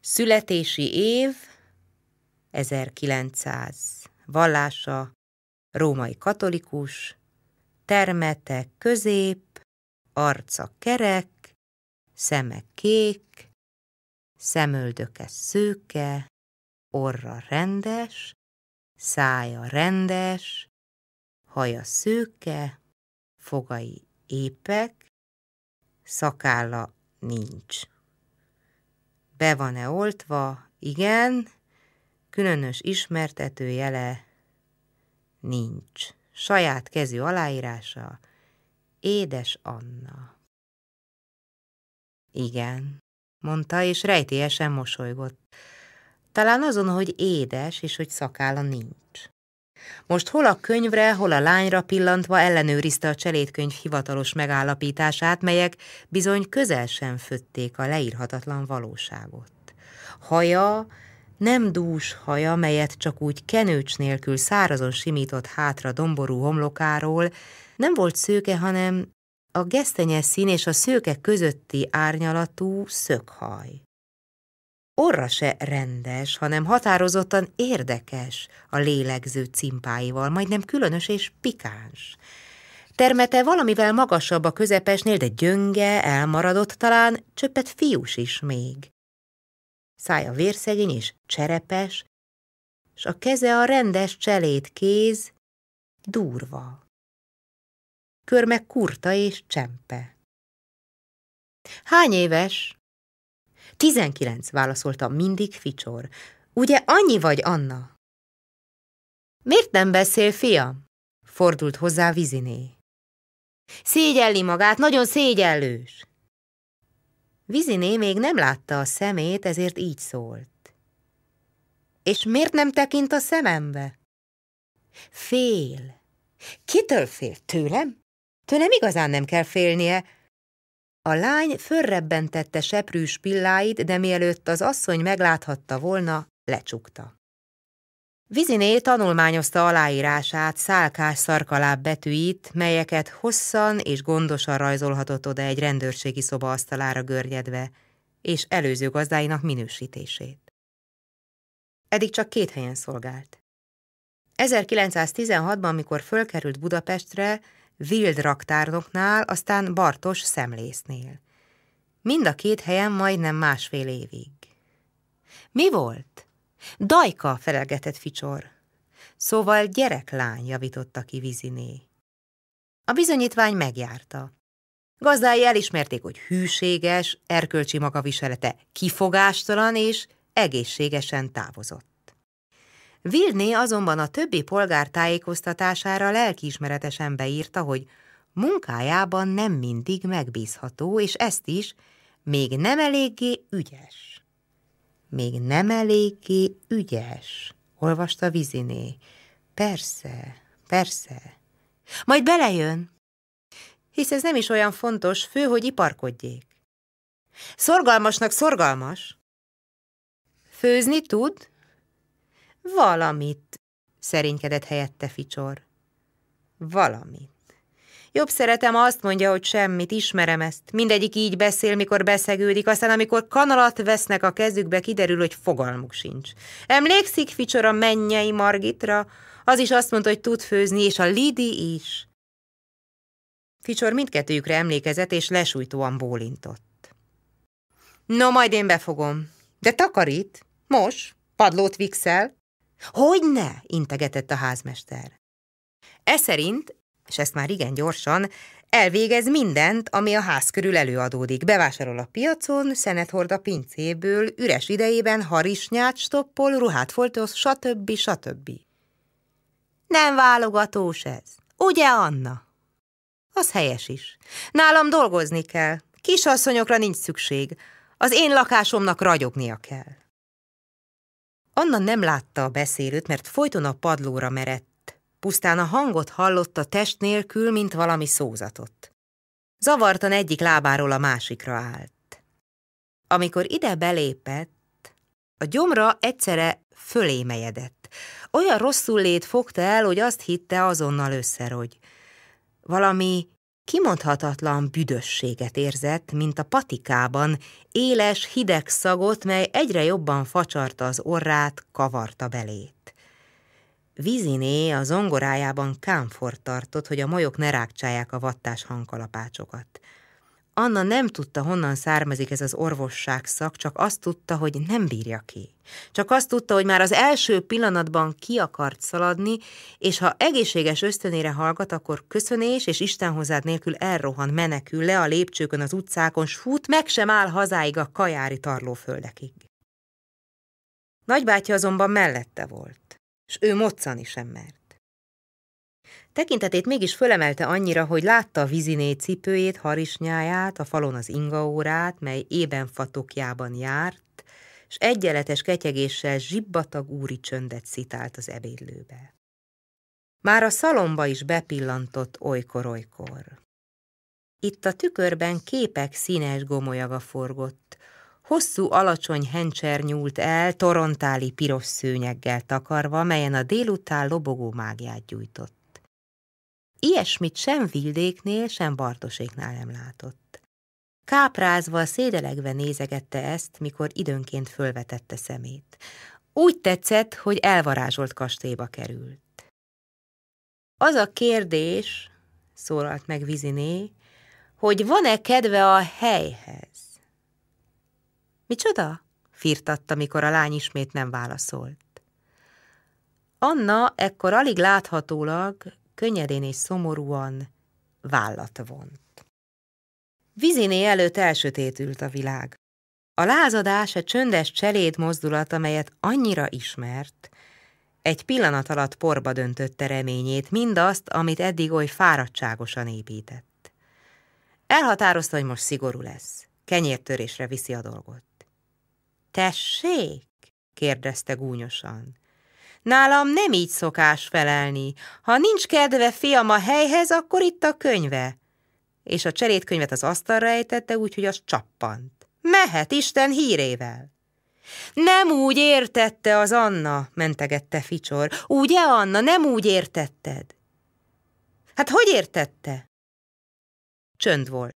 Születési év 1900. Vallása római katolikus, termete közép, arca kerek, szeme kék, szemöldöke szőke, orra rendes, szája rendes, haja szőke, fogai épek, szakálla nincs. Be van-e oltva? Igen. Különös ismertetőjele nincs. Saját kezű aláírása Édes Anna. Igen, mondta, és rejtélyesen mosolygott. Talán azon, hogy édes, és hogy szakála nincs. Most hol a könyvre, hol a lányra pillantva ellenőrizte a cselédkönyv hivatalos megállapítását, melyek bizony közel sem fötték a leírhatatlan valóságot. Haja, nem dús haja, melyet csak úgy kenőcs nélkül szárazon simított hátra domború homlokáról, nem volt szőke, hanem a gesztenyes szín és a szőke közötti árnyalatú szökhaj orra se rendes, hanem határozottan érdekes a lélegző cimpáival, majdnem különös és pikáns. Termete valamivel magasabb a közepesnél, de gyönge, elmaradott talán, csöppet fiús is még. Szája vérszegény és cserepes, s a keze a rendes cselét kéz, durva. Körme kurta és csempe. Hány éves? Tizenkilenc, válaszolta mindig Ficsor. Ugye annyi vagy, Anna? Miért nem beszél, fia? Fordult hozzá Viziné. Szégyelli magát, nagyon szégyellős. Viziné még nem látta a szemét, ezért így szólt. És miért nem tekint a szemembe? Fél. Kitől fél? Tőlem? Tőlem igazán nem kell félnie, a lány fölrebbentette seprűs pilláit, de mielőtt az asszony megláthatta volna, lecsukta. Viziné tanulmányozta aláírását, szálkás szarkaláb betűit, melyeket hosszan és gondosan rajzolhatott oda egy rendőrségi szoba asztalára görnyedve, és előző gazdáinak minősítését. Eddig csak két helyen szolgált. 1916-ban, amikor fölkerült Budapestre, Vild raktárnoknál, aztán Bartos szemlésznél. Mind a két helyen majdnem másfél évig. Mi volt? Dajka, felelgetett Ficsor. Szóval gyereklány javította ki Viziné. A bizonyítvány megjárta. Gazdái elismerték, hogy hűséges, erkölcsi magaviselete kifogástalan és egészségesen távozott. Vilné azonban a többi polgár tájékoztatására lelkiismeretesen beírta, hogy munkájában nem mindig megbízható, és ezt is még nem eléggé ügyes. Még nem eléggé ügyes, olvasta Viziné. Persze, persze. Majd belejön, hisz ez nem is olyan fontos, fő, hogy iparkodjék. Szorgalmasnak szorgalmas. Főzni tud? Valamit, szerénykedett helyette Ficsor. Valamit. Jobb szeretem, azt mondja, hogy semmit, ismerem ezt. Mindegyik így beszél, mikor beszegődik, aztán amikor kanalat vesznek a kezükbe, kiderül, hogy fogalmuk sincs. Emlékszik Ficsor a mennyei Margitra? Az is azt mondta, hogy tud főzni, és a Lidi is. Ficsor mindkettőjükre emlékezett, és lesújtóan bólintott. No, majd én befogom. De takarít? Most? Padlót vixel? Hogyne, integetett a házmester. E szerint, és ezt már igen gyorsan, elvégez mindent, ami a ház körül előadódik. Bevásárol a piacon, szenet hord a pincéből, üres idejében harisnyát stoppol, ruhát foltoz, stb. stb. Nem válogatós ez. Ugye, Anna? Az helyes is. Nálam dolgozni kell. Kisasszonyokra nincs szükség. Az én lakásomnak ragyognia kell. Anna nem látta a beszélőt, mert folyton a padlóra merett. Pusztán a hangot hallotta test nélkül, mint valami szózatot. Zavartan egyik lábáról a másikra állt. Amikor ide belépett, a gyomra egyszerre fölémelyedett. Olyan rosszul lét fogta el, hogy azt hitte azonnal összerogy. Valami Kimondhatatlan büdösséget érzett, mint a patikában, éles, hideg szagot, mely egyre jobban facsarta az orrát, kavarta belét. Viziné a zongorájában kámfort tartott, hogy a molyok ne rákcsálják a vattás hangkalapácsokat. Anna nem tudta, honnan származik ez az orvosság szak, csak azt tudta, hogy nem bírja ki. Csak azt tudta, hogy már az első pillanatban ki akart szaladni, és ha egészséges ösztönére hallgat, akkor köszönés és Isten hozzád nélkül elrohan, menekül le a lépcsőkön az utcákon, s fut, meg sem áll hazáig a kajári tarlóföldekig. Nagybátyja azonban mellette volt, és ő moccani sem mert. Tekintetét mégis fölemelte annyira, hogy látta a viziné cipőjét, harisnyáját, a falon az ingaórát, mely ében fatokjában járt, és egyeletes ketyegéssel zsibbatag úri csöndet szitált az ebédlőbe. Már a szalomba is bepillantott olykor-olykor. Itt a tükörben képek színes gomolyaga forgott, hosszú alacsony hencser nyúlt el, torontáli piros szőnyeggel takarva, melyen a délután lobogó mágiát gyújtott. Ilyesmit sem Vildéknél, sem Bartoséknál nem látott. Káprázva, szédelegve nézegette ezt, mikor időnként fölvetette szemét. Úgy tetszett, hogy elvarázsolt kastélyba került. Az a kérdés, szólalt meg Viziné, hogy van-e kedve a helyhez. Micsoda? firtatta, mikor a lány ismét nem válaszolt. Anna ekkor alig láthatólag, könnyedén és szomorúan vállat vont. Viziné előtt elsötétült a világ. A lázadás a csöndes cseléd mozdulat, amelyet annyira ismert, egy pillanat alatt porba döntötte reményét, mindazt, amit eddig oly fáradtságosan épített. Elhatározta, hogy most szigorú lesz. Kenyértörésre viszi a dolgot. Tessék? kérdezte gúnyosan. Nálam nem így szokás felelni. Ha nincs kedve fiam a helyhez, akkor itt a könyve. És a cserétkönyvet az asztalra ejtette, úgyhogy az csappant. Mehet Isten hírével. Nem úgy értette az Anna, mentegette Ficsor. Ugye, Anna, nem úgy értetted? Hát hogy értette? Csönd volt.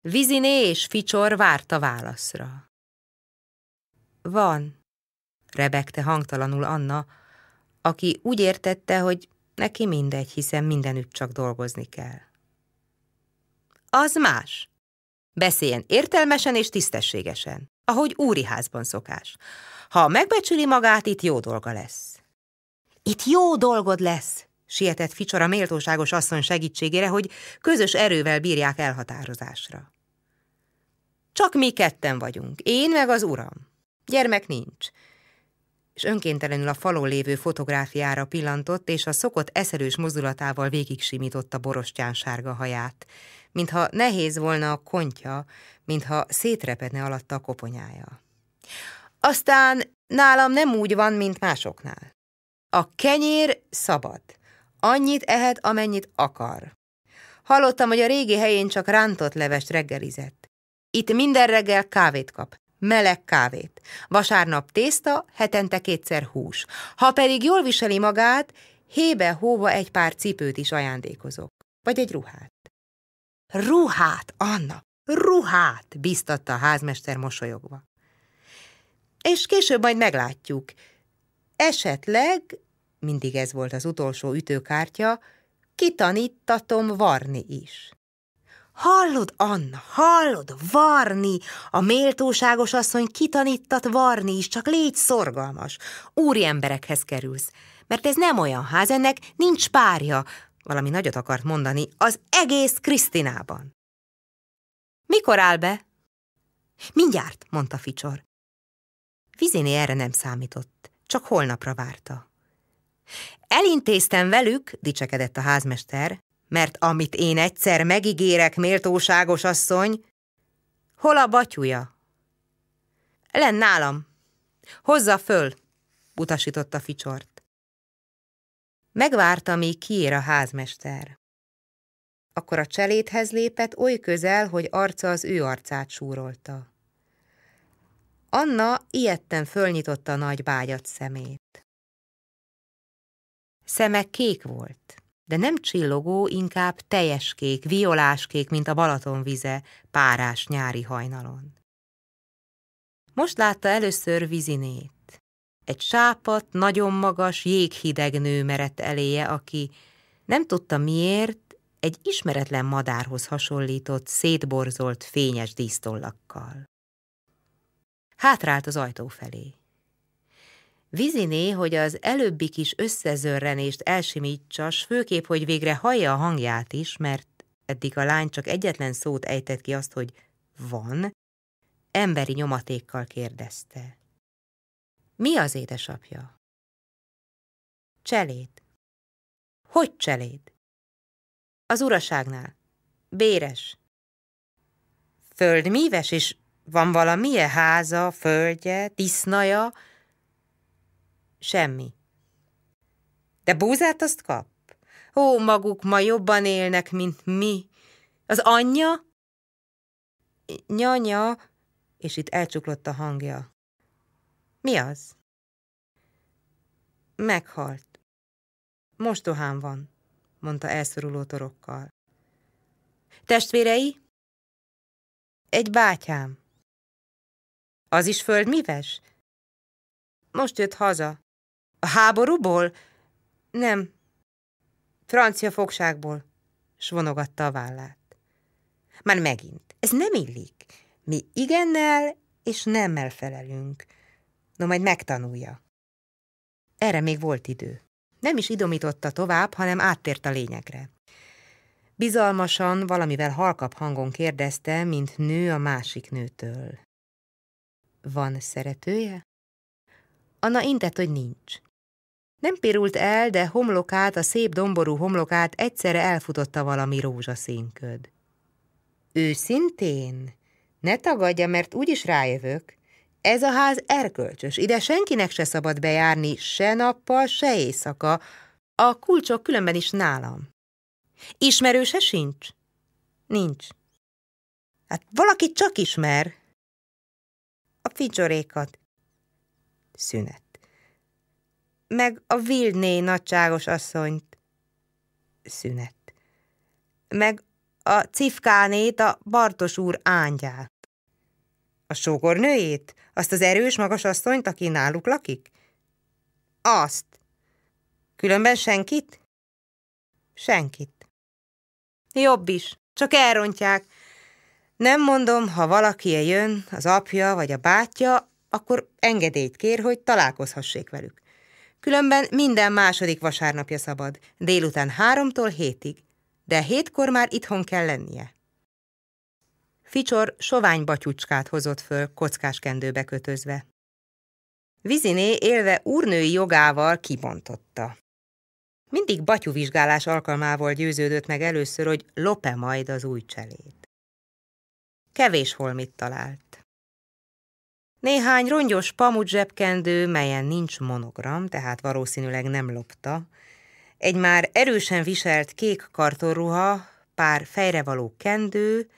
Viziné és Ficsor várt a válaszra. Van, rebegte hangtalanul Anna, aki úgy értette, hogy neki mindegy, hiszen mindenütt csak dolgozni kell. Az más. Beszéljen értelmesen és tisztességesen, ahogy úri házban szokás. Ha megbecsüli magát, itt jó dolga lesz. Itt jó dolgod lesz, sietett a méltóságos asszony segítségére, hogy közös erővel bírják elhatározásra. Csak mi ketten vagyunk, én meg az uram. Gyermek nincs és önkéntelenül a falon lévő fotográfiára pillantott, és a szokott eszerős mozdulatával végig simította borostyán sárga haját, mintha nehéz volna a kontya, mintha szétrepedne alatta a koponyája. Aztán nálam nem úgy van, mint másoknál. A kenyér szabad. Annyit ehet, amennyit akar. Hallottam, hogy a régi helyén csak rántott levest reggelizett. Itt minden reggel kávét kap, meleg kávét. Vasárnap tészta, hetente kétszer hús. Ha pedig jól viseli magát, hébe-hóba egy pár cipőt is ajándékozok. Vagy egy ruhát. Ruhát, Anna, ruhát, biztatta a házmester mosolyogva. És később majd meglátjuk. Esetleg, mindig ez volt az utolsó ütőkártya, kitanítatom varni is. Hallod, Anna, hallod, varni! A méltóságos asszony kitanítat varni is, csak légy szorgalmas. Úri emberekhez kerülsz, mert ez nem olyan ház, ennek nincs párja, valami nagyot akart mondani, az egész Krisztinában. Mikor áll be? Mindjárt, mondta Ficsor. Vizini erre nem számított, csak holnapra várta. Elintéztem velük, dicsekedett a házmester, mert amit én egyszer megígérek, méltóságos asszony, hol a batyúja? Lenn nálam. Hozza föl, utasította Ficsort. Megvárta, míg kiér a házmester. Akkor a cselédhez lépett oly közel, hogy arca az ő arcát súrolta. Anna ilyetten fölnyitotta a nagy bágyat szemét. Szeme kék volt de nem csillogó, inkább teljeskék, violáskék, mint a Balaton vize párás nyári hajnalon. Most látta először vizinét. Egy sápat, nagyon magas, jéghideg nő merett eléje, aki nem tudta miért, egy ismeretlen madárhoz hasonlított, szétborzolt, fényes dísztollakkal. Hátrált az ajtó felé. Viziné, hogy az előbbi kis összezörrenést elsimítsa, s főképp, hogy végre hallja a hangját is, mert eddig a lány csak egyetlen szót ejtett ki azt, hogy van, emberi nyomatékkal kérdezte. Mi az édesapja? Cseléd. Hogy cseléd? Az uraságnál. Béres. Földmíves is van valamilyen háza, földje, disznaja, Semmi. De búzát azt kap? Ó, maguk ma jobban élnek, mint mi. Az anyja? Nyanya, és itt elcsuklott a hangja. Mi az? Meghalt. Mostohán van, mondta elszoruló torokkal. Testvérei? Egy bátyám. Az is föld mives? Most jött haza. A háborúból? Nem. Francia fogságból. vonogatta a vállát. Már megint. Ez nem illik. Mi igennel és nemmel felelünk. No, majd megtanulja. Erre még volt idő. Nem is idomította tovább, hanem áttért a lényegre. Bizalmasan, valamivel halkabb hangon kérdezte, mint nő a másik nőtől. Van szeretője? Anna intett, hogy nincs. Nem pirult el, de homlokát, a szép domború homlokát egyszerre elfutotta valami rózsaszínköd. Őszintén? Ne tagadja, mert úgyis rájövök. Ez a ház erkölcsös, ide senkinek se szabad bejárni, se nappal, se éjszaka. A kulcsok különben is nálam. Ismerőse sincs? Nincs. Hát valaki csak ismer. A fincsorékat. Szünet meg a Vilné nagyságos asszonyt. Szünet. Meg a cifkánét, a Bartos úr ángyát. A sógornőjét? Azt az erős, magas asszonyt, aki náluk lakik? Azt. Különben senkit? Senkit. Jobb is, csak elrontják. Nem mondom, ha valaki jön, az apja vagy a bátyja, akkor engedélyt kér, hogy találkozhassék velük. Különben minden második vasárnapja szabad, délután háromtól hétig, de hétkor már itthon kell lennie. Ficsor sovány batyucskát hozott föl, kockás kendőbe kötözve. Viziné élve úrnői jogával kibontotta. Mindig batyuvizsgálás alkalmával győződött meg először, hogy lope majd az új cselét. Kevés holmit talált. Néhány rongyos pamut zsebkendő, melyen nincs monogram, tehát valószínűleg nem lopta, egy már erősen viselt kék kartonruha, pár fejrevaló kendő,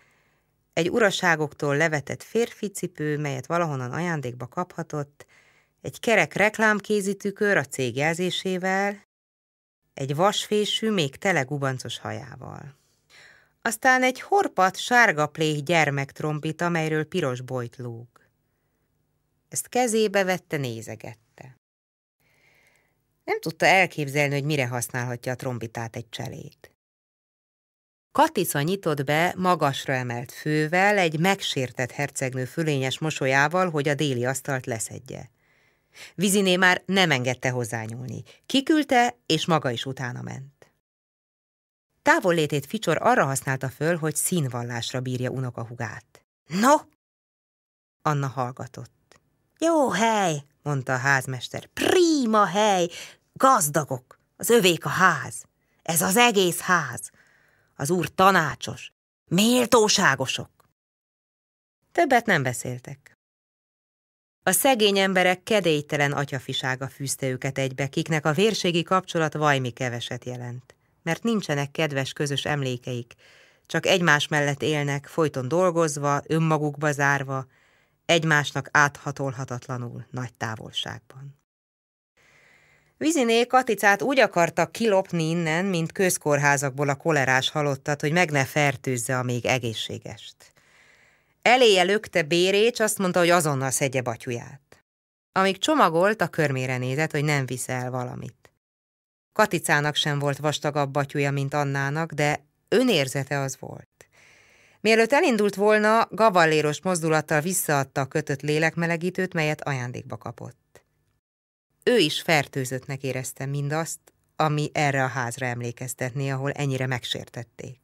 egy uraságoktól levetett férficipő, melyet valahonnan ajándékba kaphatott, egy kerek reklámkézitükör a cég jelzésével, egy vasfésű, még tele gubancos hajával. Aztán egy horpat sárga pléh gyermektrombita, amelyről piros bojt lóg. Ezt kezébe vette, nézegette. Nem tudta elképzelni, hogy mire használhatja a trombitát egy cselét. Katica nyitott be magasra emelt fővel egy megsértett hercegnő fülényes mosolyával, hogy a déli asztalt leszedje. Viziné már nem engedte hozzányúlni. Kiküldte, és maga is utána ment. Távollétét Ficsor arra használta föl, hogy színvallásra bírja unokahugát. No! Anna hallgatott. Jó hely, mondta a házmester. Prima hely, gazdagok, az övék a ház. Ez az egész ház. Az úr tanácsos, méltóságosok. Többet nem beszéltek. A szegény emberek kedélytelen atyafisága fűzte őket egybe, kiknek a vérségi kapcsolat vajmi keveset jelent, mert nincsenek kedves közös emlékeik, csak egymás mellett élnek, folyton dolgozva, önmagukba zárva, egymásnak áthatolhatatlanul nagy távolságban. Viziné Katicát úgy akarta kilopni innen, mint közkórházakból a kolerás halottat, hogy meg ne fertőzze a még egészségest. Eléje lökte Bérécs, azt mondta, hogy azonnal szedje batyuját. Amíg csomagolt, a körmére nézett, hogy nem visz el valamit. Katicának sem volt vastagabb batyuja, mint Annának, de önérzete az volt. Mielőtt elindult volna, gavalléros mozdulattal visszaadta a kötött lélekmelegítőt, melyet ajándékba kapott. Ő is fertőzöttnek érezte mindazt, ami erre a házra emlékeztetné, ahol ennyire megsértették.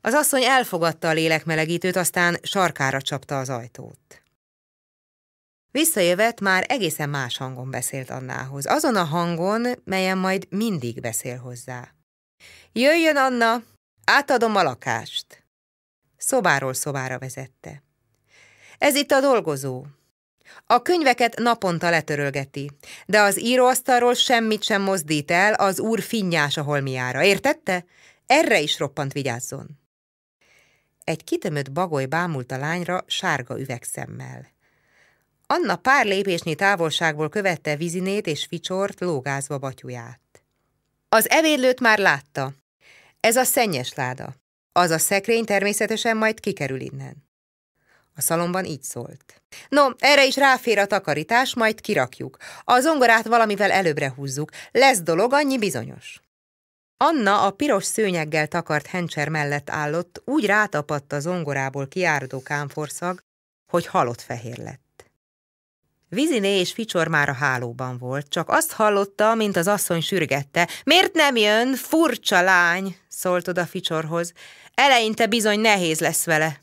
Az asszony elfogadta a lélekmelegítőt, aztán sarkára csapta az ajtót. Visszajövet már egészen más hangon beszélt Annához, azon a hangon, melyen majd mindig beszél hozzá. Jöjjön, Anna, átadom a lakást szobáról szobára vezette. Ez itt a dolgozó. A könyveket naponta letörölgeti, de az íróasztalról semmit sem mozdít el az úr finnyás a holmiára, értette? Erre is roppant vigyázzon. Egy kitömött bagoly bámult a lányra sárga üvegszemmel. Anna pár lépésnyi távolságból követte vizinét és ficsort lógázva batyuját. Az evédlőt már látta. Ez a szennyes láda. Az a szekrény természetesen majd kikerül innen. A szalomban így szólt. No, erre is ráfér a takarítás, majd kirakjuk. A zongorát valamivel előbbre húzzuk. Lesz dolog, annyi bizonyos. Anna a piros szőnyeggel takart hencser mellett állott, úgy rátapadt a zongorából kiáradó kámforszag, hogy halott fehér lett. Viziné és Ficsor már a hálóban volt, csak azt hallotta, mint az asszony sürgette. Miért nem jön? Furcsa lány! szólt oda Ficsorhoz. Eleinte bizony nehéz lesz vele.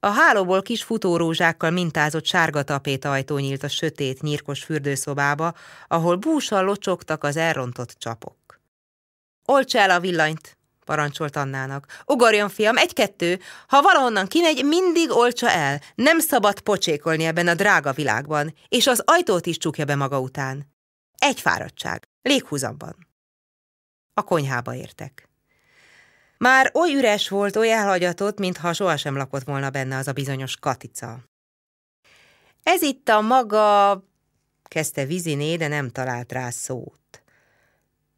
A hálóból kis futórózsákkal mintázott sárga tapét ajtó nyílt a sötét, nyírkos fürdőszobába, ahol búsan locsogtak az elrontott csapok. Olcs el a villanyt, parancsolt Annának. Ugorjon, fiam, egy-kettő. Ha valahonnan kimegy, mindig Olcsa el. Nem szabad pocsékolni ebben a drága világban, és az ajtót is csukja be maga után. Egy fáradtság, léghúzamban. A konyhába értek. Már oly üres volt, oly elhagyatott, mintha sohasem lakott volna benne az a bizonyos katica. Ez itt a maga, kezdte Viziné, de nem talált rá szót.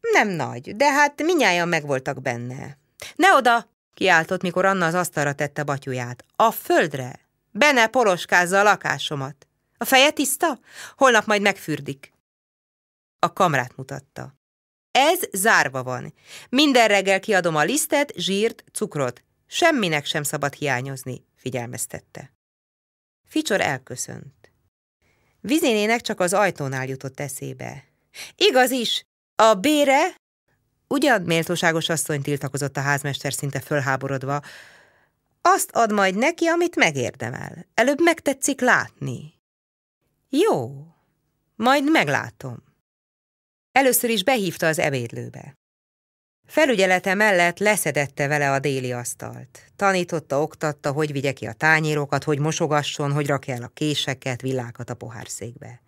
Nem nagy, de hát minnyáján megvoltak benne. Ne oda! kiáltott, mikor Anna az asztalra tette batyuját. A földre! Bene poloskázza a lakásomat. A feje tiszta? Holnap majd megfürdik. A kamrát mutatta. Ez zárva van. Minden reggel kiadom a lisztet, zsírt, cukrot. Semminek sem szabad hiányozni, figyelmeztette. Ficsor elköszönt. Vizinének csak az ajtónál jutott eszébe. Igaz is, a bére... Ugyan méltóságos asszony tiltakozott a házmester szinte fölháborodva. Azt ad majd neki, amit megérdemel. Előbb megtetszik látni. Jó, majd meglátom. Először is behívta az ebédlőbe. Felügyelete mellett leszedette vele a déli asztalt. Tanította, oktatta, hogy vigye ki a tányérokat, hogy mosogasson, hogy rakja el a késeket, villákat a pohárszékbe.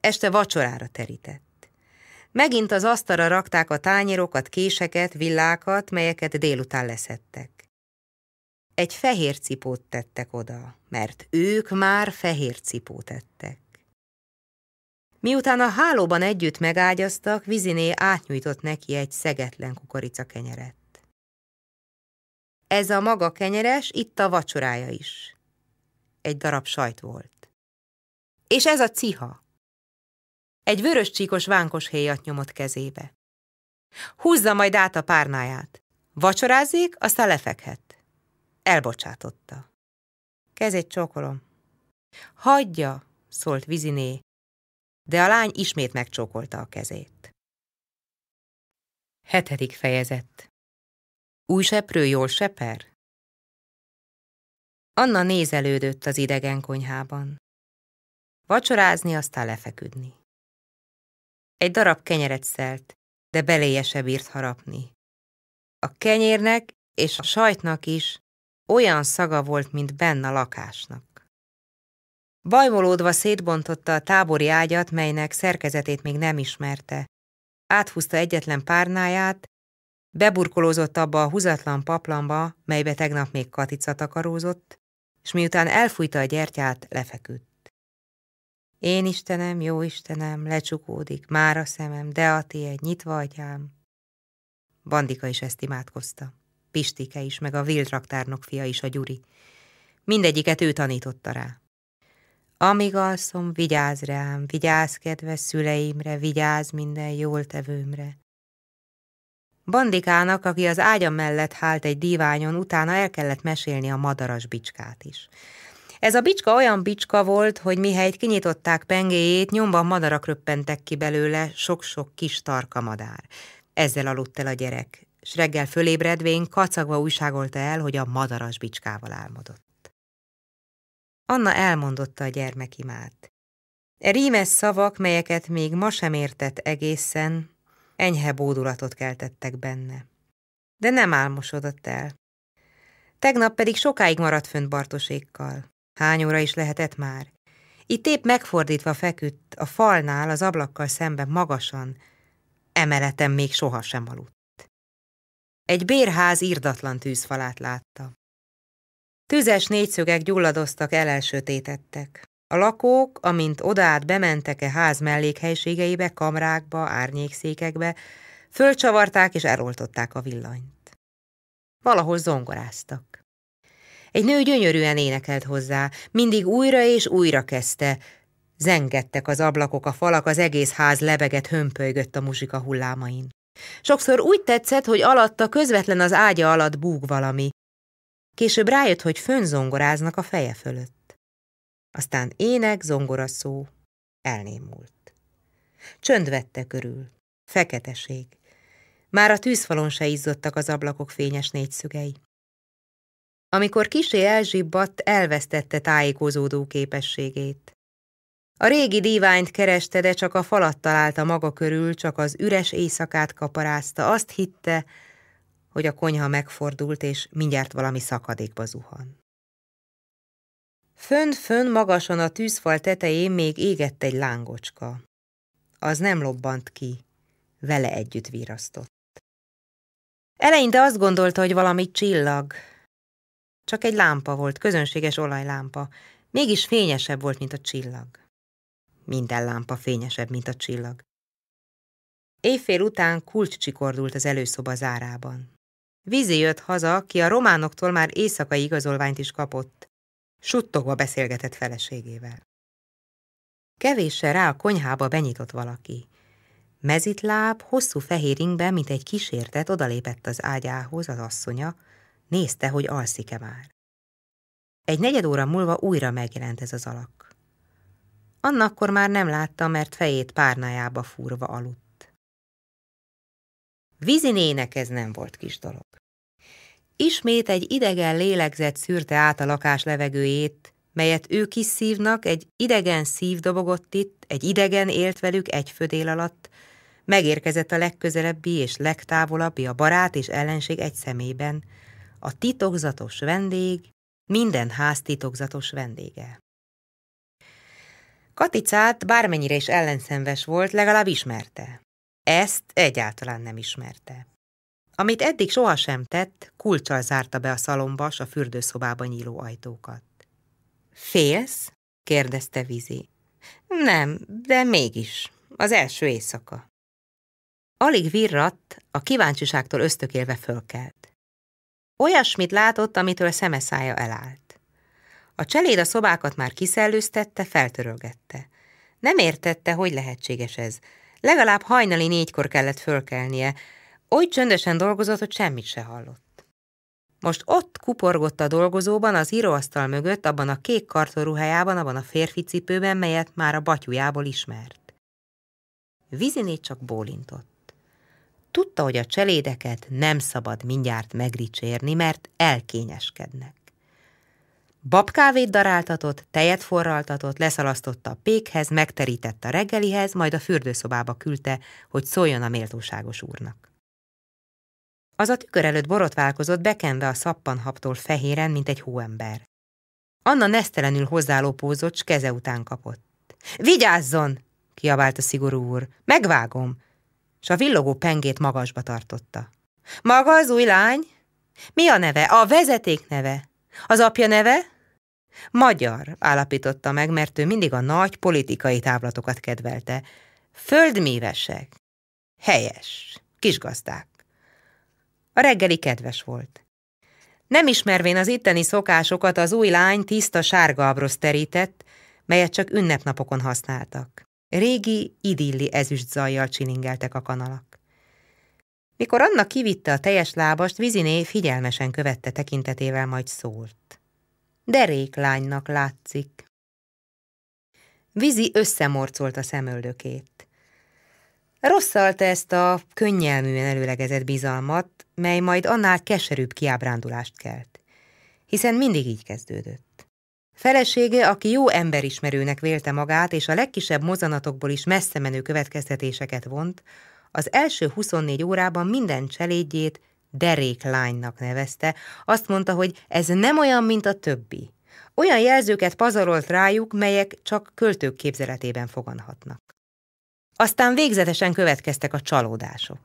Este vacsorára terített. Megint az asztalra rakták a tányérokat, késeket, villákat, melyeket délután leszedtek. Egy fehér cipót tettek oda, mert ők már fehér cipót tettek. Miután a hálóban együtt megágyaztak, Viziné átnyújtott neki egy szegetlen kukorica kenyeret. Ez a maga kenyeres, itt a vacsorája is. Egy darab sajt volt. És ez a ciha. Egy vörös csíkos vánkos héjat nyomott kezébe. Húzza majd át a párnáját. Vacsorázik, aztán lefekhet. Elbocsátotta. Kezét csókolom. Hagyja, szólt Viziné, de a lány ismét megcsókolta a kezét. Hetedik fejezet Új seprő jól seper? Anna nézelődött az idegen konyhában. Vacsorázni, aztán lefeküdni. Egy darab kenyeret szelt, de se bírt harapni. A kenyérnek és a sajtnak is olyan szaga volt, mint benne a lakásnak. Bajmolódva szétbontotta a tábori ágyat, melynek szerkezetét még nem ismerte. Áthúzta egyetlen párnáját, beburkolózott abba a húzatlan paplamba, melybe tegnap még katica takarózott, és miután elfújta a gyertyát, lefeküdt. Én Istenem, jó Istenem, lecsukódik, már a szemem, de a tiéd, nyitva atyám. Bandika is ezt imádkozta. Pistike is, meg a vildraktárnok fia is, a Gyuri. Mindegyiket ő tanította rá. Amíg alszom, vigyázz rám, vigyázz kedves szüleimre, vigyázz minden jól tevőmre. Bandikának, aki az ágyam mellett hált egy díványon, utána el kellett mesélni a madaras bicskát is. Ez a bicska olyan bicska volt, hogy mihelyt kinyitották pengéjét, nyomban madarak röppentek ki belőle, sok-sok kis tarka madár. Ezzel aludt el a gyerek, s reggel fölébredvén kacagva újságolta el, hogy a madaras bicskával álmodott. Anna elmondotta a gyermekimát. E rímes szavak, melyeket még ma sem értett egészen, enyhe bódulatot keltettek benne. De nem álmosodott el. Tegnap pedig sokáig maradt fönt Bartosékkal. Hány óra is lehetett már. Itt épp megfordítva feküdt, a falnál az ablakkal szemben magasan, emeletem még sohasem aludt. Egy bérház irdatlan tűzfalát látta. Tüzes négyszögek gyulladoztak, elelsötétettek. A lakók, amint odaát bementek-e ház mellékhelységeibe, kamrákba, árnyékszékekbe, fölcsavarták és eloltották a villanyt. Valahol zongoráztak. Egy nő gyönyörűen énekelt hozzá, mindig újra és újra kezdte. Zengettek az ablakok, a falak, az egész ház lebegett, hömpölygött a muzsika hullámain. Sokszor úgy tetszett, hogy alatta közvetlen az ágya alatt búg valami, Később rájött, hogy fönzongoráznak a feje fölött. Aztán ének, szó, elnémult. Csönd vette körül, feketeség. Már a tűzfalon se izzottak az ablakok fényes négyszögei. Amikor kisé elzsibbadt, elvesztette tájékozódó képességét. A régi díványt kereste, de csak a falat találta maga körül, csak az üres éjszakát kaparázta. Azt hitte, hogy a konyha megfordult, és mindjárt valami szakadékba zuhan. Fönn-fönn magasan a tűzfal tetején még égett egy lángocska. Az nem lobbant ki, vele együtt virasztott. Eleinte azt gondolta, hogy valami csillag. Csak egy lámpa volt, közönséges olajlámpa, mégis fényesebb volt, mint a csillag. Minden lámpa fényesebb, mint a csillag. Éjfél után kulcs csikordult az előszoba zárában. Vizi jött haza, ki a románoktól már éjszakai igazolványt is kapott. Suttogva beszélgetett feleségével. Kevésse rá a konyhába benyitott valaki. Mezitláb hosszú fehér ingben, mint egy kísértet, odalépett az ágyához az asszonya, nézte, hogy alszik-e már. Egy negyed óra múlva újra megjelent ez az alak. Annakkor már nem látta, mert fejét párnájába fúrva aludt. Vizinének ez nem volt kis dolog. Ismét egy idegen lélegzet szűrte át a lakás levegőjét, melyet ő kiszívnak szívnak, egy idegen szív dobogott itt, egy idegen élt velük egy födél alatt, megérkezett a legközelebbi és legtávolabbi a barát és ellenség egy szemében, a titokzatos vendég, minden ház titokzatos vendége. Katicát bármennyire is ellenszenves volt, legalább ismerte. Ezt egyáltalán nem ismerte. Amit eddig sohasem tett, kulcsal zárta be a szalomba s a fürdőszobába nyíló ajtókat. Félsz? kérdezte Vizi. Nem, de mégis. Az első éjszaka. Alig virratt, a kíváncsiságtól ösztökélve fölkelt. Olyasmit látott, amitől szemeszája elállt. A cseléd a szobákat már kiszellőztette, feltörölgette. Nem értette, hogy lehetséges ez, Legalább hajnali négykor kellett fölkelnie. Oly csöndesen dolgozott, hogy semmit se hallott. Most ott kuporgott a dolgozóban, az íróasztal mögött, abban a kék kartoruhájában, abban a férfi cipőben, melyet már a batyujából ismert. Viziné csak bólintott. Tudta, hogy a cselédeket nem szabad mindjárt megricsérni, mert elkényeskednek. Babkávét daráltatott, tejet forraltatott, leszalasztotta a pékhez, megterítette a reggelihez, majd a fürdőszobába küldte, hogy szóljon a méltóságos úrnak. Az a tükör előtt borotválkozott, bekenve a szappanhaptól fehéren, mint egy hóember. Anna nesztelenül hozzálópózott, s keze után kapott. – Vigyázzon! – kiabált a szigorú úr. – Megvágom! – s a villogó pengét magasba tartotta. – Maga az új lány? Mi a neve? A vezeték neve? – az apja neve? Magyar, állapította meg, mert ő mindig a nagy politikai távlatokat kedvelte. Földmívesek. Helyes. Kisgazdák. A reggeli kedves volt. Nem ismervén az itteni szokásokat, az új lány tiszta sárga abrosz terített, melyet csak ünnepnapokon használtak. Régi, idilli ezüst zajjal csilingeltek a kanalak. Mikor Anna kivitte a teljes lábast, Viziné figyelmesen követte tekintetével, majd szólt. Derék lánynak látszik. Vizi összemorcolt a szemöldökét. Rosszalta ezt a könnyelműen előlegezett bizalmat, mely majd annál keserűbb kiábrándulást kelt. Hiszen mindig így kezdődött. Felesége, aki jó emberismerőnek vélte magát, és a legkisebb mozanatokból is messze menő következtetéseket vont, az első 24 órában minden cselédjét derék lánynak nevezte, azt mondta, hogy ez nem olyan, mint a többi. Olyan jelzőket pazarolt rájuk, melyek csak költők képzeletében foganhatnak. Aztán végzetesen következtek a csalódások.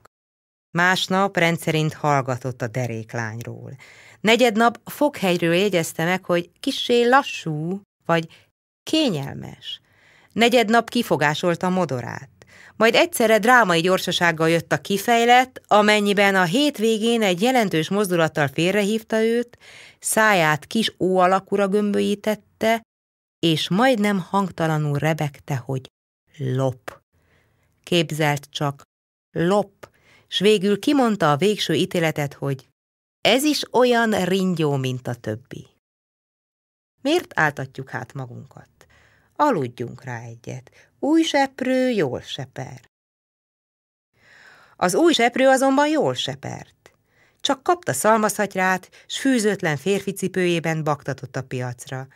Másnap rendszerint hallgatott a deréklányról. Negyed nap foghegyről jegyezte meg, hogy kissé lassú, vagy kényelmes. Negyed nap a modorát majd egyszerre drámai gyorsasággal jött a kifejlet, amennyiben a hétvégén egy jelentős mozdulattal félrehívta őt, száját kis ó alakúra gömbölyítette, és majdnem hangtalanul rebegte, hogy lop. Képzelt csak, lop, s végül kimondta a végső ítéletet, hogy ez is olyan ringyó, mint a többi. Miért áltatjuk hát magunkat? Aludjunk rá egyet. Új seprő jól seper. Az új seprő azonban jól sepert. Csak kapta szalmaszatyrát, s fűzőtlen férfi cipőjében baktatott a piacra.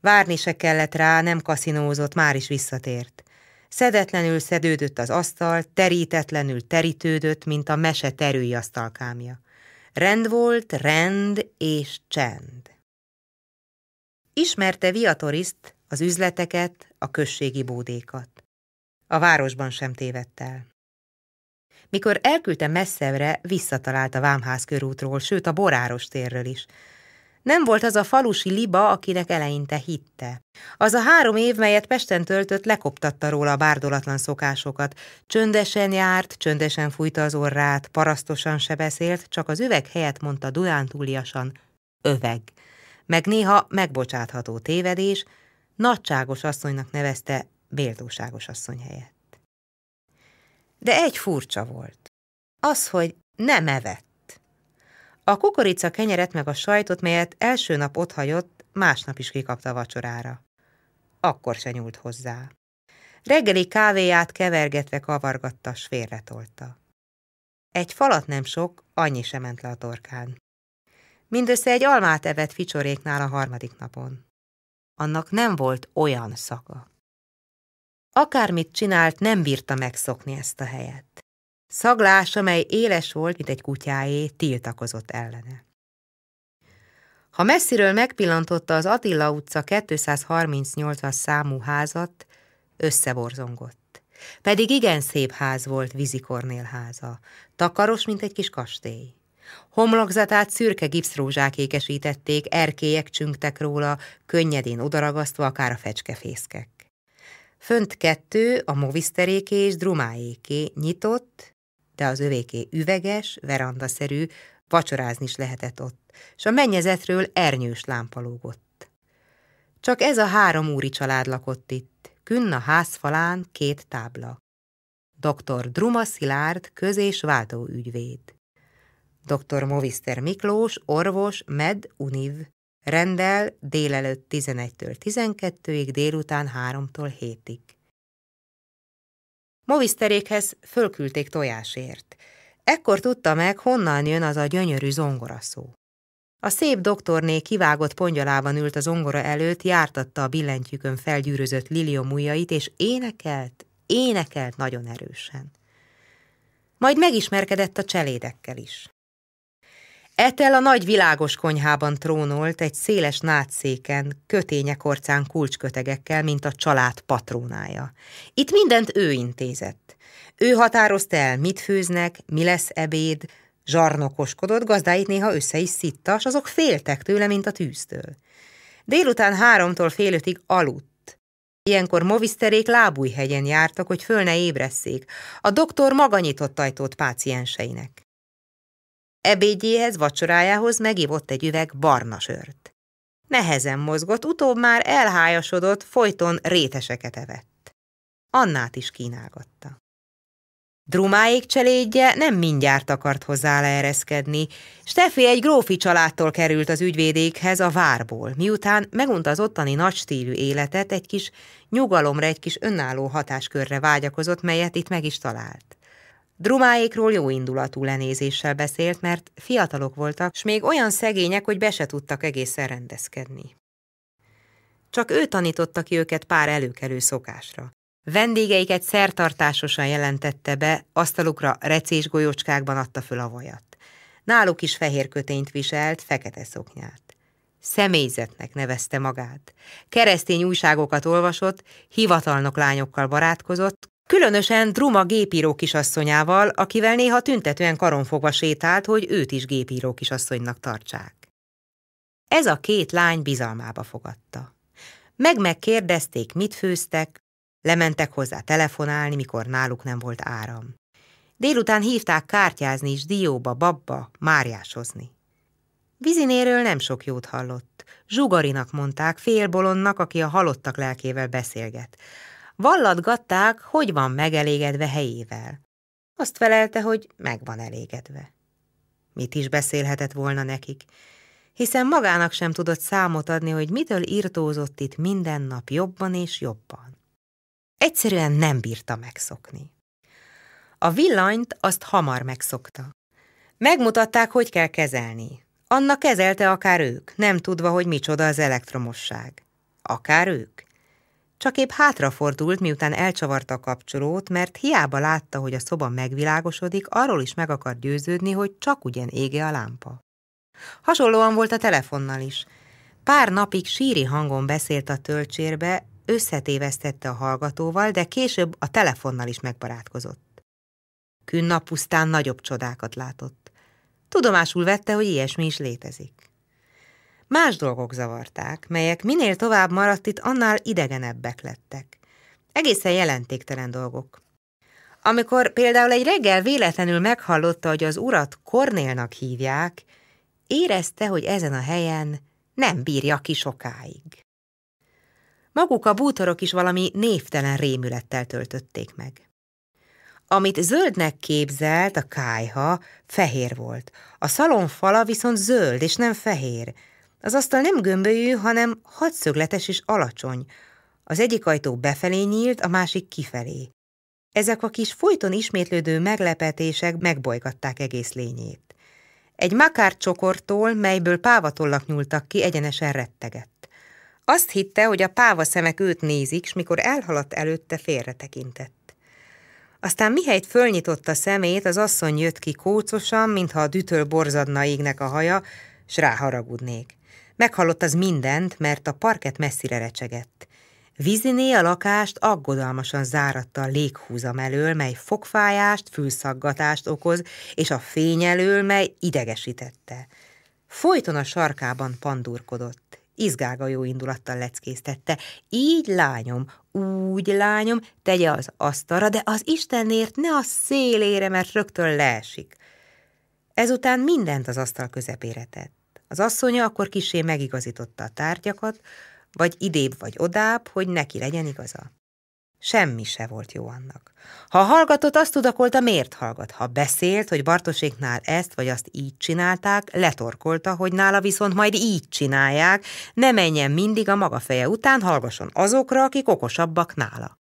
Várni se kellett rá, nem kaszinózott, már is visszatért. Szedetlenül szedődött az asztal, terítetlenül terítődött, mint a mese terői asztalkámja. Rend volt, rend és csend. Ismerte Viatoriszt, az üzleteket, a községi bódékat. A városban sem tévedt el. Mikor elküldte messzebbre, visszatalált a Vámház körútról, sőt a Boráros térről is. Nem volt az a falusi liba, akinek eleinte hitte. Az a három év, melyet Pesten töltött, lekoptatta róla a bárdolatlan szokásokat. Csöndesen járt, csöndesen fújta az orrát, parasztosan se beszélt, csak az üveg helyett mondta dunántúliasan, öveg. Meg néha megbocsátható tévedés, nagyságos asszonynak nevezte méltóságos asszony helyett. De egy furcsa volt. Az, hogy nem evett. A kukorica kenyeret meg a sajtot, melyet első nap otthagyott, másnap is kikapta vacsorára. Akkor se nyúlt hozzá. Reggeli kávéját kevergetve kavargatta, s félretolta. Egy falat nem sok, annyi sem ment le a torkán. Mindössze egy almát evett ficsoréknál a harmadik napon annak nem volt olyan szaga. Akármit csinált, nem bírta megszokni ezt a helyet. Szaglás, amely éles volt, mint egy kutyáé, tiltakozott ellene. Ha messziről megpillantotta az Attila utca 238-as számú házat, összeborzongott. Pedig igen szép ház volt Vizikornél háza, takaros, mint egy kis kastély. Homlokzatát szürke gipszrózsák ékesítették, erkélyek csüngtek róla, könnyedén odaragasztva akár a fecskefészkek. Fönt kettő, a moviszteréké és drumáéké nyitott, de az övéké üveges, verandaszerű, vacsorázni is lehetett ott, és a mennyezetről ernyős lámpa lógott. Csak ez a három úri család lakott itt, künn a házfalán két tábla. Dr. Druma Szilárd köz- és ügyvéd. Dr. Moviszter Miklós, orvos, Med, Univ. Rendel délelőtt 11-től 12-ig, délután 3-tól 7-ig. Moviszterékhez fölküldték tojásért. Ekkor tudta meg, honnan jön az a gyönyörű zongoraszó. A szép doktorné kivágott pongyalában ült a zongora előtt, jártatta a billentyűkön felgyűrözött ujjait, és énekelt, énekelt nagyon erősen. Majd megismerkedett a cselédekkel is. Etel a nagy világos konyhában trónolt egy széles nátszéken, kötényekorcán kulcskötegekkel, mint a család patrónája. Itt mindent ő intézett. Ő határozta el, mit főznek, mi lesz ebéd, zsarnokoskodott, gazdáit néha össze is szittas, azok féltek tőle, mint a tűztől. Délután háromtól fél ötig aludt. Ilyenkor moviszterék lábújhegyen jártak, hogy föl ne ébresszék. A doktor maga nyitott ajtót pácienseinek. Ebédjéhez, vacsorájához megivott egy üveg barna sört. Nehezen mozgott, utóbb már elhájasodott, folyton réteseket evett. Annát is kínálgatta. Drumáék cselédje nem mindjárt akart hozzá leereszkedni. Steffi egy grófi családtól került az ügyvédékhez a várból, miután megunta az ottani stílű életet, egy kis nyugalomra, egy kis önálló hatáskörre vágyakozott, melyet itt meg is talált. Drumáékról jó indulatú lenézéssel beszélt, mert fiatalok voltak, s még olyan szegények, hogy be se tudtak egészen rendezkedni. Csak ő tanította ki őket pár előkelő szokásra. Vendégeiket szertartásosan jelentette be, asztalukra recés golyócskákban adta föl a vajat. Náluk is fehér kötényt viselt, fekete szoknyát. Személyzetnek nevezte magát. Keresztény újságokat olvasott, hivatalnok lányokkal barátkozott, Különösen Druma gépíró kisasszonyával, akivel néha tüntetően karonfogva sétált, hogy őt is gépíró kisasszonynak tartsák. Ez a két lány bizalmába fogadta. meg megkérdezték mit főztek, lementek hozzá telefonálni, mikor náluk nem volt áram. Délután hívták kártyázni is dióba, babba, máriásozni. Vizinéről nem sok jót hallott. Zsugarinak mondták, félbolonnak, aki a halottak lelkével beszélget vallatgatták, hogy van megelégedve helyével. Azt felelte, hogy meg van elégedve. Mit is beszélhetett volna nekik, hiszen magának sem tudott számot adni, hogy mitől irtózott itt minden nap jobban és jobban. Egyszerűen nem bírta megszokni. A villanyt azt hamar megszokta. Megmutatták, hogy kell kezelni. Anna kezelte akár ők, nem tudva, hogy micsoda az elektromosság. Akár ők csak épp hátrafordult, miután elcsavarta a kapcsolót, mert hiába látta, hogy a szoba megvilágosodik, arról is meg akar győződni, hogy csak ugyan ége a lámpa. Hasonlóan volt a telefonnal is. Pár napig síri hangon beszélt a tölcsérbe, összetévesztette a hallgatóval, de később a telefonnal is megbarátkozott. Künnap pusztán nagyobb csodákat látott. Tudomásul vette, hogy ilyesmi is létezik. Más dolgok zavarták, melyek minél tovább maradt itt, annál idegenebbek lettek. Egészen jelentéktelen dolgok. Amikor például egy reggel véletlenül meghallotta, hogy az urat Kornélnak hívják, érezte, hogy ezen a helyen nem bírja ki sokáig. Maguk a bútorok is valami névtelen rémülettel töltötték meg. Amit zöldnek képzelt, a kájha, fehér volt. A szalon fala viszont zöld és nem fehér, az asztal nem gömbölyű, hanem hatszögletes és alacsony. Az egyik ajtó befelé nyílt, a másik kifelé. Ezek a kis folyton ismétlődő meglepetések megbolygatták egész lényét. Egy makár csokortól, melyből pávatollak nyúltak ki, egyenesen rettegett. Azt hitte, hogy a páva szemek őt nézik, s mikor elhaladt előtte, félretekintett. Aztán mihelyt fölnyitotta a szemét, az asszony jött ki kócosan, mintha a dütöl borzadna égnek a haja, s ráharagudnék. Meghallott az mindent, mert a parket messzire recsegett. Viziné a lakást aggodalmasan záratta a léghúzam elől, mely fogfájást, fülszaggatást okoz, és a fény elől, mely idegesítette. Folyton a sarkában pandurkodott. Izgága jó indulattal leckésztette. Így lányom, úgy lányom, tegye az asztalra, de az Istenért ne a szélére, mert rögtön leesik. Ezután mindent az asztal közepére tett. Az asszonya akkor kisé megigazította a tárgyakat, vagy idébb vagy odább, hogy neki legyen igaza. Semmi se volt jó annak. Ha hallgatott, azt tudakolta, miért hallgat. Ha beszélt, hogy Bartoséknál ezt vagy azt így csinálták, letorkolta, hogy nála viszont majd így csinálják, ne menjen mindig a maga feje után, hallgasson azokra, akik okosabbak nála.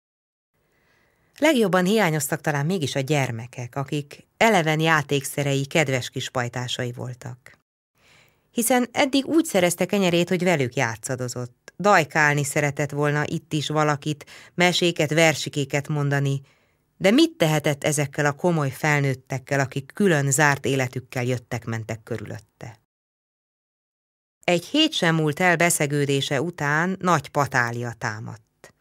Legjobban hiányoztak talán mégis a gyermekek, akik eleven játékszerei kedves kis pajtásai voltak hiszen eddig úgy szerezte kenyerét, hogy velük játszadozott. Dajkálni szeretett volna itt is valakit, meséket, versikéket mondani. De mit tehetett ezekkel a komoly felnőttekkel, akik külön zárt életükkel jöttek-mentek körülötte? Egy hét sem múlt el beszegődése után nagy patália támadt.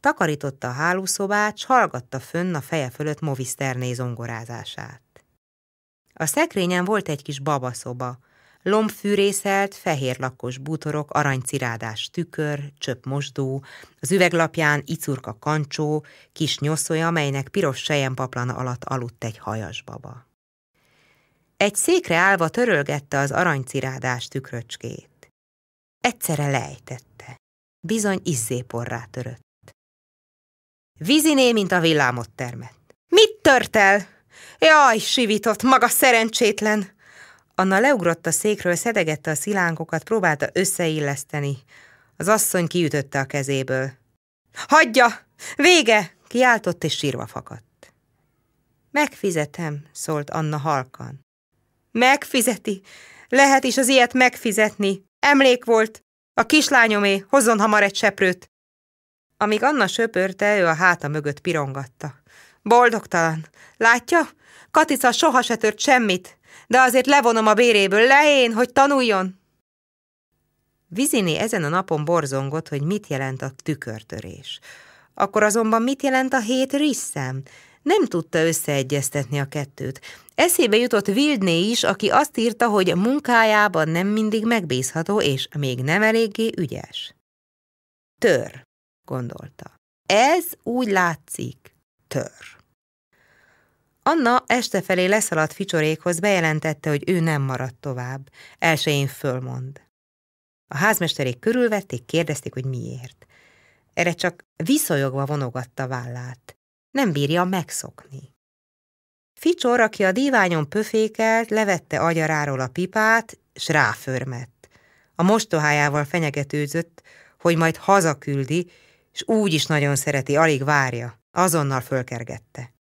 Takarította a hálószobát, s hallgatta fönn a feje fölött Movisterné zongorázását. A szekrényen volt egy kis babaszoba, lombfűrészelt, fehér lakos bútorok, aranycirádás tükör, mosdó, az üveglapján icurka kancsó, kis nyoszója, amelynek piros paplana alatt aludt egy hajas baba. Egy székre állva törölgette az aranycirádás tükröcskét. Egyszerre lejtette. Bizony izzéporrá törött. Viziné, mint a villámot termett. Mit tört el? Jaj, sivított maga szerencsétlen! Anna leugrott a székről, szedegette a szilánkokat, próbálta összeilleszteni. Az asszony kiütötte a kezéből. Hagyja! Vége! Kiáltott és sírva fakadt. Megfizetem, szólt Anna halkan. Megfizeti! Lehet is az ilyet megfizetni. Emlék volt. A kislányomé, hozzon hamar egy seprőt. Amíg Anna söpörte, ő a háta mögött pirongatta. Boldogtalan. Látja? Katica soha se tört semmit de azért levonom a béréből lején, hogy tanuljon. Vizini ezen a napon borzongott, hogy mit jelent a tükörtörés. Akkor azonban mit jelent a hét risszem? Nem tudta összeegyeztetni a kettőt. Eszébe jutott Vildné is, aki azt írta, hogy munkájában nem mindig megbízható, és még nem eléggé ügyes. Tör, gondolta. Ez úgy látszik, tör. Anna este felé leszaladt ficsorékhoz, bejelentette, hogy ő nem marad tovább. Elsőjén fölmond. A házmesterék körülvették, kérdezték, hogy miért. Erre csak viszonyogva vonogatta vállát. Nem bírja megszokni. Ficsor, aki a díványon pöfékelt, levette agyaráról a pipát, s ráförmett. A mostohájával fenyegetőzött, hogy majd hazaküldi, és úgy is nagyon szereti, alig várja. Azonnal fölkergette.